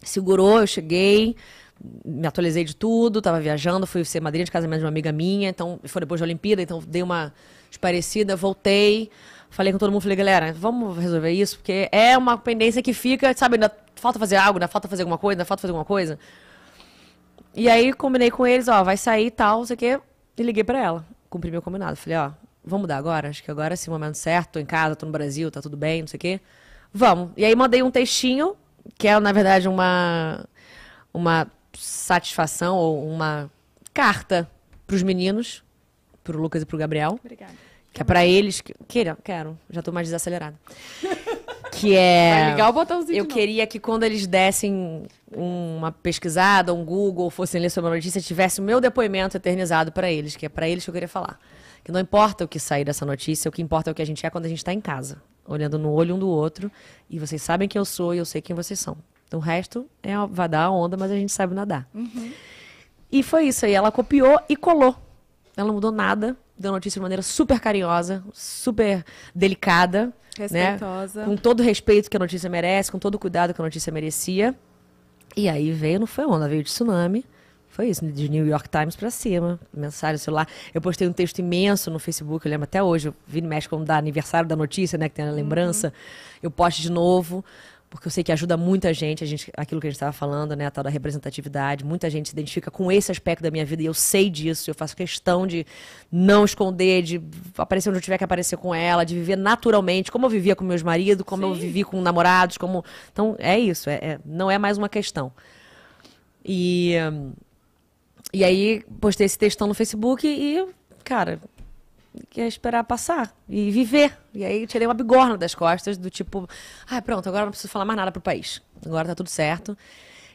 Segurou, eu cheguei me atualizei de tudo, tava viajando, fui ser madrinha de casamento de uma amiga minha, então foi depois da Olimpíada, então dei uma esparecida, voltei, falei com todo mundo, falei, galera, vamos resolver isso, porque é uma pendência que fica, sabe, ainda falta fazer algo, ainda falta fazer alguma coisa, ainda falta fazer alguma coisa. E aí combinei com eles, ó, vai sair e tal, não sei o quê, e liguei para ela, cumpri meu combinado, falei, ó, vamos mudar agora, acho que agora é sim momento certo, tô em casa, tô no Brasil, tá tudo bem, não sei o quê. Vamos. E aí mandei um textinho, que é, na verdade, uma uma satisfação ou uma carta para os meninos, para o Lucas e para o Gabriel. Obrigada. Que é para eles. Que, quero, já estou mais desacelerada. Que é. Vai ligar o botãozinho. Eu queria que quando eles dessem uma pesquisada, um Google, fossem ler sobre uma notícia, tivesse o meu depoimento eternizado para eles, que é para eles que eu queria falar. Que não importa o que sair dessa notícia, o que importa é o que a gente é quando a gente está em casa, olhando no olho um do outro. E vocês sabem quem eu sou e eu sei quem vocês são. O resto é, vai dar a onda, mas a gente sabe nadar. Uhum. E foi isso aí. Ela copiou e colou. Ela não mudou nada. Deu notícia de maneira super carinhosa, super delicada. Né? Respeitosa. Né? Com todo o respeito que a notícia merece, com todo o cuidado que a notícia merecia. E aí veio, não foi onda, veio de tsunami. Foi isso, de New York Times para cima, mensagem, celular. Eu postei um texto imenso no Facebook, eu lembro até hoje, eu vi no México quando dá aniversário da notícia, né, que tem a uhum. lembrança. Uhum. Eu posto de novo, porque eu sei que ajuda muita gente, a gente aquilo que a gente estava falando, né, a tal da representatividade, muita gente se identifica com esse aspecto da minha vida e eu sei disso, eu faço questão de não esconder, de aparecer onde eu tiver que aparecer com ela, de viver naturalmente, como eu vivia com meus maridos, como Sim. eu vivi com namorados, como... Então, é isso, é, é, não é mais uma questão. E... E aí, postei esse textão no Facebook e, cara, que é esperar passar e viver. E aí tirei uma bigorna das costas, do tipo, ah, pronto, agora não preciso falar mais nada pro país. Agora tá tudo certo.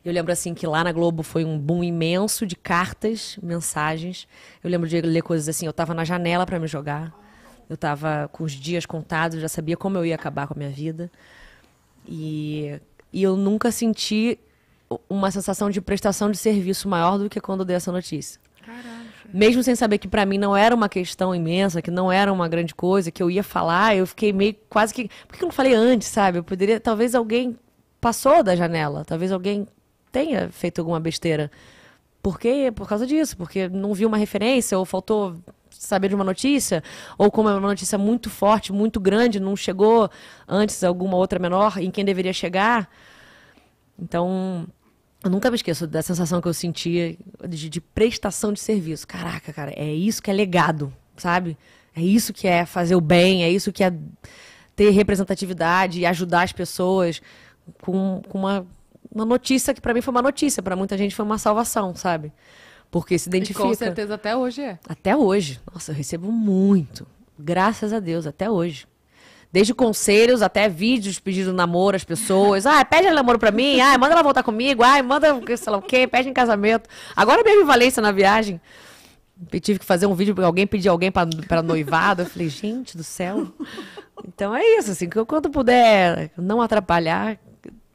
Eu lembro assim que lá na Globo foi um boom imenso de cartas, mensagens. Eu lembro de ler coisas assim, eu tava na janela para me jogar. Eu tava com os dias contados, já sabia como eu ia acabar com a minha vida. E, e eu nunca senti uma sensação de prestação de serviço maior do que quando eu dei essa notícia. Caraca mesmo sem saber que para mim não era uma questão imensa, que não era uma grande coisa, que eu ia falar, eu fiquei meio quase que. Por que eu não falei antes, sabe? Eu poderia. Talvez alguém passou da janela, talvez alguém tenha feito alguma besteira. Por quê? Por causa disso, porque não viu uma referência, ou faltou saber de uma notícia, ou como é uma notícia muito forte, muito grande, não chegou antes alguma outra menor em quem deveria chegar. Então, eu nunca me esqueço da sensação que eu sentia de, de, prestação de serviço. Caraca, cara, é isso que é legado, sabe? É isso que é fazer o bem, é isso que é ter representatividade e ajudar as pessoas com, com uma, uma notícia que para mim foi uma notícia, para muita gente foi uma salvação, sabe? Porque se identifica. E com certeza até hoje é. Até hoje. Nossa, eu recebo muito. Graças a Deus, até hoje. Desde conselhos até vídeos pedindo namoro às pessoas. Ah, pede namoro pra mim. Ah, manda ela voltar comigo. Ah, manda sei lá o quê. Pede em casamento. Agora mesmo em Valência, na viagem. Eu tive que fazer um vídeo, alguém pedir alguém para noivado. Eu falei, gente do céu. Então é isso, assim, que eu, quando puder não atrapalhar,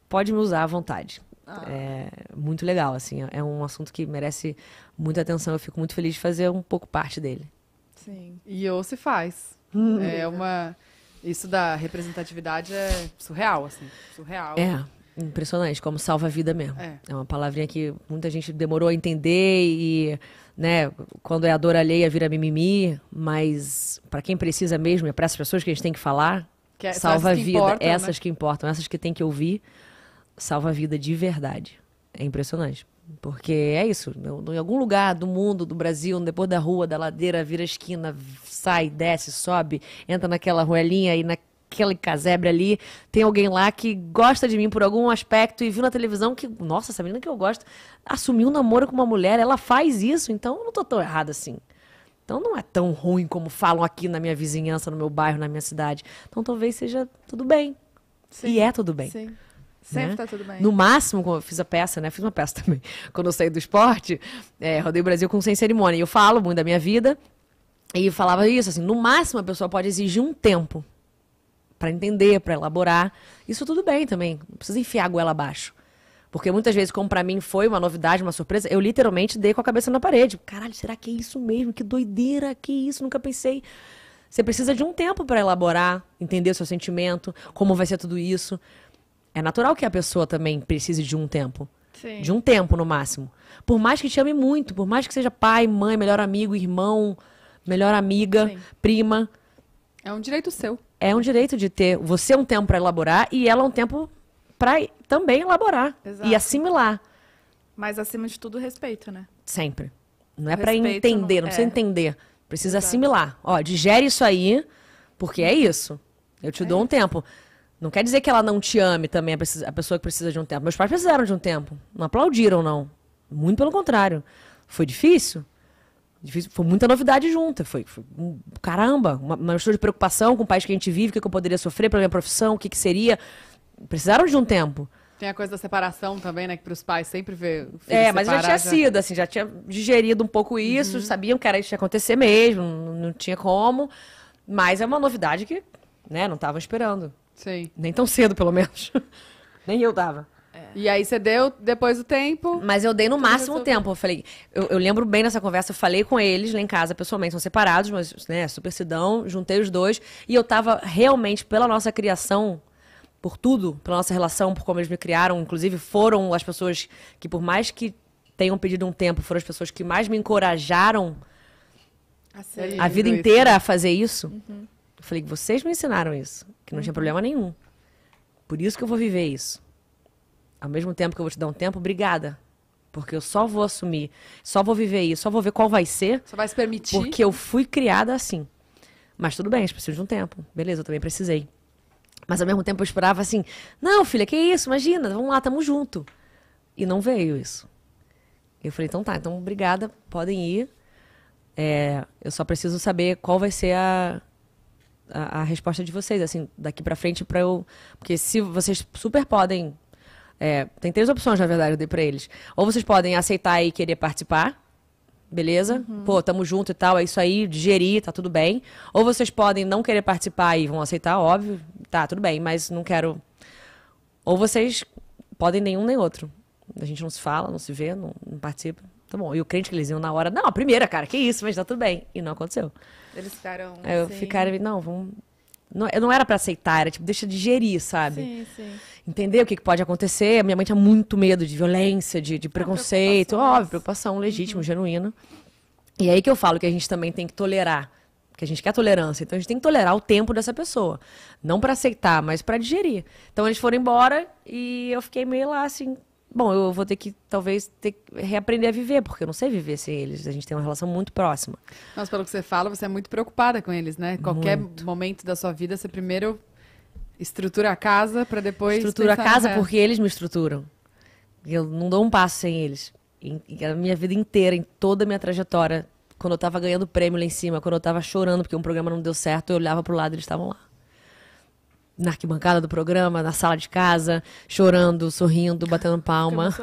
pode me usar à vontade. Ah. É muito legal, assim, é, é um assunto que merece muita atenção. Eu fico muito feliz de fazer um pouco parte dele. Sim, e ou se faz. Hum. É uma isso da representatividade é surreal, assim. Surreal. É. Impressionante, como salva a vida mesmo. É. é. uma palavrinha que muita gente demorou a entender e, né, quando é a dor alheia vira mimimi, mas para quem precisa mesmo, é para essas pessoas que a gente tem que falar, que é, salva a vida. Né? essas né? que importam, essas que tem que ouvir, salva a vida de verdade. É impressionante. Porque é isso, em algum lugar do mundo, do Brasil, depois da rua, da ladeira, vira a esquina, sai, desce, sobe, entra naquela ruelinha e naquele casebre ali, tem alguém lá que gosta de mim por algum aspecto e viu na televisão que, nossa, essa menina que eu gosto, assumiu um namoro com uma mulher, ela faz isso, então eu não tô tão errada assim. Então não é tão ruim como falam aqui na minha vizinhança, no meu bairro, na minha cidade. Então talvez seja tudo bem. Sim, e é tudo bem. Sim. Sempre né? tá tudo bem. No máximo, quando eu fiz a peça, né? Fiz uma peça também. Quando eu saí do esporte, é, rodei o Brasil com sem cerimônia. E eu falo muito da minha vida. E falava isso, assim, no máximo a pessoa pode exigir um tempo para entender, para elaborar. Isso tudo bem também. Não precisa enfiar a goela abaixo. Porque muitas vezes, como para mim foi uma novidade, uma surpresa, eu literalmente dei com a cabeça na parede. Caralho, será que é isso mesmo? Que doideira, que isso? Nunca pensei. Você precisa de um tempo para elaborar, entender o seu sentimento, como vai ser tudo isso é natural que a pessoa também precise de um tempo. Sim. De um tempo, no máximo. Por mais que te ame muito, por mais que seja pai, mãe, melhor amigo, irmão, melhor amiga, Sim. prima. É um direito seu. É um direito de ter você um tempo para elaborar e ela um tempo para também elaborar Exato. e assimilar. Mas acima de tudo, respeito, né? Sempre. Não é para entender, não, não precisa é. entender. Precisa Exato. assimilar. Ó, digere isso aí, porque é isso. Eu te é dou isso. um tempo. Não quer dizer que ela não te ame também, a, pessoa que precisa de um tempo. Meus pais precisaram de um tempo. Não aplaudiram, não. Muito pelo contrário. Foi difícil. difícil. Foi muita novidade junta. Foi, foi um, caramba, uma, uma mistura de preocupação com o país que a gente vive, o que, eu poderia sofrer pela minha profissão, o que, que seria. Precisaram de um tempo. Tem a coisa da separação também, né? Que para os pais sempre vê. é, mas já tinha já... sido, assim, já tinha digerido um pouco isso, uhum. sabiam que era isso que ia acontecer mesmo, não, não tinha como. Mas é uma novidade que, né, não estavam esperando. Sim. Nem tão cedo, pelo menos. Nem eu dava. E aí você deu depois o tempo. Mas eu dei no máximo o tempo. Eu falei, eu, eu, lembro bem nessa conversa, eu falei com eles lá em casa pessoalmente, são separados, mas né, super cidadão juntei os dois. E eu tava realmente, pela nossa criação, por tudo, pela nossa relação, por como eles me criaram, inclusive foram as pessoas que, por mais que tenham pedido um tempo, foram as pessoas que mais me encorajaram a, a vida isso. inteira a fazer isso. Uhum. Eu falei, vocês me ensinaram isso que não tinha uhum. problema nenhum. Por isso que eu vou viver isso. Ao mesmo tempo que eu vou te dar um tempo, obrigada. Porque eu só vou assumir, só vou viver isso, só vou ver qual vai ser. Só vai se permitir. Porque eu fui criada assim. Mas tudo bem, eu preciso de um tempo. Beleza, eu também precisei. Mas ao mesmo tempo eu esperava assim: não, filha, que isso, imagina, vamos lá, tamo junto. E não veio isso. Eu falei: então tá, então obrigada, podem ir. É, eu só preciso saber qual vai ser a, a, a resposta de vocês, assim, daqui para frente para eu, porque se vocês super podem é, tem três opções, na verdade, eu dei pra eles. Ou vocês podem aceitar e querer participar, beleza? Uhum. Pô, tamo junto e tal, é isso aí, digerir, tá tudo bem. Ou vocês podem não querer participar e vão aceitar, óbvio, tá, tudo bem, mas não quero. Ou vocês podem nenhum nem outro. A gente não se fala, não se vê, não, não participa. Tá bom. E o crente que eles iam na hora, não, a primeira, cara, que isso, mas tá tudo bem. E não aconteceu. Eles ficaram. Aí eu assim... ficaram, não, vamos. Não, eu não era para aceitar, era tipo, deixa digerir, sabe? Sim, sim. Entender o que, que, pode acontecer. Minha mãe tinha muito medo de violência, de, de preconceito. Preocupação. Óbvio, preocupação legítima, uhum. genuína. E é aí que eu falo que a gente também tem que tolerar. que a gente quer tolerância. Então a gente tem que tolerar o tempo dessa pessoa. Não para aceitar, mas para digerir. Então eles foram embora e eu fiquei meio lá assim, bom, eu vou ter que talvez ter que reaprender a viver, porque eu não sei viver sem eles. A gente tem uma relação muito próxima. Mas pelo que você fala, você é muito preocupada com eles, né? Qualquer muito. momento da sua vida, você primeiro estrutura a casa para depois estrutura a casa porque eles me estruturam. Eu não dou um passo sem eles. Em, a minha vida inteira, em toda a minha trajetória, quando eu estava ganhando prêmio lá em cima, quando eu estava chorando porque um programa não deu certo, eu olhava pro lado e eles estavam lá na arquibancada do programa, na sala de casa, chorando, sorrindo, batendo palma.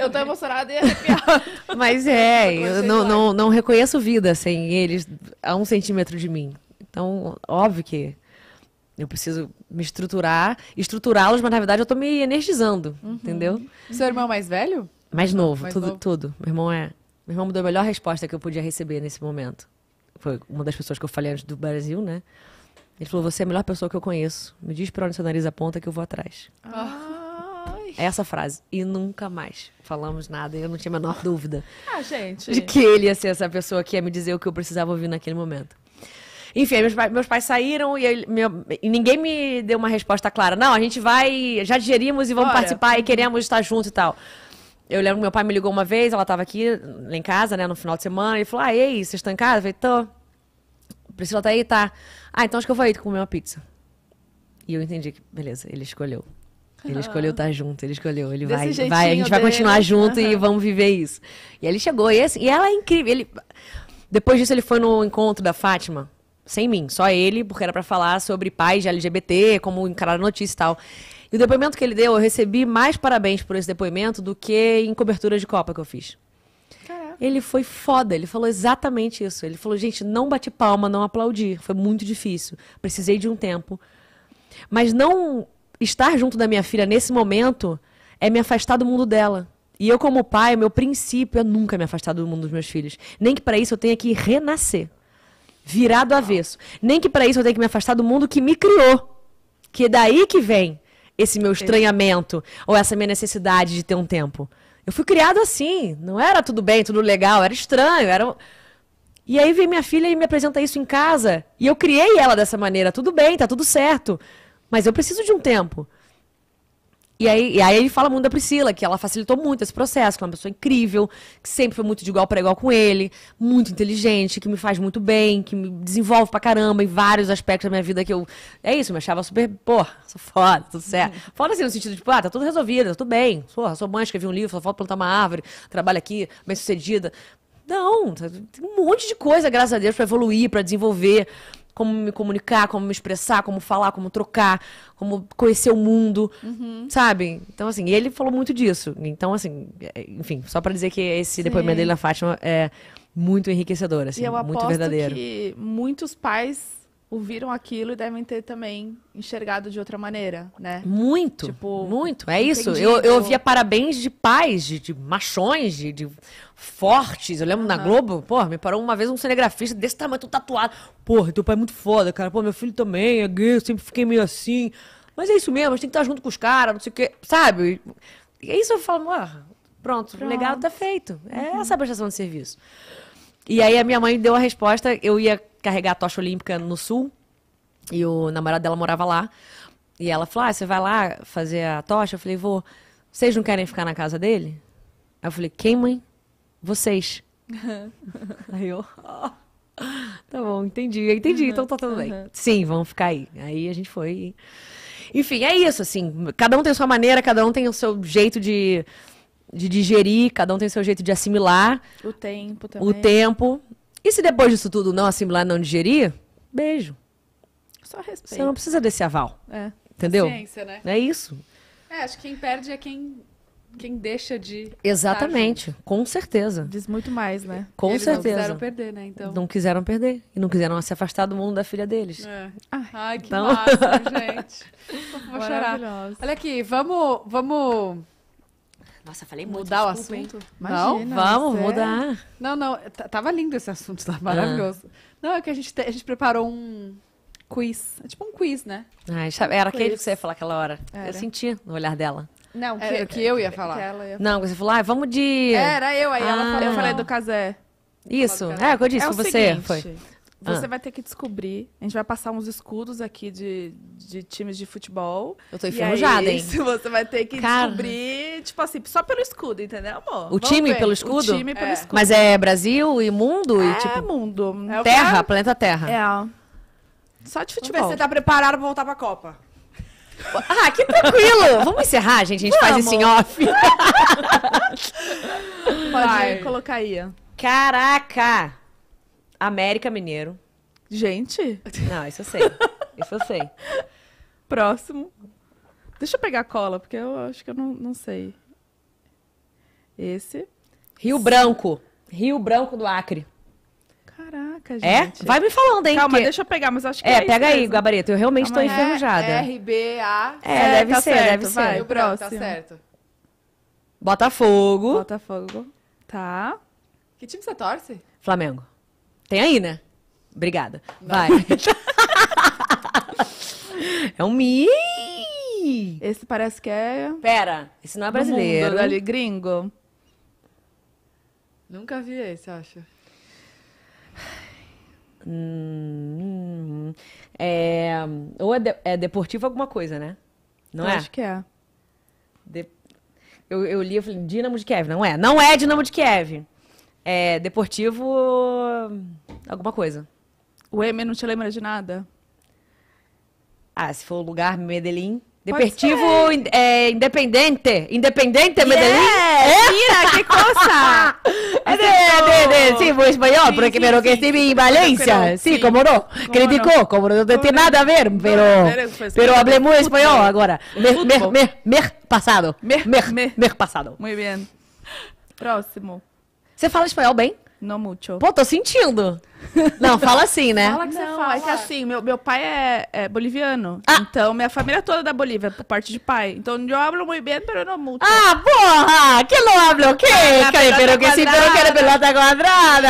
Eu tô emocionada e arrepiada. Mas é, eu não, não, não reconheço vida sem eles a um centímetro de mim. Então, óbvio que eu preciso me estruturar, estruturá-los, mas na verdade eu tô me energizando, uhum. entendeu? Seu irmão é mais velho? Mais novo, mais tudo, novo. tudo. Meu irmão é. Meu irmão me deu a melhor resposta que eu podia receber nesse momento. Foi uma das pessoas que eu falei antes do Brasil, né? Ele falou: Você é a melhor pessoa que eu conheço. Me diz pra onde seu nariz aponta que eu vou atrás. Ai. É essa frase. E nunca mais falamos nada. Eu não tinha a menor dúvida. Ah, gente. De que ele ia ser essa pessoa que ia me dizer o que eu precisava ouvir naquele momento. Enfim, meus, pais, meus pais saíram e, eu, meu, e, ninguém me deu uma resposta clara. Não, a gente vai, já digerimos e vamos Bora. participar e queremos estar juntos e tal. Eu lembro que meu pai me ligou uma vez, ela estava aqui lá em casa, né, no final de semana, e falou: Ah, ei, vocês estão em casa? Eu falei: Tô. Priscila tá aí? Tá. Ah, então acho que eu vou ir comer uma pizza. E eu entendi que, beleza, ele escolheu. Ele ah. escolheu estar tá junto, ele escolheu, ele vai, vai, a gente vai continuar junto uhum. e vamos viver isso. E ele chegou, e, assim, e ela é incrível. Ele... Depois disso, ele foi no encontro da Fátima, sem mim, só ele, porque era para falar sobre pais de LGBT, como encarar a notícia e tal. E o depoimento que ele deu, eu recebi mais parabéns por esse depoimento do que em cobertura de Copa que eu fiz. Ele foi foda, ele falou exatamente isso. Ele falou, gente, não bati palma, não aplaudi. Foi muito difícil. Precisei de um tempo. Mas não estar junto da minha filha nesse momento é me afastar do mundo dela. E eu, como pai, meu princípio é nunca me afastar do mundo dos meus filhos. Nem que para isso eu tenha que renascer. Virar do avesso. Nem que para isso eu tenha que me afastar do mundo que me criou. Que é daí que vem esse meu estranhamento ou essa minha necessidade de ter um tempo. Eu fui criado assim, não era tudo bem, tudo legal, era estranho, era. E aí vem minha filha e me apresenta isso em casa, e eu criei ela dessa maneira, tudo bem, tá tudo certo, mas eu preciso de um tempo. E aí, e aí ele fala muito da Priscila, que ela facilitou muito esse processo, que é uma pessoa incrível, que sempre foi muito de igual para igual com ele, muito inteligente, que me faz muito bem, que me desenvolve pra caramba em vários aspectos da minha vida que eu. É isso, me achava super, porra, sou foda, tudo certo. Uhum. Foda assim, no sentido de, ah, tá tudo resolvido, tá tudo bem. Porra, sou mãe, escrevi um livro, só falta plantar uma árvore, trabalho aqui, bem sucedida. Não, tem um monte de coisa, graças a Deus, para evoluir, para desenvolver como me comunicar, como me expressar, como falar, como trocar, como conhecer o mundo, uhum. sabe? Então, assim, ele falou muito disso. Então, assim, é, enfim, só para dizer que esse Sim. depoimento dele na Fátima é muito enriquecedor, assim, e eu muito verdadeiro. Que muitos pais ouviram aquilo e devem ter também enxergado de outra maneira, né? Muito, tipo, muito. É isso. Eu, eu ouvia parabéns de pais, de, de machões, de, de, fortes. Eu lembro uhum. na Globo, porra, me parou uma vez um cinegrafista desse tamanho, todo tatuado. Porra, teu pai é muito foda, cara. Pô, meu filho também é gay, eu sempre fiquei meio assim. Mas é isso mesmo, a gente tem que estar junto com os caras, não sei o quê, sabe? E é isso eu falo, ah, pronto, pronto, legal, tá feito. É uhum. essa a prestação de serviço. E aí a minha mãe deu a resposta, eu ia carregar a tocha olímpica no sul. E o namorado dela morava lá. E ela falou: ah, você vai lá fazer a tocha? Eu falei: vou. Vocês não querem ficar na casa dele? Aí eu falei: quem, mãe? Vocês. aí eu. Oh, tá bom, entendi. Entendi, então tá tudo bem. Sim, vamos ficar aí. Aí a gente foi. Enfim, é isso, assim. Cada um tem a sua maneira, cada um tem o seu jeito de de digerir, cada um tem seu jeito de assimilar. O tempo também. O tempo, e se depois disso tudo não assimilar, não digerir, beijo. Só respeito. Você não precisa desse aval. É. Entendeu? Ciência, né? É isso. É, acho que quem perde é quem quem deixa de. Exatamente, com certeza. Diz muito mais, né? Com Eles certeza. Não quiseram perder, né? Então. Não quiseram perder. E não quiseram se afastar do mundo da filha deles. É. Ai, Ai, que então... massa, gente. Vou chorar. Olha aqui, vamos. vamos nossa, falei muito. Mudar desculpa, o assunto? Imagina, não, vamos mudar. É. Não, não, tá, tava lindo esse assunto, tava tá ah. maravilhoso. Ah. Não, é que a gente, a gente preparou um quiz. É tipo um quiz, né? Ah, é era um aquele quiz. que você ia falar aquela hora. Era. Eu senti no olhar dela. Não, que, era, que eu ia falar. Ia não, você falou, ah, vamos de... Era eu, aí ah. ela falou, eu falei do casé. Isso, é, é, o que eu disse é com você. Seguinte, foi. Você ah. vai ter que descobrir. A gente vai passar uns escudos aqui de, de times de futebol. Eu tô enferrujada, hein? Você vai ter que Cara. descobrir, tipo assim, só pelo escudo, entendeu, amor? O Vamos time ver. pelo escudo? O time pelo é. escudo. Mas é Brasil e mundo? É, e, tipo, mundo. É terra, quero... É. planeta Terra. É. Só de futebol. Vamos ver se você tá preparado pra voltar pra Copa. Ah, que tranquilo! Vamos encerrar, gente. A gente Vamos. faz isso em off. Pode Vai. colocar aí. Caraca! América Mineiro. Gente. Não, isso eu sei. Isso eu sei. Próximo. Deixa eu pegar cola, porque eu acho que eu não, não sei. Esse. Rio Branco. Rio Branco do Acre. Caraca, é? gente. É? Vai me falando, hein? Calma, deixa eu pegar, mas acho que é. É, pega aí, mesmo. gabarito. Eu realmente estou é enferrujada. RBA. É, é, deve tá ser, certo, deve ser. Rio Branco, tá certo. Botafogo. Botafogo. Tá. Que time você torce? Flamengo. Tem aí, né? Obrigada. Não. Vai. é um mi. Esse parece que é. Pera, esse não é brasileiro. Mundo, ali, gringo. Nunca vi esse, acho. Hum, é, ou é, de, é deportivo alguma coisa, né? Não eu é? Acho que é. De, eu, eu li, e falei, Dinamo de Kiev. Não é. Não é Dinamo de Kiev. É, deportivo. alguma coisa. O M não te lembra de nada? Ah, se for o lugar, Medellín. Deportivo é, Independente. Independente, yeah, Medellín. ¿Eh? Mira, qué cosa. de, de, de, sí, pues español, sí, porque, sí, pero sí, que esté en Valencia. Sí, como no. Criticó, como não no tiene nada a ver, pero, pero hablé muy español ahora. Mes, mes, mes, mes pasado. Mes, mes, mes pasado. Muy bien. Próximo. Você fala espanhol bem? Não muito. Pô, tô sentindo. Não, fala assim, né? Fala que não, você fala. É que assim, meu, meu pai é, é boliviano. Ah. Então, minha família é toda é da Bolívia, por parte de pai. Então, eu hablo muito bem, pero não mucho. Ah, porra! Que não hablo, que? quê? É que pero que si pero que pelota quadrada.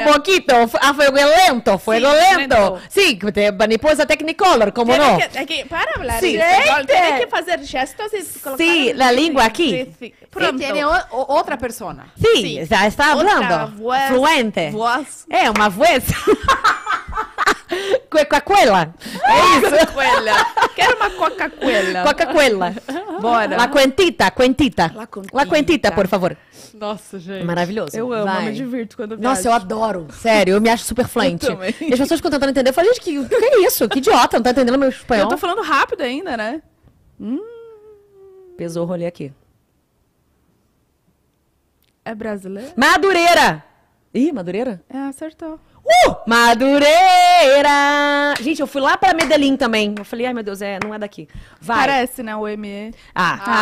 Um pouquito, a ah, foi lento, foi sí, lento. Sim, sí, maniposa technicolor, como não? é que, para falar sí. isso, tem que fazer gestos e colocar... Sim, na a língua aqui. Pronto. E tem outra pessoa. Sim, já está falando. Fluente. Voz. É, uma voz cabeça? Coca-Cola. Ah, é isso. Coca-Cola. Quero uma Coca-Cola. Coca-Cola. Bora. La Quentita, Quentita. La, La Quentita, por favor. Nossa, gente. Maravilhoso. Eu amo, Vai. eu me divirto quando eu Nossa, eu adoro. Sério, eu me acho super fluente. E as pessoas ficam tentando entender. Eu falo, gente, que, que é isso? Que idiota, não tá entendendo meu espanhol. Eu tô falando rápido ainda, né? Hum. Pesou o rolê aqui. É brasileiro? Madureira! Ih, Madureira? É, acertou. Uh! Madureira! Gente, eu fui lá pra Medellín também. Eu falei, ai meu Deus, é, não é daqui. Vai. Parece, né, o ME. Ah. Ah,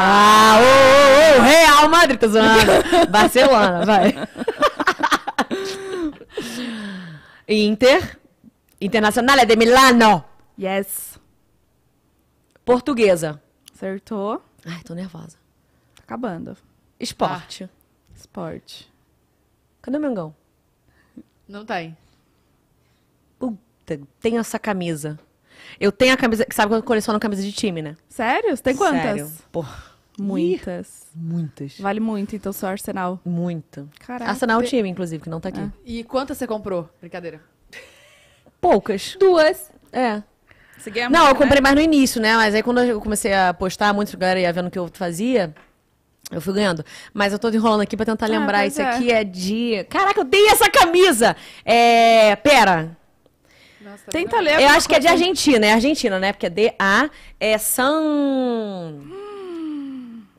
ah oh, oh, oh, Real Madrid, tá zoando. Barcelona, vai. Inter. Internacional é de Milano. Yes. Portuguesa. Acertou. Ai, tô nervosa. Tá acabando. Esporte. Ah. Esporte. Cadê o Mengão? Não tem. Puta, tenho essa camisa. Eu tenho a camisa. Sabe quando coleciona coleciono camisa de time, né? Sério? tem quantas? Sério. Porra. Muitas. Ih, muitas. Vale muito, então, só Arsenal. Muito. Caraca. Arsenal o time, inclusive, que não tá aqui. Ah. E quantas você comprou? Brincadeira. Poucas. Duas. É. Seguia não, eu comprei né? mais no início, né? Mas aí quando eu comecei a postar, muitos galera ia vendo o que eu fazia. Eu fui ganhando. Mas eu tô enrolando aqui pra tentar ah, lembrar. Ah, isso é. aqui é de. Caraca, eu dei essa camisa! É. Pera. Nossa, Tenta tá ler. Eu acho que é de Argentina, é Argentina, né? Porque é D-A. É São.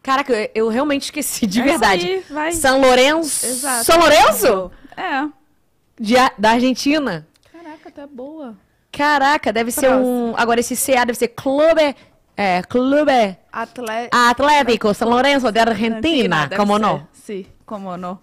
Caraca, eu, eu, realmente esqueci, de é verdade. Aí, vai. São Lourenço. Exato. São Lourenço? É. De, da Argentina. Caraca, tá boa. Caraca, deve Próximo. ser um. Agora esse CA deve ser Clube é, Clube Atle... Atlético São Lourenço de Argentina. Argentina como não? Sim, como não.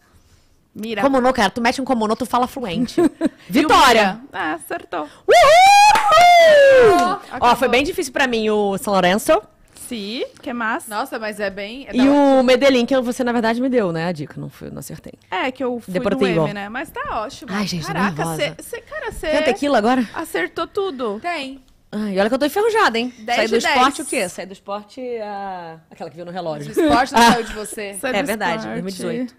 Mira. Como não, cara? Tu mete um como não, tu fala fluente. Vitória! Ah, acertou. Uhul! Ó, foi bem difícil pra mim o São Lourenço. Sim, que massa. Nossa, mas é bem. É e o Medellín, que você, na verdade, me deu, né? A dica, não, fui, não acertei. É, que eu fui Deportivo. no M, né? Mas tá ótimo. Ai, gente, Caraca, você. Cara, você. Tem tequila agora? Acertou tudo. Tem. Ai, olha que eu tô enferrujada, hein? 10 Saí do esporte o quê? Saí do esporte a... aquela que viu no relógio. O esporte não ah. saiu de você. é do verdade, esporte. 2018.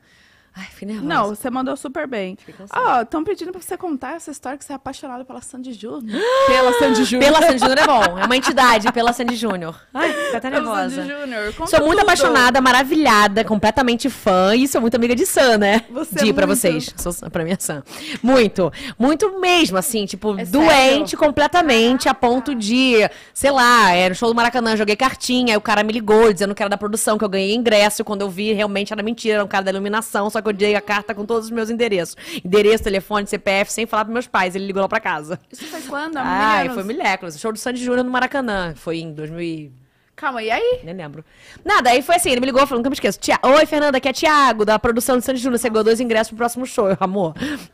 Ai, fiquei nervosa. Não, você mandou super bem. Ó, estão oh, pedindo pra você contar essa história que você é apaixonada pela Sandy Júnior. pela Sandy Júnior. Pela Sandy Júnior é bom. É uma entidade, pela Sandy Júnior. Ai, fica até nervosa. Sandy Júnior. Sou muito apaixonada, maravilhada, completamente fã e sou muito amiga de Sam, né? Você de é pra vocês. Sou pra minha é Sam. Muito. Muito mesmo, assim, tipo, é doente sério? completamente a ponto ah. de, sei lá, era no show do Maracanã, joguei cartinha, aí o cara me ligou dizendo que era da produção, que eu ganhei ingresso. Quando eu vi, realmente era mentira, era um cara da iluminação, só mandei a carta com todos os meus endereços. Endereço, telefone, CPF, sem falar pros meus pais. Ele ligou lá pra casa. Isso foi quando? ah, foi Miléculos. Show do Sandy Júnior no Maracanã. Foi em 2000 Calma, e aí? Nem lembro. Nada, aí foi assim, ele me ligou falando, nunca me esqueço. Tia... Oi, Fernanda, aqui é Tiago, da produção de Sandy Júnior. Você ganhou dois ingressos pro próximo show. Eu, amor,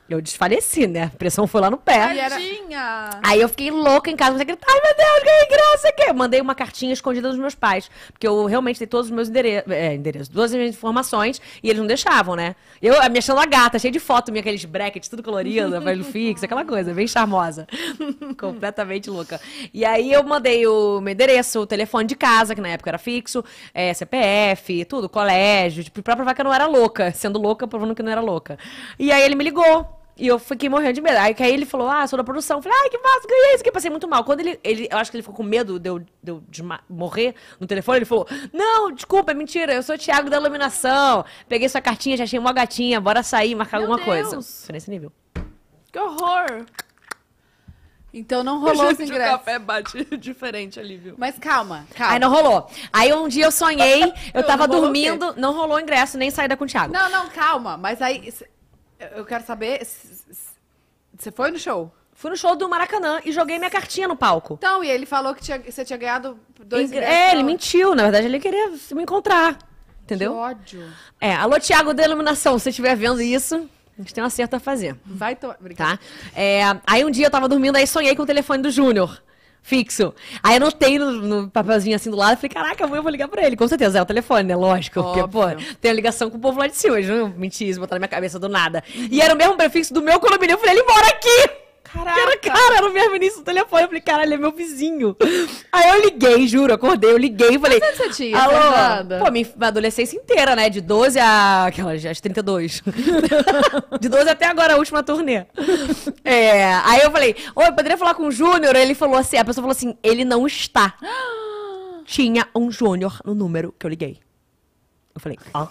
eu desfaleci, né? A pressão foi lá no pé. Tadinha. Aí eu fiquei louca em casa, mas gritando, ai meu Deus, ganhei ingresso aqui. Eu mandei uma cartinha escondida dos meus pais, porque eu realmente dei todos os meus endereços, é, endereços duas minhas informações, e eles não deixavam, né? Eu me achando a gata, cheia de foto minha, aqueles brackets, tudo colorido, velho fixo, aquela coisa, bem charmosa. Completamente louca. E aí eu mandei o meu endereço, o telefone de casa, casa, que na época era fixo, é, CPF, tudo, colégio, tipo, pra provar que eu não era louca, sendo louca, provando que eu não era louca. E aí ele me ligou. E eu fiquei morrendo de medo. Aí, aí ele falou, ah, sou da produção. Eu falei, ai, que massa, ganhei isso aqui. Passei muito mal. Quando ele, ele eu acho que ele ficou com medo de eu, de eu morrer no telefone, ele falou, não, desculpa, é mentira, eu sou o Thiago da iluminação. Peguei sua cartinha, já achei uma gatinha, bora sair, marcar Meu alguma Deus. coisa. Foi nesse nível. Que horror! Então não rolou o ingresso. O café bate diferente ali, viu? Mas calma, calma. Aí não rolou. Aí um dia eu sonhei, eu tava não dormindo, não rolou ingresso, nem saída com o Thiago. Não, não, calma. Mas aí, eu quero saber, você foi no show? Fui no show do Maracanã e joguei minha cartinha no palco. Então, e ele falou que você tinha ganhado dois Ingr É, ele mentiu. Na verdade, ele queria me encontrar. Entendeu? Que ódio. É, alô, Thiago da Iluminação, se você estiver vendo isso, a gente tem um acerto a fazer. Vai tomar. Tá? É, aí um dia eu tava dormindo, aí sonhei com o telefone do Júnior. Fixo. Aí anotei no, no papelzinho assim do lado e falei: caraca, amanhã eu vou ligar pra ele. Com certeza, é o telefone, né? Lógico. Óbvio. Porque, pô, tem a ligação com o povo lá de cima. Eles não mentiram, botaram na minha cabeça do nada. E era o mesmo prefixo do meu condomínio. Eu falei: ele mora aqui! Caraca. Que era, cara, era o mesmo início do telefone. Eu falei, cara, ele é meu vizinho. Aí eu liguei, juro, acordei, eu liguei e falei. você tinha, Alô? Pô, minha adolescência inteira, né? De 12 a. Aquelas, às 32. de 12 até agora, a última turnê. É, aí eu falei, oi, poderia falar com o Júnior? Ele falou assim, a pessoa falou assim, ele não está. tinha um Júnior no número que eu liguei. Eu falei, ó.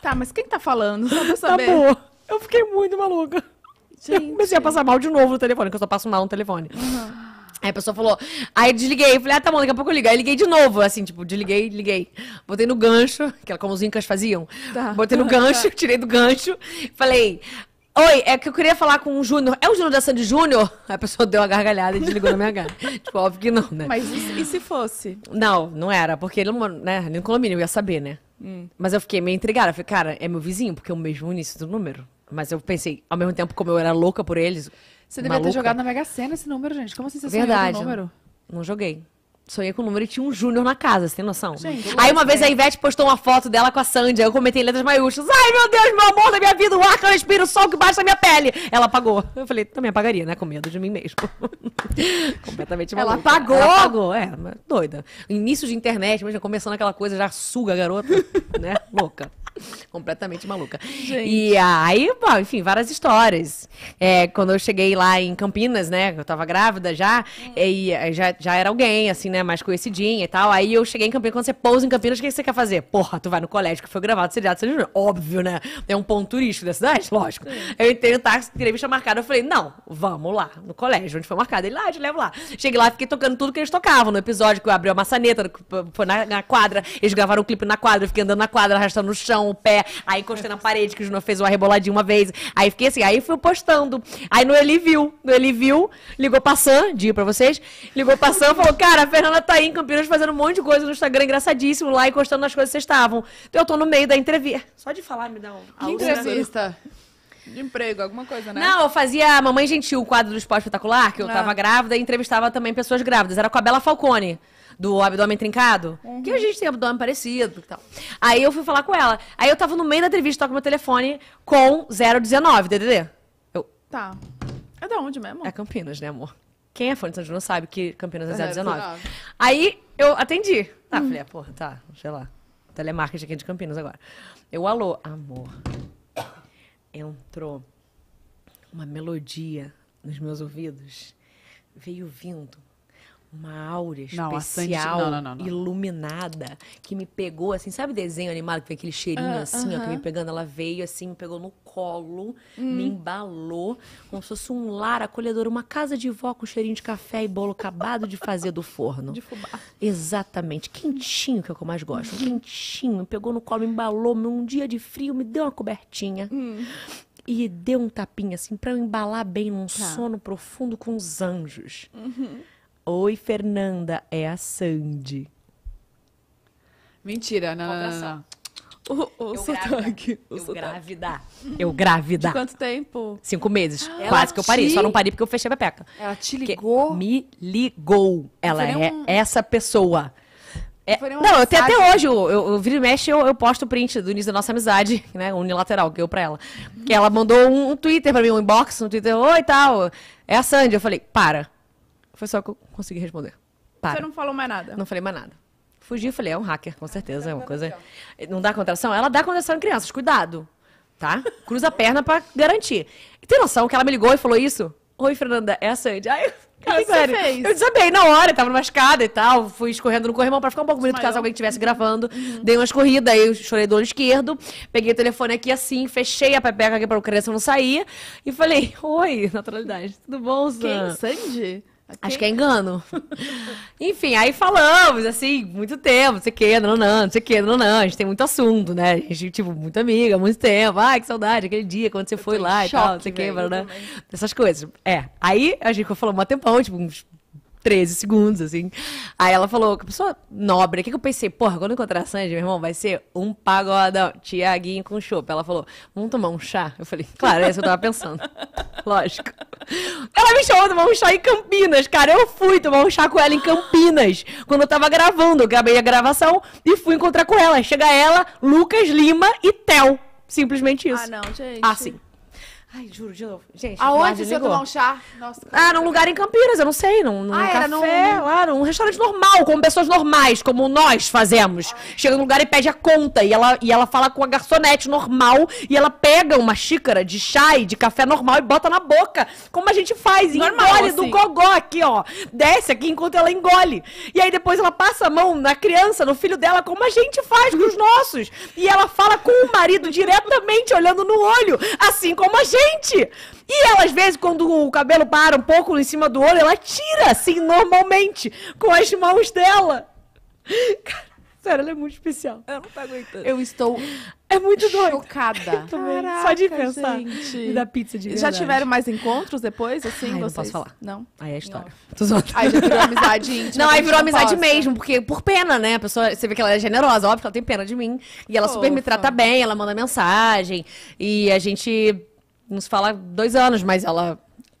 Tá, mas quem tá falando? Só pra saber. Tá bom. Eu fiquei muito maluca. Gente. Eu comecei a passar mal de novo no telefone, que eu só passo mal no telefone. Uhum. Aí a pessoa falou, aí desliguei. Eu falei, ah, tá bom, daqui a pouco eu ligo. Aí liguei de novo, assim, tipo, desliguei, liguei. Botei no gancho, que era como os incas faziam. Tá. Botei no gancho, tá. tirei do gancho. Falei, Oi, é que eu queria falar com o Júnior. É o Júnior da Sandy Júnior? A pessoa deu uma gargalhada e desligou na minha cara. Tipo, óbvio que não, né? Mas e, se fosse? Não, não era, porque ele, né, no condomínio, eu ia saber, né? Hum. Mas eu fiquei meio intrigada. Eu falei, cara, é meu vizinho, porque é o mesmo início do número. Mas eu pensei, ao mesmo tempo como eu era louca por eles. Você devia maluca. ter jogado na Mega Sena esse número, gente. Como assim você Verdade, sonhou com o número? Não joguei. Sonhei com o número e tinha um Júnior na casa, você tem noção? Gente, aí uma vez a Ivete postou uma foto dela com a Sandy, aí eu comentei em letras maiúsculas. Ai, meu Deus, meu amor da minha vida, o ar que eu respiro, o sol que baixa na minha pele. Ela apagou. Eu falei, também apagaria, né? Com medo de mim mesmo. Completamente maluca. Ela apagou? Ela apagou, é, doida. Início de internet, mas já começando aquela coisa, já suga a garota, né? Louca. Completamente maluca. Gente. E aí, bom, enfim, várias histórias. É, quando eu cheguei lá em Campinas, né? Eu tava grávida já, hum. e é, já, já era alguém, assim, né? Mais conhecidinha e tal. Aí eu cheguei em Campinas, quando você pousa em Campinas, o que você quer fazer? Porra, tu vai no colégio que foi gravado, seriado, você já... óbvio, né? É um ponto turístico da cidade, lógico. Sim. Eu entrei no táxi, bicha marcada, eu falei, não, vamos lá, no colégio, onde foi marcado. Ele, lá, ah, te levo lá. Cheguei lá, fiquei tocando tudo que eles tocavam. No episódio que eu abri a maçaneta, foi na, na quadra, eles gravaram o um clipe na quadra, eu fiquei andando na quadra, arrastando no chão, o pé, aí encostei na parede, que o Júnior fez uma reboladinha uma vez. Aí fiquei assim, aí fui postando. Aí no Eli viu, no Eli viu, ligou pra Sam, digo pra vocês, ligou pra Sam, falou, cara, a Fernanda tá aí em Campinas fazendo um monte de coisa no Instagram, engraçadíssimo, lá encostando nas coisas que vocês estavam. Então eu tô no meio da entrevista. Só de falar me dá um... Que né? entrevista? De emprego, alguma coisa, né? Não, eu fazia Mamãe Gentil, o quadro do Esporte Espetacular, que eu ah. tava grávida e entrevistava também pessoas grávidas. Era com a Bela Falcone do abdômen trincado. Uhum. Que a gente tem abdômen parecido e tal. Aí eu fui falar com ela. Aí eu tava no meio da entrevista, toco meu telefone com 019, DDD. Eu... Tá. É da onde mesmo? É Campinas, né, amor? Quem é fã de São João sabe que Campinas é 019. É Aí eu atendi. Tá, hum. falei, ah, porra, tá, sei lá. Telemarketing aqui de Campinas agora. Eu, alô, amor. Entrou uma melodia nos meus ouvidos. Veio vindo uma aura não, especial, Sandy... não, não, iluminada, que me pegou, assim, sabe desenho animado que vem aquele cheirinho ah, assim, uh -huh. ó, que me pegando, ela veio assim, me pegou no colo, hum. me embalou, como se fosse um lar acolhedor, uma casa de vó com cheirinho de café e bolo acabado de fazer do forno. De fubá. Exatamente, quentinho, que é o que eu mais gosto, quentinho, me pegou no colo, me embalou, um dia de frio, me deu uma cobertinha. Hum e deu um tapinha assim para eu embalar bem num tá. sono profundo com os anjos. Uhum. Oi, Fernanda, é a Sandy. Mentira, não, não, não, O, o eu sotaque. Grávida. O eu sotaque. grávida. Eu grávida. De quanto tempo? Cinco meses. Ela ah, Quase que eu parei. Só não parei porque eu fechei a pepeca. Ela te ligou? Porque me ligou. Ela é um... essa pessoa. É... não, mensagem. eu tenho até hoje. Eu, eu, eu viro e mexe, eu, eu posto o print do início da nossa amizade, né? Unilateral, que eu pra ela. Que ela mandou um, um Twitter pra mim, um inbox no um Twitter. Oi, tal. É a Sandy. Eu falei, para. Foi só que eu consegui responder. Para. Você não falou mais nada? Não falei mais nada. Fugi e falei, é um hacker, com certeza. é uma é coisa. Não dá contração? Ela dá contração em crianças, cuidado. Tá? Cruza a perna pra garantir. E tem noção que ela me ligou e falou isso? Oi, Fernanda, é a Sandy. Ai, cara, sério. Fez? Eu desabei na hora, tava numa escada e tal. Fui escorrendo no corrimão pra ficar um pouco bonito Maior. caso alguém estivesse gravando. Uhum. Dei umas corridas, aí eu chorei do olho esquerdo. Peguei o telefone aqui assim, fechei a pepeca aqui pra criança não sair. E falei, oi, naturalidade, tudo bom, Sandy? Quem? Sandy? Acho que é engano. Enfim, aí falamos, assim, muito tempo, não sei o que, não, não, não sei o que, não, não. A gente tem muito assunto, né? A gente, tipo, muita amiga, muito tempo. Ai, que saudade, aquele dia, quando você foi lá choque, e tal, não sei o que, né? Essas coisas. É. Aí a gente falou mó tempão, tipo, uns 13 segundos, assim. Aí ela falou, que pessoa nobre, o que, que eu pensei? Porra, quando encontrar a Sandy, meu irmão, vai ser um pagodão, Tiaguinho com chope. Ela falou, vamos tomar um chá? Eu falei, claro, é isso que eu tava pensando. Lógico. Ela me chamou tomar um chá em Campinas, cara. Eu fui tomar um chá com ela em Campinas, quando eu tava gravando. Eu gravei a gravação e fui encontrar com ela. Chega ela, Lucas Lima e Tel. Simplesmente isso. Ah, não, gente. Ah, sim. Ai, juro, de novo. Gente, Aonde você tomou tomar um chá? Nossa, ah, num lugar em Campinas, eu não sei. Num, num ah, café, num... lá, num restaurante normal, como pessoas normais, como nós fazemos. Ai. Chega num lugar e pede a conta. E ela, e ela fala com a garçonete normal. E ela pega uma xícara de chá e de café normal e bota na boca. Como a gente faz. normal, engole assim. do gogó aqui, ó. Desce aqui enquanto ela engole. E aí depois ela passa a mão na criança, no filho dela, como a gente faz com os nossos. E ela fala com o marido diretamente, olhando no olho. Assim como a gente gente! E ela, às vezes, quando o cabelo para um pouco em cima do olho, ela tira, assim, normalmente, com as mãos dela. Cara, sério, ela é muito especial. Eu não tô tá aguentando. Eu estou é muito doido. Chocada. Também. Caraca, Só de pensar. Gente. Da pizza de verdade. Já tiveram mais encontros depois, assim? Ai, vocês? não posso falar. Não? Aí é história. Aí já virou amizade íntima. Não, aí virou amizade posso. mesmo, porque por pena, né? A pessoa, você vê que ela é generosa, óbvio que ela tem pena de mim. E ela super me trata bem, ela manda mensagem. E a gente não se fala dois anos, mas ela.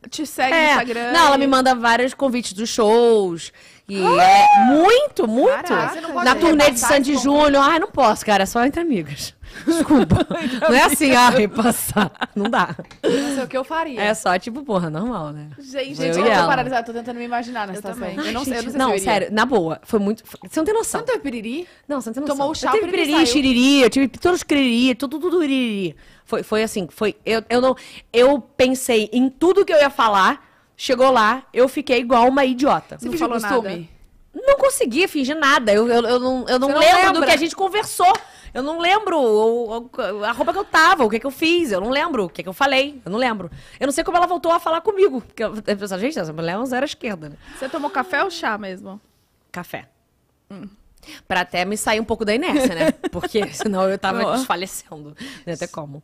Te segue é. no Instagram. Não, ela me manda vários convites dos shows é muito, muito. Caraca, na turnê de Sandy Júnior. Ah, não posso, cara, só entre amigas. Desculpa. não é assim, ah, repassar. Não dá. Não sei é o que eu faria. É só, tipo, porra, normal, né? Gente, gente eu, eu tô paralisada, tô tentando me imaginar nessa também. Eu, eu não, sei se Não, sério, na boa. Foi muito. Você não tem noção. Você não teve piriri? Não, você não tem noção. Tomou o chá, eu tive piriri, xiriri, eu tive todos os piriri, tudo, tudo iriri. Foi, foi assim, foi. Eu, eu não. Eu pensei em tudo que eu ia falar Chegou lá, eu fiquei igual uma idiota. Você não falou costume? Nada. Não consegui fingir nada. Eu, eu, eu não, eu não, não lembro lembra? do que a gente conversou. Eu não lembro o, o, a roupa que eu tava, o que, que eu fiz. Eu não lembro o que, que eu falei. Eu não lembro. Eu não sei como ela voltou a falar comigo. Porque eu, pensei, gente, essa mulher é um zero à esquerda, né? Você tomou café ou chá mesmo? Café. Hum. Pra até me sair um pouco da inércia, né? Porque senão eu tava desfalecendo. Não até como.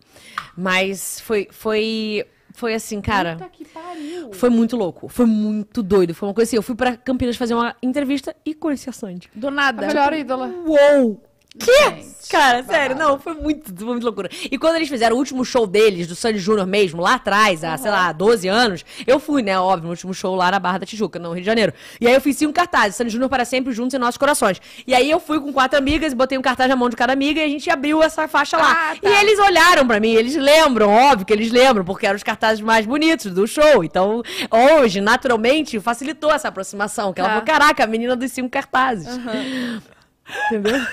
Mas foi, foi foi assim, cara. Puta que pariu. Foi muito louco. Foi muito doido. Foi uma coisa assim. Eu fui pra Campinas fazer uma entrevista e conheci a Sandy. Do nada. A melhor tipo, ídola. Uou! Que? cara, sério, não, foi muito, foi muito loucura. E quando eles fizeram o último show deles, do Sandy Júnior mesmo, lá atrás, uhum. há, sei lá, 12 anos, eu fui, né, óbvio, no último show lá na Barra da Tijuca, no Rio de Janeiro. E aí eu fiz cinco cartazes, Sandy Júnior para sempre juntos em nossos corações. E aí eu fui com quatro amigas, botei um cartaz na mão de cada amiga e a gente abriu essa faixa lá. Ah, tá. E eles olharam para mim, eles lembram, óbvio que eles lembram, porque eram os cartazes mais bonitos do show. Então, hoje, naturalmente, facilitou essa aproximação, que ela ah. falou, tá. caraca, a menina dos cinco cartazes. Uhum. Entendeu?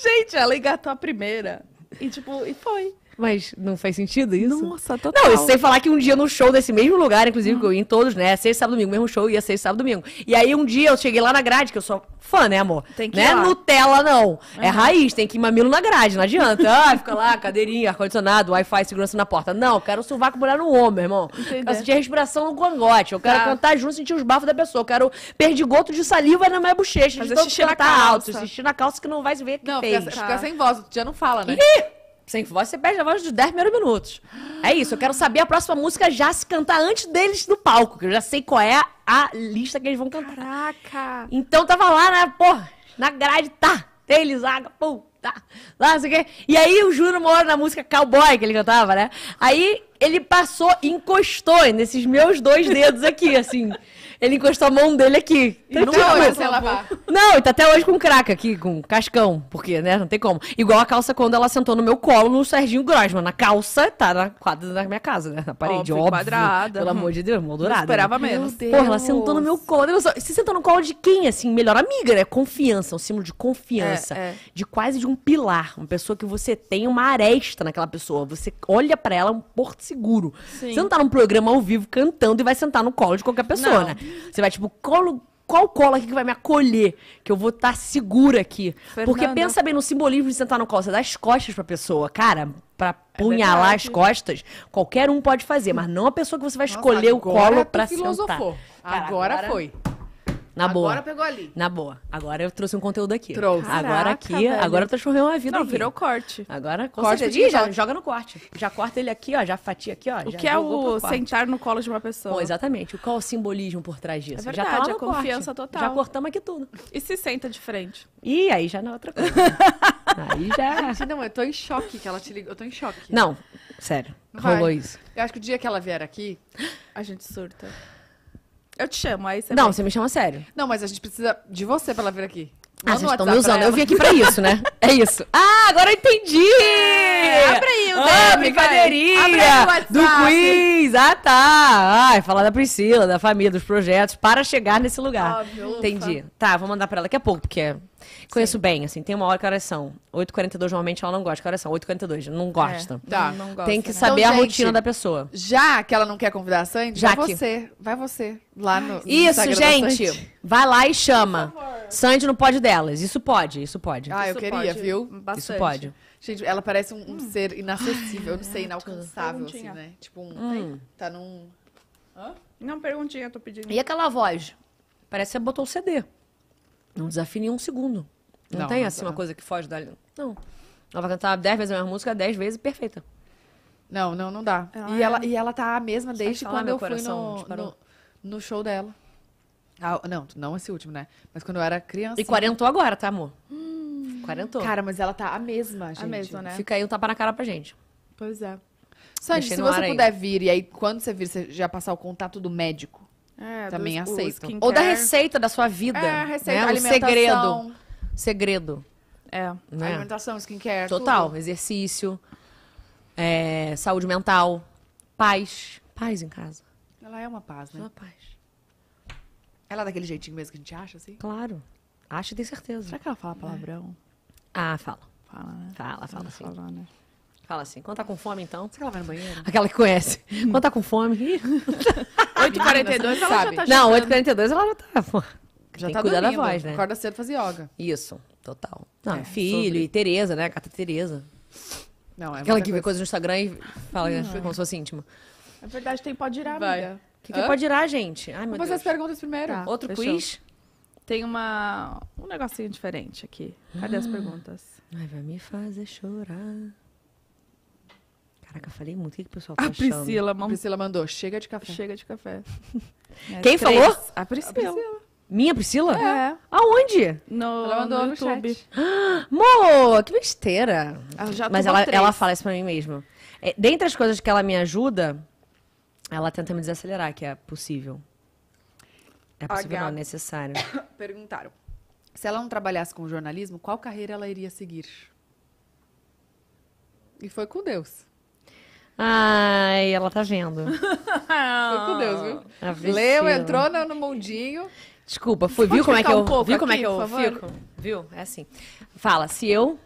Gente, ela engatou a primeira. E tipo, e foi. Mas não faz sentido isso? Nossa, total. Não, isso sem falar que um dia no show desse mesmo lugar, inclusive, hum. em todos, né? Sexta, sábado, domingo, mesmo show, ia sexta, sábado, domingo. E aí um dia eu cheguei lá na grade, que eu sou fã, né, amor? Tem que Não é Nutella, não. Uhum. É raiz, tem que ir mamilo na grade, não adianta. ah, fica lá, cadeirinha, ar-condicionado, Wi-Fi, segurança na porta. Não, eu quero sovaco molhar no ombro, irmão. Entendi. Eu quero sentir a respiração no gongote, eu quero tá. cantar junto, sentir os bafos da pessoa, eu quero perdigoto de saliva na minha bochecha, Fazer de tanto xixi cantar alto, xixi na calça que não vai se ver que não, fez. Fica, fica tá. sem voz, já não fala, né? Ih! sem voz, você perde a voz dos 10 primeiros minutos. É isso, eu quero saber a próxima música já se cantar antes deles no palco, que eu já sei qual é a lista que eles vão cantar. Caraca! Então tava lá, né, porra, na grade, tá, eles, água, pum, tá, lá, não sei o quê. E aí o Júnior mora na música Cowboy que ele cantava, né? Aí ele passou, encostou nesses meus dois dedos aqui, assim. Ele encostou a mão dele aqui. Tá não então, até hoje lavar. Não, ele tá até hoje com craca aqui, com cascão. Porque, né, não tem como. Igual a calça quando ela sentou no meu colo no Serginho Grosman. Na calça, tá na quadra da minha casa, né? Na parede, óbvio. óbvio quadrada. Pelo amor de Deus, moldurada. Não né? esperava né? menos. Porra, ela sentou no meu colo. você senta sentou no colo de quem, assim? Melhor amiga, né? Confiança, um símbolo de confiança. É, é. De quase de um pilar. Uma pessoa que você tem uma aresta naquela pessoa. Você olha para ela é um porto seguro. Sim. Você não tá num programa ao vivo cantando e vai sentar no colo de qualquer pessoa, não. né? Você vai, tipo, qual, qual cola aqui que vai me acolher? Que eu vou estar tá segura aqui. Fernanda. Porque pensa bem no simbolismo de sentar no colo. Você dá as costas pra pessoa, cara, pra é punhalar é as costas, qualquer um pode fazer, mas não a pessoa que você vai escolher Nossa, o colo pra sentar. agora foi. Na boa. Agora pegou ali. Na boa. Agora eu trouxe um conteúdo aqui. Trouxe. Caraca, agora aqui, velho. agora transformou uma vida. Não, aqui. virou corte. Agora corte. Certeza, já, joga no corte. Já corta ele aqui, ó. Já fatia aqui, ó. O que é o sentar no colo de uma pessoa? Bom, exatamente. Qual o simbolismo por trás disso? É verdade, já tá lá confiança corte. total. Já cortamos aqui tudo. E se senta de frente? E é aí já é outra coisa. aí já. Gente, não, eu tô em choque que ela te ligou. Eu tô em choque. Não, sério. Vai. Rolou isso. Eu acho que o dia que ela vier aqui, a gente surta. Eu te chamo, aí você. Não, vem. você me chama sério. Não, mas a gente precisa de você pra ela vir aqui. ah, vocês estão me usando. Eu vim aqui pra isso, né? É isso. Ah, agora eu entendi! É, abre aí o ah, DM, brincadeirinha do quiz. Ah, tá. Ai, falar da Priscila, da família, dos projetos, para chegar nesse lugar. Óbvio, ah, entendi. Tá, vou mandar pra ela daqui a pouco, porque é Conheço Sim. bem, assim, tem uma hora que horas são. 8h42 normalmente ela não gosta. Que horas são? 8h42, não é. gosta. É, tá. Não, gosta, tem que né? saber então, a gente, rotina da pessoa. Já que ela não quer convidar a Sandy, já vai que... você. Vai você. Lá no. Isso, no gente. Vai lá e chama. Sandy não pode delas. Isso pode, isso pode. Ah, isso eu queria, pode, viu? Bastante. Isso pode. Gente, ela parece um, um hum. ser inacessível, eu não sei, inalcançável, assim, né? Tipo, um, hum. tá num. Hã? Não, perguntinha, tô pedindo. E aquela voz? Parece que você botou o CD. Não desafia um segundo. Não, não tem não assim uma coisa que foge da. Não. Ela vai cantar 10 vezes a mesma música, 10 vezes perfeita. Não, não, não dá. e, é... ela, e ela tá a mesma desde quando eu fui no, no, no, show dela. Ah, não, não esse último, né? Mas quando eu era criança. E quarentou agora, tá, amor? Hum. Quarentou. Cara, mas ela tá a mesma, gente. A mesma, né? Fica aí um tapa na cara pra gente. Pois é. Sandy, se você puder aí. vir, e aí quando você vir, você já passar o contato do médico. É, também dos, aceito. Ou da receita da sua vida. É, a receita, né? alimentação. O segredo segredo. É, né? alimentação, skincare. Total, tudo. exercício, é, saúde mental, paz. Paz em casa. Ela é uma paz, né? Uma paz. Ela é daquele jeitinho mesmo que a gente acha, assim? Claro. Acha e tem certeza. Será que ela fala palavrão? É. Ah, fala. Fala, né? Fala, fala, sim. Fala, né? Fala assim, quando tá com fome, então. Será que ela vai no banheiro? Aquela que conhece. Quando tá com fome. 8h42 tá ela já tá Não, 8h42 ela já tá. Já tem tá cuidar da voz, né? né? Acorda cedo fazer yoga. Isso, total. Não, É, filho sobre. e Tereza, né? Cata Tereza. Não, é Aquela que vê coisa no Instagram e fala né? como se fosse íntima. Na é verdade, tem pode irar, Vai. amiga. O que, que pode irar, gente? Ai, meu Vamos fazer as perguntas primeiro. Tá. Outro Fechou. quiz? Tem uma... um negocinho diferente aqui. Cadê as ah. perguntas? Ai, vai me fazer chorar. Caraca, falei muito. O que, que o pessoal tá A achando? Priscila, A Priscila mandou, chega de café. Chega de café. É, Quem falou? A Priscila. A Priscila. Minha Priscila? É. Aonde? No, ela mandou no, no YouTube. Chat. Ah, Mo, que besteira. Ah, ela Mas ela, ela fala isso pra mim mesma. É, dentre as coisas que ela me ajuda, ela tenta me desacelerar, que é possível. É possível, não, é necessário. Perguntaram. Se ela não trabalhasse com jornalismo, qual carreira ela iria seguir? E foi com Deus. Ai, ela tá vendo. foi com Deus, viu? Leu, entrou no mundinho. Desculpa, fui, é viu como, é eu, um viu aqui, que eu, viu como é que eu fico? Viu? É assim. Fala, se eu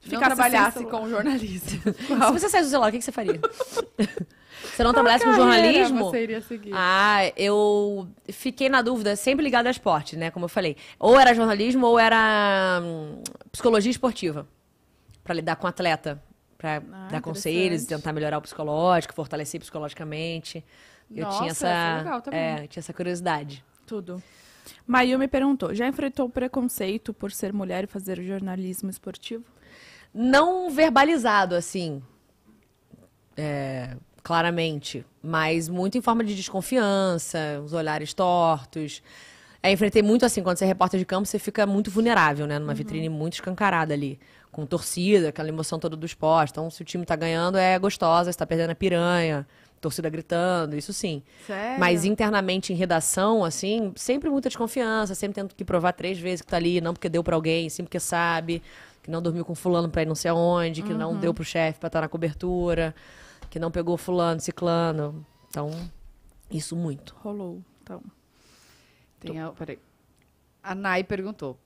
ficar não trabalhasse assim, com jornalismo. se você saísse do celular, o que, que você faria? se eu não trabalhasse com jornalismo. Você iria seguir? Ah, eu fiquei na dúvida, sempre ligado ao esporte, né? Como eu falei. Ou era jornalismo ou era hum, psicologia esportiva. para lidar com atleta. para ah, dar conselhos, tentar melhorar o psicológico, fortalecer psicologicamente. Eu Nossa, tinha essa, é, tinha essa curiosidade. Tudo. Mayumi perguntou: já enfrentou preconceito por ser mulher e fazer jornalismo esportivo? Não verbalizado, assim. É, claramente. Mas muito em forma de desconfiança, os olhares tortos. É, enfrentei muito assim, quando você é repórter de campo, você fica muito vulnerável, né? Numa uhum. vitrine muito escancarada ali. Com torcida, aquela emoção toda dos pós. Então, se o time tá ganhando, é gostosa, se tá perdendo a piranha torcida gritando, isso sim. Sério? Mas internamente em redação, assim, sempre muita desconfiança, sempre tendo que provar três vezes que tá ali, não porque deu para alguém, sim porque sabe, que não dormiu com fulano pra ir não sei aonde, que uhum. não deu pro chefe pra estar tá na cobertura, que não pegou fulano, ciclano. Então, isso muito. Rolou, então. Tem a, peraí. A Nai perguntou: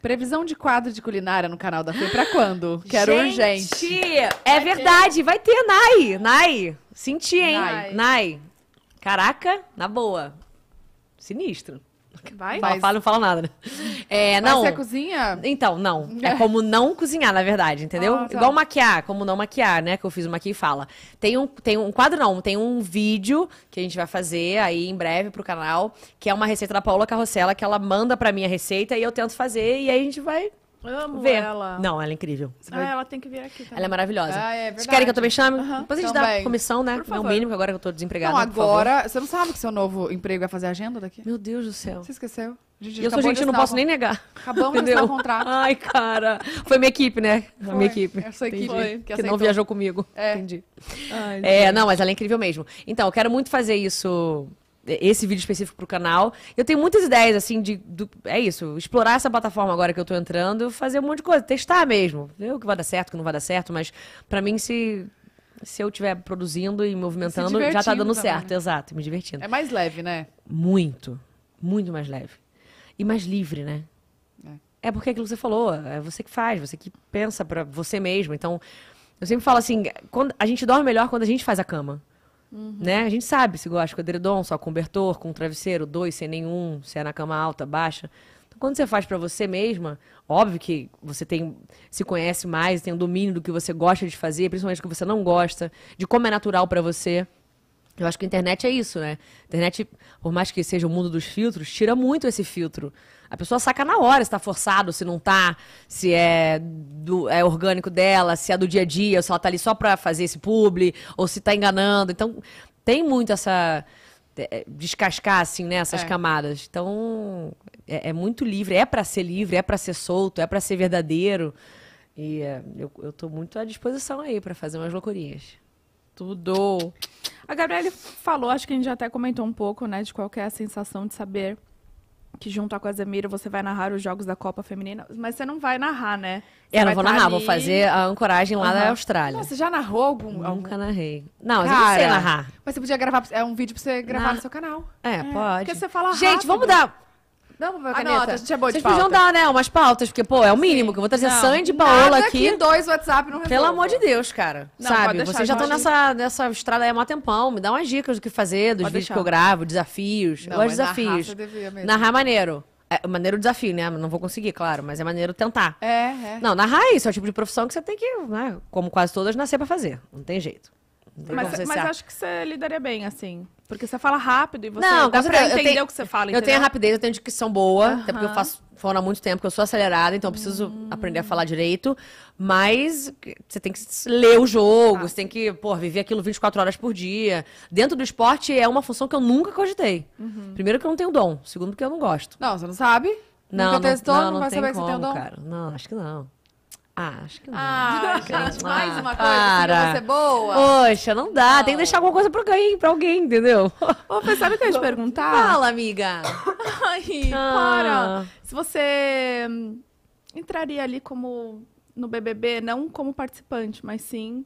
Previsão de quadro de culinária no canal da Fê pra quando? Quero gente, urgente. É verdade, vai ter, Nai. Nai, senti, hein? Nai. Nai. Caraca, na boa. Sinistro. Vai? Fala, fala, não fala nada, né? É, Mas é não. Você cozinha? Então, não. É como não cozinhar, na verdade, entendeu? Ah, tá. Igual maquiar, como não maquiar, né? Que eu fiz o Maquia e Fala. Tem um, tem um quadro, não, tem um vídeo que a gente vai fazer aí em breve pro canal, que é uma receita da Paola Carrossela, que ela manda pra mim a receita e eu tento fazer, e aí a gente vai amo ela. Não, ela é incrível. Você Ah, vai- ela tem que vir aqui também. Ela é maravilhosa. Ah, é Vocês querem que eu também chame? Aham. Depois a gente então dá Também. comissão, né? É Não, mínimo, agora que eu tô desempregada. Não, por favor. agora. Você não sabe que seu novo emprego é fazer agenda daqui? Meu Deus do céu. Você esqueceu? gente E eu sou gente, eu não posso nem negar. Acabamos de encontrar o contrato. Ai, cara. Foi minha equipe, né? A Foi. minha equipe. Essa é equipe Entendi. que Que não viajou comigo. É. Entendi. Ai, É, não, mas ela é incrível mesmo. Então, eu quero muito fazer isso esse vídeo específico pro canal. Eu tenho muitas ideias, assim, de. Do, é isso, explorar essa plataforma agora que eu tô entrando, fazer um monte de coisa, testar mesmo. Ver o que vai dar certo, o que não vai dar certo, mas para mim se. Se eu estiver produzindo e movimentando, já tá dando também, certo, exato, me divertindo. É mais leve, né? Muito, muito mais leve. E mais livre, né? É, é porque é aquilo que você falou, é você que faz, você que pensa para você mesmo. Então, eu sempre falo assim, quando, a gente dorme melhor quando a gente faz a cama. Uhum. Né? A gente sabe se gosta com edredom, só com bertor, com travesseiro, dois, sem nenhum, se é na cama alta, baixa. Então, quando você faz para você mesma, óbvio que você tem se conhece mais, tem um domínio do que você gosta de fazer, principalmente do que você não gosta, de como é natural para você. Eu acho que a internet é isso, né? A internet, por mais que seja o mundo dos filtros, tira muito esse filtro. A pessoa saca na hora se tá forçado, se não tá, se é, do, é orgânico dela, se é do dia a dia, se ela tá ali só pra fazer esse publi, ou se tá enganando. Então, tem muito essa. É, é, descascar, assim, né? Essas é. camadas. Então, é, é, muito livre. É para ser livre, é para ser solto, é para ser verdadeiro. E é, eu, eu tô muito à disposição aí para fazer umas loucurinhas. Tudo! A Gabriele falou, acho que a gente até comentou um pouco, né? De qual é a sensação de saber que junto com a Zemira você vai narrar os jogos da Copa Feminina, mas você não vai narrar, né? Você é, eu não vou tá narrar, ali... vou fazer a ancoragem lá uhum. da Austrália. você já narrou algum? Nunca narrei. Não, Cara, eu não sei narrar. Mas você podia gravar, é um vídeo pra você gravar Na... no seu canal. É, é. pode. Porque você fala Gente, rápido. vamos dar ah, não, papel caneta. Anota, a gente é boa Vocês de podiam dar, né, umas pautas, porque, pô, é o mínimo que eu vou trazer não, Sandy e Paola nada aqui. que dois WhatsApp não resolve. Pelo amor de Deus, cara. Não, sabe? Deixar, Vocês já estão nessa, nessa estrada aí há um tempão. Me dá umas dicas do que fazer, dos pode vídeos deixar. que eu gravo, desafios. Não, eu gosto desafios. Narrar, narrar é maneiro. É maneiro o desafio, né? Não vou conseguir, claro, mas é maneiro tentar. É, é. Não, narrar é isso é o tipo de profissão que você tem que, né, como quase todas, nascer para fazer. Não tem jeito. Mas, mas acho que você lidaria bem, assim. Porque você fala rápido e você não, dá pra entender tenho, o que você fala. Eu tenho a rapidez, eu tenho dicção boa, uhum. até porque eu faço fona há muito tempo, que eu sou acelerada, então eu preciso aprender a falar direito. Mas você tem que ler o jogo, ah. você tem que, pô, viver aquilo 24 horas por dia. Dentro do esporte é uma função que eu nunca cogitei. Uhum. Primeiro que eu não tenho dom, segundo que eu não gosto. Não, você não sabe? Não, não, testou, não, não, não vai saber como, que tem o dom? Cara. Não, acho que não. Ah, acho que não. Ah, gente, mais uma ah, coisa para. que vai ser boa. Poxa, não dá. Não. Tem que deixar alguma coisa pra alguém, pra alguém entendeu? Ô, sabe o que eu ia te perguntar? Fala, amiga. Ai, ah. para. Se você hum, entraria ali como no BBB, não como participante, mas sim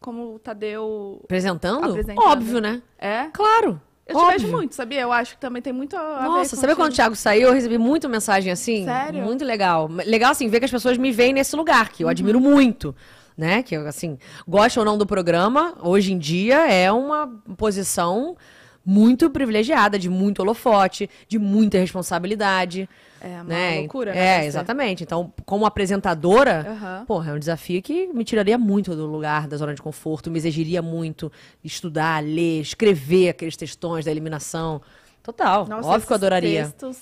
como o Tadeu... Apresentando? apresentando. Óbvio, né? É? Claro. Eu Óbvio. te vejo muito, sabia? Eu acho que também tem muito a Nossa, sabe quando o Thiago saiu, eu recebi muita mensagem assim? Sério? Muito legal. Legal, assim, ver que as pessoas me veem nesse lugar, que eu uhum. admiro muito. Né? Que, assim, gosta ou não do programa, hoje em dia é uma posição muito privilegiada, de muito holofote, de muita responsabilidade. É uma né? loucura, né? É, exatamente. Então, como apresentadora, uhum. porra, é um desafio que me tiraria muito do lugar da zona de conforto, me exigiria muito estudar, ler, escrever aqueles textões da eliminação. Total. Nossa, óbvio que eu adoraria. Textos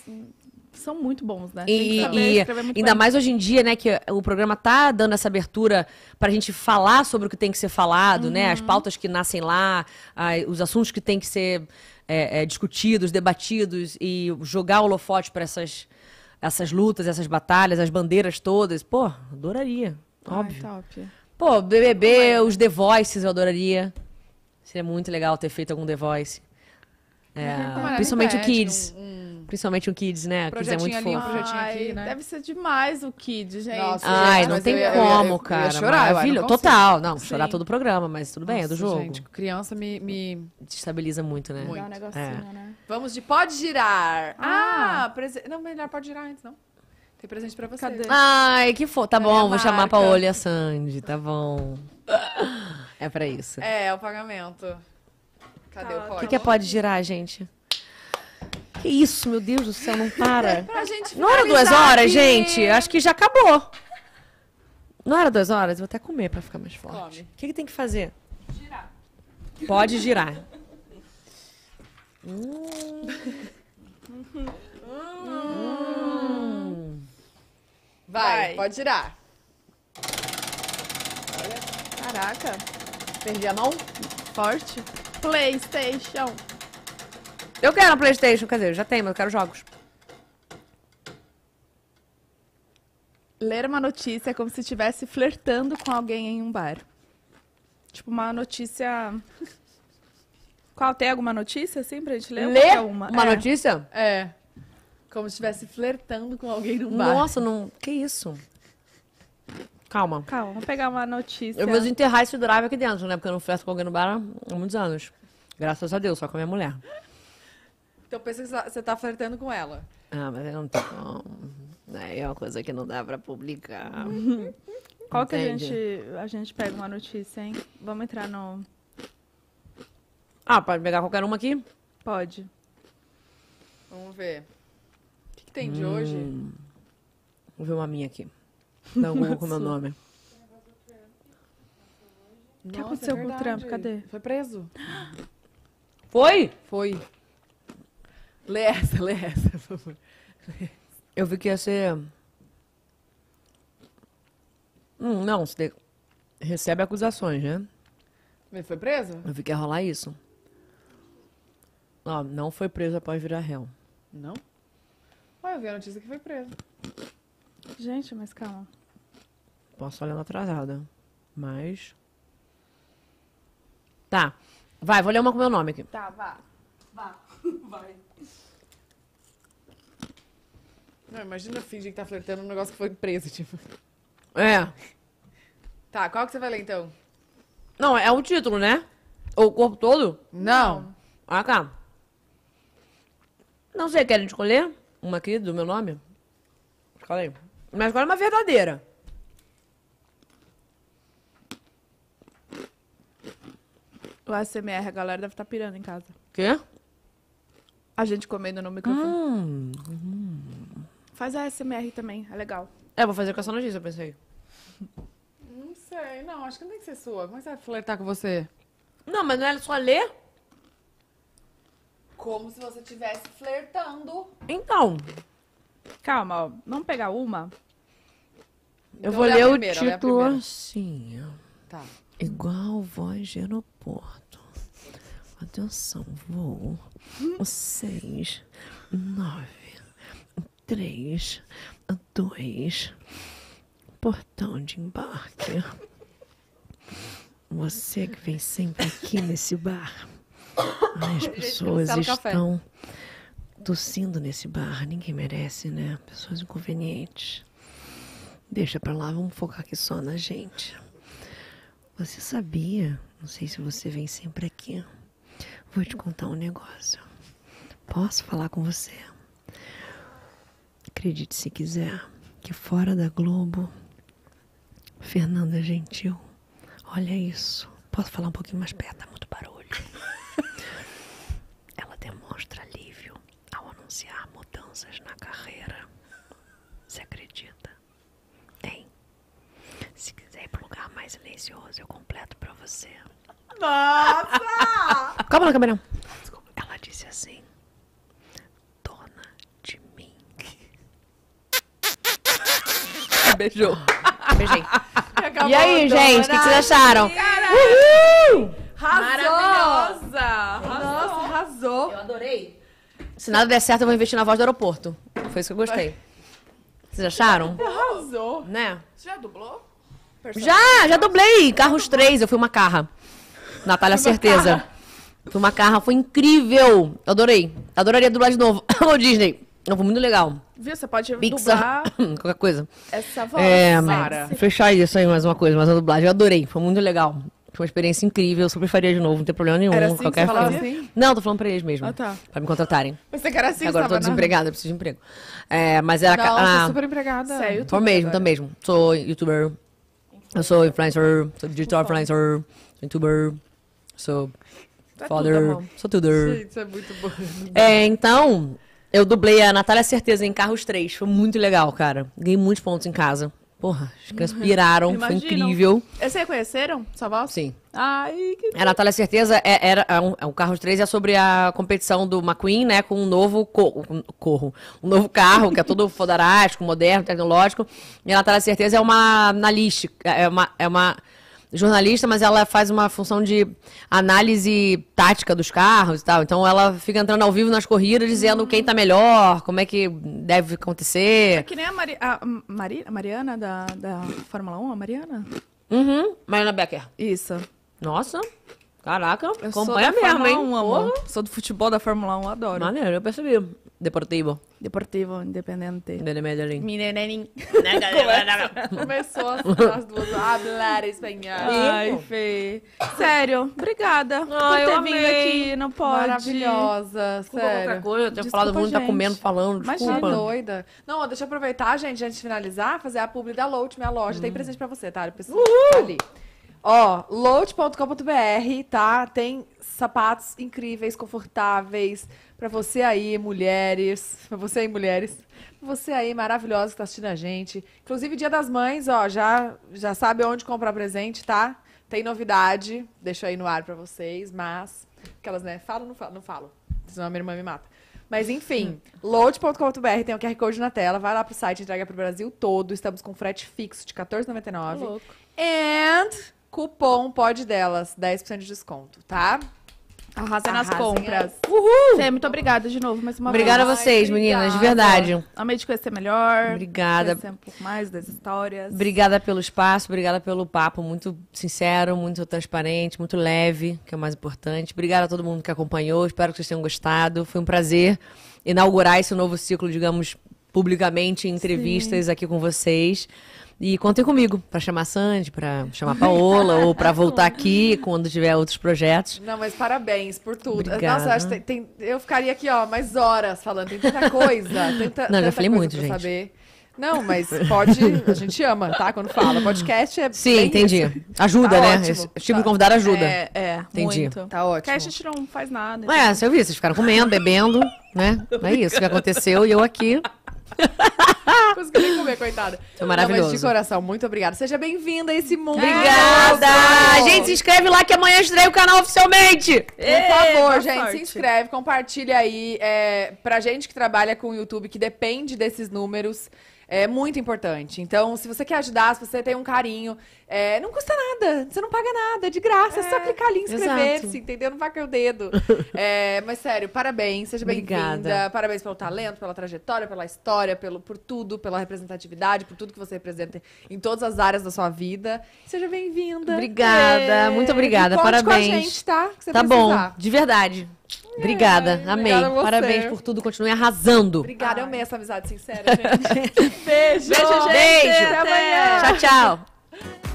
são muito bons, né? E, saber, e ainda bem. mais hoje em dia, né, que o programa tá dando essa abertura para a gente falar sobre o que tem que ser falado, uhum. né? As uhum. pautas que nascem lá, os assuntos que tem que ser é, é, discutidos, debatidos e jogar o holofote para essas, essas lutas, essas batalhas, as bandeiras todas. Pô, adoraria, óbvio. Ai, top. Pô, BBB, os The Voices eu adoraria. Seria muito legal ter feito algum The Voice. É, principalmente o Kids. Um, um Principalmente o Kids, né? O Kids é muito ali, fofo. né? Deve ser demais o Kids, gente. Nossa, Ai, não tem como, eu cara. Eu ia chorar, Maravilha. Não Total. Não, Sim. chorar todo o programa, mas tudo bem, Nossa, é do jogo. Gente, criança me. me... Destabiliza muito, né? Muito. Um é. né? Vamos de pode girar. Ah, ah prese... não, melhor pode girar antes, não. Tem presente pra você. Cadê? Ai, que fofo. Tá bom, vou marca? chamar pra Paola a Sandy, tá bom. É pra isso. É, é o pagamento. Cadê tá, o código? O que, que é pode girar, gente? Que isso, meu Deus do céu, não para. não era duas horas, aqui. gente? Acho que já acabou. Não era duas horas? Vou até comer para ficar mais forte. Come. O que, que tem que fazer? Girar. Pode girar. Hum. Hum. Vai, Vai, pode girar. Caraca, perdi a mão? Forte. PlayStation. Eu quero um Playstation, quer dizer, já tem, mas eu quero jogos. Ler uma notícia é como se estivesse flertando com alguém em um bar. Tipo, uma notícia... Qual, tem alguma notícia, assim, pra gente ler? Ler uma, uma é. notícia? É. Como se estivesse flertando com alguém num bar. Nossa, não... Que isso? Calma. Calma, vamos pegar uma notícia. Eu vou enterrar esse drive aqui dentro, né? Porque eu não flerto com alguém no bar há muitos anos. Graças a Deus, só com a minha mulher. Então pensa que tá, você tá flertando com ela. Ah, mas eu não tô. Aí uhum. é, é uma coisa que não dá pra publicar. Qual que a gente, a gente pega uma notícia, hein? Vamos entrar no. Ah, pode pegar qualquer uma aqui? Pode. Vamos ver. O que, que tem de hum. hoje? Vou ver uma minha aqui. Não, Google com o meu nome. O que é aconteceu é com o Trump? Cadê? Foi preso? Foi? Foi. Lê essa, lê essa, por favor. Eu vi que ia ser. Hum, não, você recebe acusações, né? Mas foi preso? Eu vi que ia rolar isso. Ó, não foi preso após virar réu. Não? Olha, eu vi a notícia que foi preso. Gente, mas calma. Posso na atrasada. Mas. Tá. Vai, vou ler uma com meu nome aqui. Tá, vá. Vá. Vai. Não, imagina fingir que tá flertando um negócio que foi preso, tipo. É. Tá, qual que você vai ler então? Não, é o título, né? Ou o corpo todo? Não. Ah, cá. Tá. Não sei, querem escolher uma aqui do meu nome? Escolhe aí. Mas agora é uma verdadeira. O ASMR, a galera deve estar tá pirando em casa. Quê? A gente comendo no microfone. Hum. hum faz a SMR também, é legal. É, vou fazer com essa notícia, eu pensei. Não sei, não, acho que não tem que ser sua. Como é que você vai flertar com você? Não, mas não é só ler? Como se você estivesse flertando. Então. Calma, ó. vamos pegar uma? Então, eu vou ler, o título assim. Tá. Igual voz de aeroporto. Atenção, voo. Hum. O três, dois, portão de embarque. Você que vem sempre aqui nesse bar. As pessoas estão tossindo nesse bar. Ninguém merece, né? Pessoas inconvenientes. Deixa pra lá, vamos focar aqui só na gente. Você sabia, não sei se você vem sempre aqui, vou te contar um negócio. Posso falar com você? Acredite se quiser que fora da Globo, Fernanda Gentil, olha isso. Posso falar um pouquinho mais perto? Tá muito barulho. Ela demonstra alívio ao anunciar mudanças na carreira. Você acredita? Hein? Se quiser ir para um lugar mais silencioso, eu completo para você. Nossa! Calma, lá, Camarão. Ela disse assim: beijou. Beijei. e aí, então, gente, o que, vocês acharam? Caralho! Uhul! Maravilhosa! Arrasou. Nossa, arrasou. Eu adorei. Se nada der certo, eu vou investir na voz do aeroporto. Foi isso que eu gostei. Vocês acharam? Arrasou. Né? Você já dublou? Já, já dublei. Carros 3, eu fui uma carra. Natália, certeza. Fui uma carra, foi incrível. Adorei. Adoraria dublar de novo. Ô, Disney foi muito legal. Viu? Você pode Pixar, dublar qualquer coisa. Essa voz, é, Sara. Fechar isso aí, mais uma coisa, mas a dublagem. Eu adorei, foi muito legal. Foi uma experiência incrível, eu super faria de novo, não tem problema nenhum. Era assim qualquer que assim? Não, tô falando pra eles mesmo. Ah, tá. Pra me contratarem. Você quer assim, Agora eu tô né? desempregada, preciso de emprego. É, mas era. É não, ah, super empregada. Você é youtuber. Tô mesmo, agora. tô mesmo. Sou youtuber. Eu sou influencer, sou digital influencer, sou youtuber, sou. Tá father, tudo, sou tudo. Gente, isso é muito bom. É, então. Eu dublei a Natália Certeza em Carros 3. Foi muito legal, cara. Ganhei muitos pontos em casa. Porra, as crianças piraram, foi incrível. Vocês reconheceram sua voz? Sim. Ai, que... A Natália Certeza é, era, é um, é o Carros 3 é sobre a competição do McQueen, né, com um novo co um, corro, um novo carro, que é todo fodarástico, moderno, tecnológico. E a Natália Certeza é uma analista, é uma... É uma jornalista, mas ela faz uma função de análise tática dos carros e tal. Então ela fica entrando ao vivo nas corridas dizendo hum. quem tá melhor, como é que deve acontecer. É que nem a, Mari a Mari Mariana da, da Fórmula 1, a Mariana? Uhum, Mariana Becker. Isso. Nossa. Caraca, eu acompanha sou da mesmo, Fórmula hein? 1, amor. Sou do futebol da Fórmula 1, adoro. Maneiro, eu percebi. Deportivo. Deportivo, independente. De Medellín. Medellín. Começou as duas a falar espanhol. Ai, Fê. Sério, obrigada Ai, por ter vindo aqui. Não pode. Maravilhosa, sério. Outra coisa, eu tinha falado muito, tá comendo, falando, desculpa. Imagina, é doida. Não, deixa eu aproveitar, gente, antes de finalizar, fazer a publi da Lout, minha loja. Hum. Tem presente pra você, tá? pessoal? tá ali. Ó, load.com.br, tá? Tem sapatos incríveis, confortáveis, para você aí, mulheres. Para você aí, mulheres. Pra você aí, maravilhosa, que tá assistindo a gente. Inclusive, Dia das Mães, ó, já, já sabe onde comprar presente, tá? Tem novidade, deixo aí no ar para vocês, mas. Aquelas, né? Falo, não falam não falo. Senão a minha irmã me mata. Mas enfim, load.com.br tem o QR Code na tela. Vai lá pro site, entrega pro Brasil todo. Estamos com frete fixo de R$14,99. Louco. And cupom pode delas, 10% de desconto, tá? Arrasem nas compras. As... Uhul! Cê, muito obrigada de novo, mais uma obrigada vez. A vocês, Ai, obrigada a vocês, meninas, de verdade. Amei te conhecer melhor. Obrigada. Conhecer um pouco mais das histórias. Obrigada pelo espaço, obrigada pelo papo muito sincero, muito transparente, muito leve, que é o mais importante. Obrigada a todo mundo que acompanhou, espero que vocês tenham gostado. Foi um prazer inaugurar esse novo ciclo, digamos, publicamente, em entrevistas Sim. aqui com vocês. E contem comigo para chamar a Sandy, para chamar a Paola ou para voltar aqui quando tiver outros projetos. Não, mas parabéns por tudo. Obrigada. Nossa, eu, acho que tem, tem, eu ficaria aqui, ó, mais horas falando. Tem tanta coisa. Tanta, Não, tanta já falei muito, gente. Saber. Não, mas pode. A gente ama, tá? Quando fala. Podcast é. Sim, entendi. Isso. Ajuda, tá né? Ótimo. Esse tipo tá. ajuda. É, é. Entendi. Muito. Tá ótimo. Porque a gente não faz nada. É, você viu? Vocês ficaram comendo, bebendo, né? É isso que aconteceu e eu aqui Consegui comer, coitada. Foi maravilhoso. Não, mas de coração, muito obrigada. Seja bem-vinda a esse mundo. Obrigada! É, gente, se inscreve lá que amanhã estreia o canal oficialmente. Por favor, Ei, gente, sorte. se inscreve, compartilha aí. É, pra gente que trabalha com o YouTube, que depende desses números... É muito importante. Então, se você quer ajudar, se você tem um carinho, é, não custa nada, você não paga nada, é de graça. É, é só clicar ali, inscrever-se, entendeu? Não vaca o dedo. é, mas sério, parabéns, seja bem-vinda. Parabéns pelo talento, pela trajetória, pela história, pelo, por tudo, pela representatividade, por tudo que você representa em todas as áreas da sua vida. Seja bem-vinda. Obrigada, é, muito obrigada, e conte parabéns. com a gente, tá? tá precisar. bom, de verdade. Obrigada, amém. Obrigada Parabéns por tudo, continue arrasando. Obrigada, Ai. eu amei essa amizade sincera, gente. Beijo. Beijo, gente. Beijo. Até amanhã. Tchau, tchau.